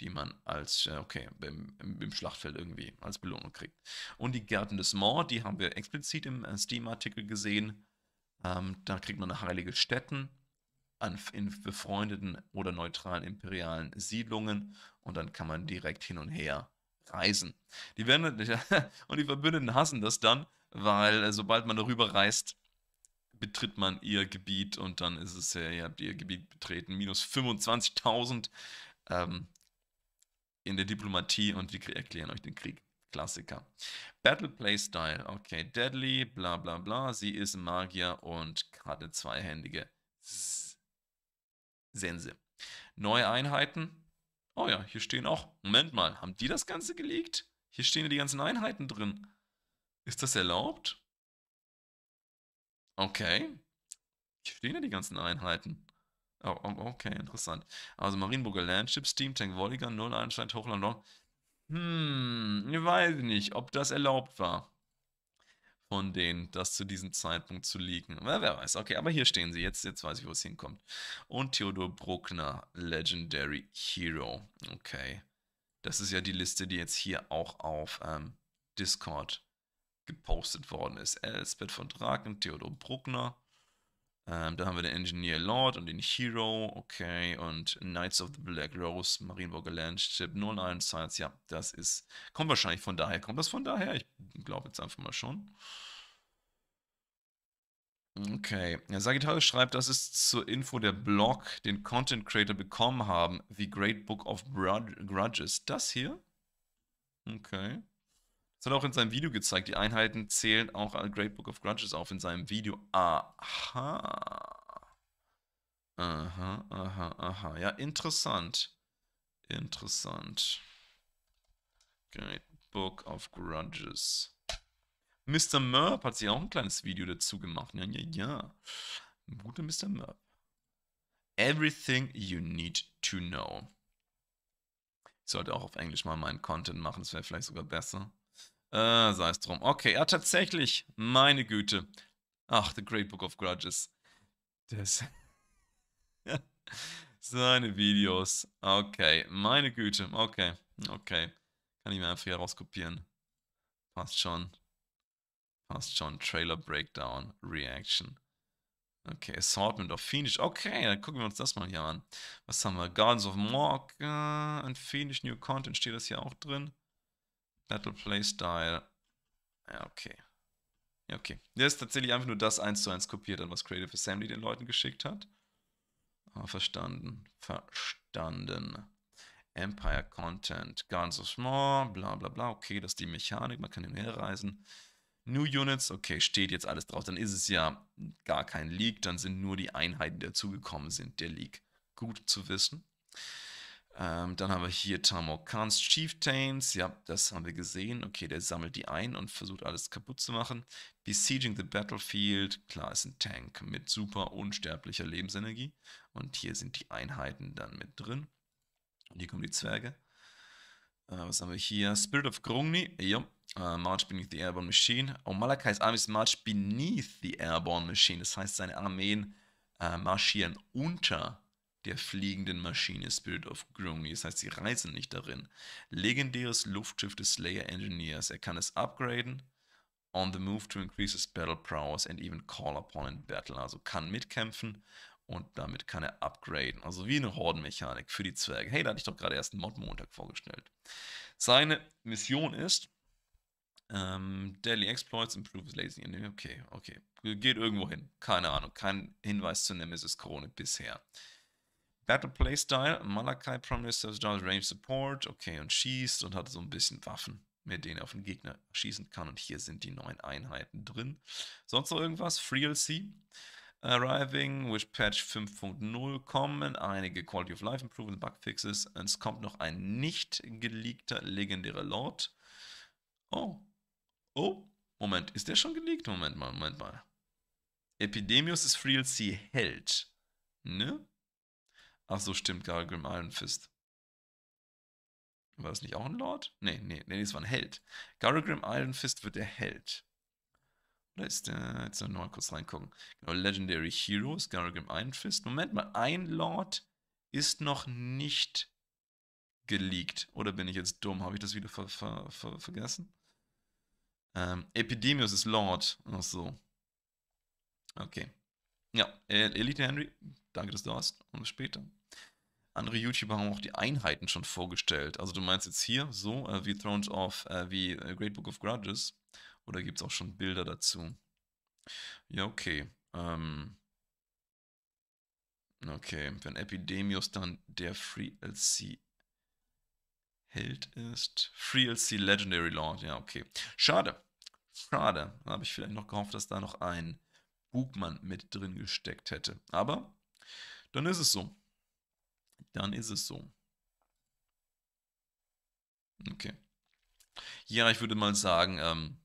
die man als, äh, okay, im, im, Schlachtfeld irgendwie als Belohnung kriegt. Und die Gärten des Mord, die haben wir explizit im äh, Steam-Artikel gesehen. Ähm, da kriegt man heilige Stätten an, in befreundeten oder neutralen imperialen Siedlungen und dann kann man direkt hin und her reisen. Die werden, und die Verbündeten hassen das dann, weil äh, sobald man darüber reist, betritt man ihr Gebiet und dann ist es ja, ihr habt ihr Gebiet betreten, minus 25.000 ähm, in der Diplomatie und wir erklären euch den Krieg. Klassiker. Battle Playstyle, okay, deadly, bla bla bla, sie ist Magier und gerade zweihändige Sense. Neue Einheiten, oh ja, hier stehen auch, Moment mal, haben die das Ganze gelegt? Hier stehen ja die ganzen Einheiten drin. Ist das erlaubt? Okay. Ich verstehe die ganzen Einheiten. Oh, oh, okay, interessant. Also Marienburger Landship, Steam Tank, Wolligan, Null, Einstein, Hochland, Long. Hm, ich weiß nicht, ob das erlaubt war. Von denen, das zu diesem Zeitpunkt zu liegen. Wer, wer weiß. Okay, aber hier stehen sie. Jetzt, jetzt weiß ich, wo es hinkommt. Und Theodor Bruckner, Legendary Hero. Okay. Das ist ja die Liste, die jetzt hier auch auf ähm, Discord gepostet worden ist. Elspeth von Draken, Theodor Bruckner. Ähm, da haben wir den Engineer Lord und den Hero, okay, und Knights of the Black Rose, Marienburger Landship, 09 Science, ja, das ist, kommt wahrscheinlich von daher, kommt das von daher? Ich glaube jetzt einfach mal schon. Okay, ja, Sagittarius schreibt, das ist zur Info der Blog, den Content Creator bekommen haben, The Great Book of Grudges, das hier? Okay. Das hat er auch in seinem Video gezeigt. Die Einheiten zählen auch an Great Book of Grudges auf in seinem Video. Aha. Aha, aha, aha. Ja, interessant. Interessant. Great Book of Grudges. Mr. Merp hat sich auch ein kleines Video dazu gemacht. Ja, ja, ja. Guter Mr. Merp. Everything you need to know. Ich sollte auch auf Englisch mal meinen Content machen, das wäre vielleicht sogar besser. Äh, sei es drum. Okay, ja, tatsächlich. Meine Güte. Ach, The Great Book of Grudges. Das. Seine Videos. Okay, meine Güte. Okay, okay. Kann ich mir einfach hier rauskopieren. Passt schon. Passt schon. Trailer Breakdown. Reaction. Okay, Assortment of Phoenix. Okay, dann gucken wir uns das mal hier an. Was haben wir? Gardens of Morgue. Äh, ein Phoenix New Content. Steht das hier auch drin? Battle Playstyle. Ja, okay. Ja, okay. Der ist tatsächlich einfach nur das eins zu eins kopiert, was Creative Assembly den Leuten geschickt hat. Oh, verstanden. Verstanden. Empire Content. Ganz so small, bla bla bla. Okay, das ist die Mechanik, man kann hin und reisen. New Units, okay, steht jetzt alles drauf. Dann ist es ja gar kein Leak, dann sind nur die Einheiten, die dazugekommen sind, der Leak. Gut zu wissen. Ähm, dann haben wir hier Tamokans Chieftains. Ja, das haben wir gesehen. Okay, der sammelt die ein und versucht alles kaputt zu machen. Besieging the Battlefield. Klar, ist ein Tank mit super unsterblicher Lebensenergie. Und hier sind die Einheiten dann mit drin. Und hier kommen die Zwerge. Äh, was haben wir hier? Spirit of Grungni. Ja. Uh, äh, March Beneath the Airborne Machine. Oh, Malakai's Army is March Beneath the Airborne Machine. Das heißt, seine Armeen äh, marschieren unter der fliegenden Maschine Spirit of Grungy. Das heißt, sie reisen nicht darin. Legendäres Luftschiff des Slayer Engineers. Er kann es upgraden. On the move to increase his battle prowess and even call upon in battle. Also kann mitkämpfen und damit kann er upgraden. Also wie eine Hordenmechanik für die Zwerge. Hey, da hatte ich doch gerade erst einen Mod Montag vorgestellt. Seine Mission ist, ähm, Daily Exploits improves Lazy Okay, okay. Geht irgendwo hin. Keine Ahnung. Kein Hinweis zur Nemesis-Krone bisher. Battle Playstyle, Malakai Promise Service Down, Range Support, okay, und schießt und hat so ein bisschen Waffen, mit denen er auf den Gegner schießen kann. Und hier sind die neuen Einheiten drin. Sonst noch irgendwas? FreeLC. Arriving with Patch 5.0 kommen einige Quality of Life Improvements, Bugfixes. Es kommt noch ein nicht geleakter legendärer Lord. Oh. Oh. Moment, ist der schon geleakt? Moment mal, Moment mal. Epidemius ist FreeLC Held. Ne? Ach so, stimmt, Gargrim Iron Fist. War das nicht auch ein Lord? Nee, nee, nee, das war ein Held. Gargrim Iron Fist wird der Held. Oder ist der. Jetzt mal kurz reingucken. Genau, Legendary Heroes, Gargrim Iron Fist. Moment mal, ein Lord ist noch nicht geleakt. Oder bin ich jetzt dumm? Habe ich das wieder ver ver ver vergessen? Ähm, Epidemius ist Lord. Ach so. Okay. Ja, Elite Henry, danke, dass du warst. Und bis später andere YouTuber haben auch die Einheiten schon vorgestellt. Also du meinst jetzt hier so äh, wie Thrones of, äh, wie äh, Great Book of Grudges. Oder gibt es auch schon Bilder dazu? Ja, okay. Ähm okay, wenn Epidemius dann der Free LC Held ist. Free LC Legendary Lord, ja, okay. Schade. Schade. Da habe ich vielleicht noch gehofft, dass da noch ein Bugmann mit drin gesteckt hätte. Aber dann ist es so dann ist es so. Okay. Ja, ich würde mal sagen, ähm,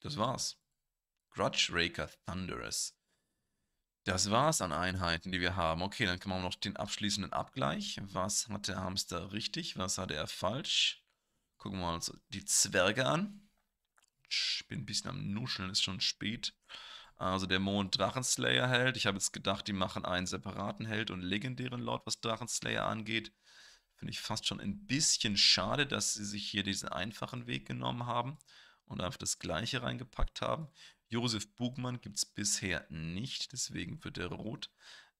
das war's. Grudge Raker Thunderous. Das war's an Einheiten, die wir haben. Okay, dann können wir noch den abschließenden Abgleich. Was hat der Hamster richtig? Was hat er falsch? Gucken wir uns die Zwerge an. Ich bin ein bisschen am Nuscheln, ist schon spät. Also der Mond Drachenslayer Held. Ich habe jetzt gedacht, die machen einen separaten Held und legendären Lord, was Drachenslayer angeht. Finde ich fast schon ein bisschen schade, dass sie sich hier diesen einfachen Weg genommen haben und einfach das Gleiche reingepackt haben. Josef Bugmann gibt es bisher nicht, deswegen wird er rot.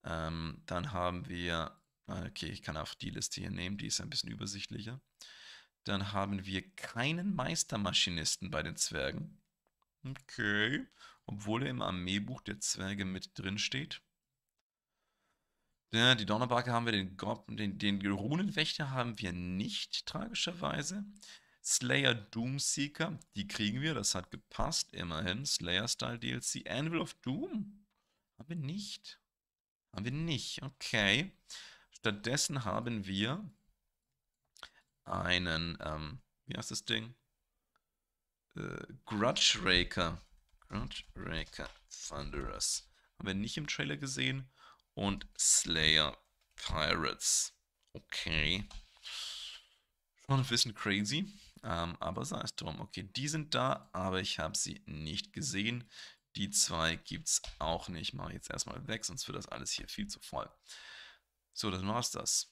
Ähm, dann haben wir, ah, okay, ich kann auch die Liste hier nehmen, die ist ein bisschen übersichtlicher. Dann haben wir keinen Meistermaschinisten bei den Zwergen. Okay obwohl er im Armeebuch der Zwerge mit drin steht. die Donnerbarke haben wir, den, Gob, den, den Runenwächter haben wir nicht, tragischerweise. Slayer Doomseeker, die kriegen wir, das hat gepasst, immerhin. Slayer-Style DLC. Anvil of Doom haben wir nicht. Haben wir nicht, okay. Stattdessen haben wir einen, ähm, wie heißt das Ding? Äh, Grudge Raker. Heartbreaker Thunderous. Haben wir nicht im Trailer gesehen. Und Slayer Pirates. Okay. Schon ein bisschen crazy. Ähm, aber sei es drum. Okay, die sind da, aber ich habe sie nicht gesehen. Die zwei gibt es auch nicht. Mache ich jetzt erstmal weg, sonst wird das alles hier viel zu voll. So, dann war's das.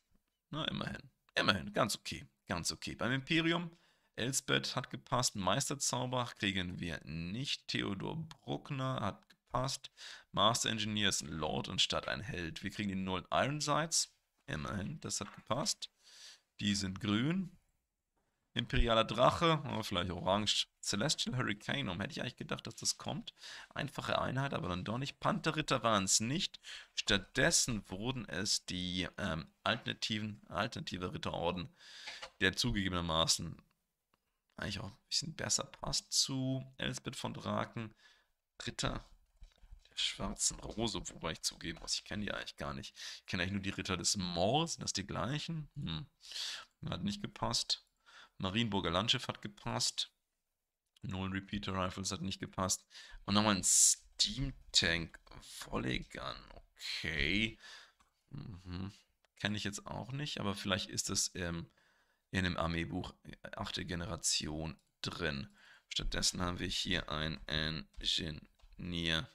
Na, immerhin. Immerhin, ganz okay. Ganz okay. Beim Imperium Elsbeth hat gepasst. Meister Zauber kriegen wir nicht. Theodor Bruckner hat gepasst. Master Engineer ist ein Lord und statt ein Held. Wir kriegen die Null Ironsides. Immerhin, das hat gepasst. Die sind grün. Imperialer Drache, oh, vielleicht orange. Celestial Hurricaneum, hätte ich eigentlich gedacht, dass das kommt. Einfache Einheit, aber dann doch nicht. Pantherritter waren es nicht. Stattdessen wurden es die ähm, alternativen, alternative Ritterorden, der zugegebenermaßen eigentlich auch ein bisschen besser passt zu Elsbeth von Draken. Ritter der schwarzen Rose, wobei ich zugeben muss, ich kenne die eigentlich gar nicht. Ich kenne eigentlich nur die Ritter des Moors, sind das die gleichen? Hm. Hat nicht gepasst. Marienburger Landschiff hat gepasst. Null Repeater Rifles hat nicht gepasst. Und nochmal ein Steam Tank Volley Gun. Okay. Mhm. Kenne ich jetzt auch nicht, aber vielleicht ist das im ähm, in dem Armeebuch 8. Äh, Generation drin. Stattdessen haben wir hier ein Engineer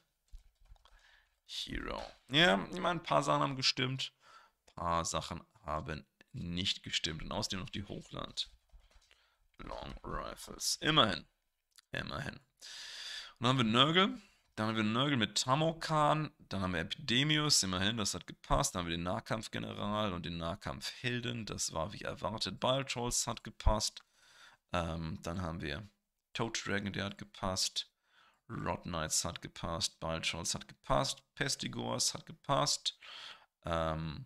Hero. Ja, ich meine, ein paar Sachen haben gestimmt, ein paar Sachen haben nicht gestimmt. Und außerdem noch die Hochland Long Rifles. Immerhin. Immerhin. Und dann haben wir Nurgle. Dann haben wir Nörgel mit Tamokan, dann haben wir Epidemius, immerhin, das hat gepasst. Dann haben wir den Nahkampfgeneral und den Nahkampfhelden, das war wie erwartet. Biotrolls hat gepasst. Ähm, dann haben wir Toad Dragon, der hat gepasst. Rod Knights hat gepasst. Biotrolls hat gepasst. Pestigors hat gepasst. Ähm,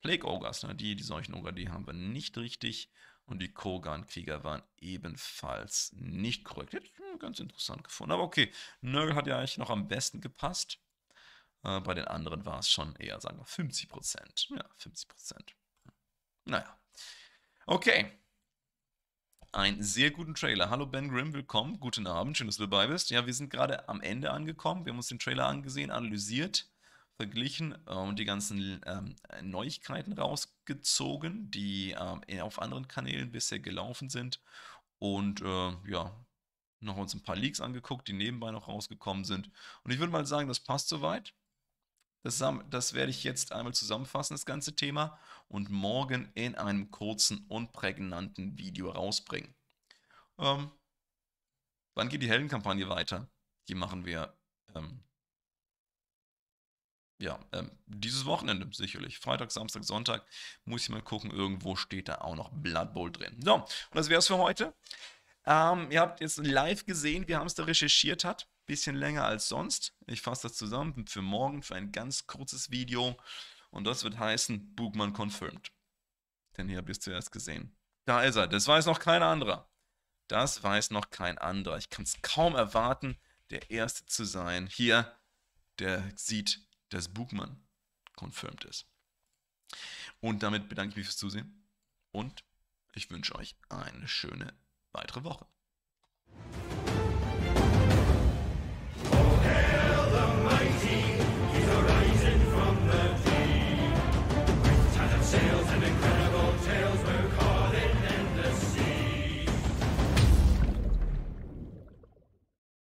Plague Ogres, ne? die, die solchen Ogre, die haben wir nicht richtig. Und die Kogan-Krieger waren ebenfalls nicht korrekt. Hätte ich hm, ganz interessant gefunden. Aber okay, Nurgle hat ja eigentlich noch am besten gepasst. Äh, bei den anderen war es schon eher, sagen wir, 50 Ja, 50 Naja. Okay. Einen sehr guten Trailer. Hallo Ben Grimm, willkommen. Guten Abend, schön, dass du dabei bist. Ja, wir sind gerade am Ende angekommen. Wir haben uns den Trailer angesehen, analysiert verglichen und ähm, die ganzen ähm, Neuigkeiten rausgezogen, die ähm, auf anderen Kanälen bisher gelaufen sind. Und äh, ja, noch uns ein paar Leaks angeguckt, die nebenbei noch rausgekommen sind. Und ich würde mal sagen, das passt soweit. Das, das werde ich jetzt einmal zusammenfassen, das ganze Thema, und morgen in einem kurzen und prägnanten Video rausbringen. Ähm, wann geht die Heldenkampagne weiter? Die machen wir ähm, ja, ähm, dieses Wochenende sicherlich. Freitag, Samstag, Sonntag muss ich mal gucken. Irgendwo steht da auch noch Blood Bowl drin. So, und das wäre es für heute. Ähm, ihr habt jetzt live gesehen, wie Hamster recherchiert hat. Bisschen länger als sonst. Ich fasse das zusammen für morgen für ein ganz kurzes Video. Und das wird heißen Bugmann Confirmed. Denn hier habt ihr es zuerst gesehen. Da ist er. Das weiß noch kein anderer. Das weiß noch kein anderer. Ich kann es kaum erwarten, der Erste zu sein. Hier, der sieht dass Bugmann confirmed ist. Und damit bedanke ich mich fürs Zusehen und ich wünsche euch eine schöne weitere Woche.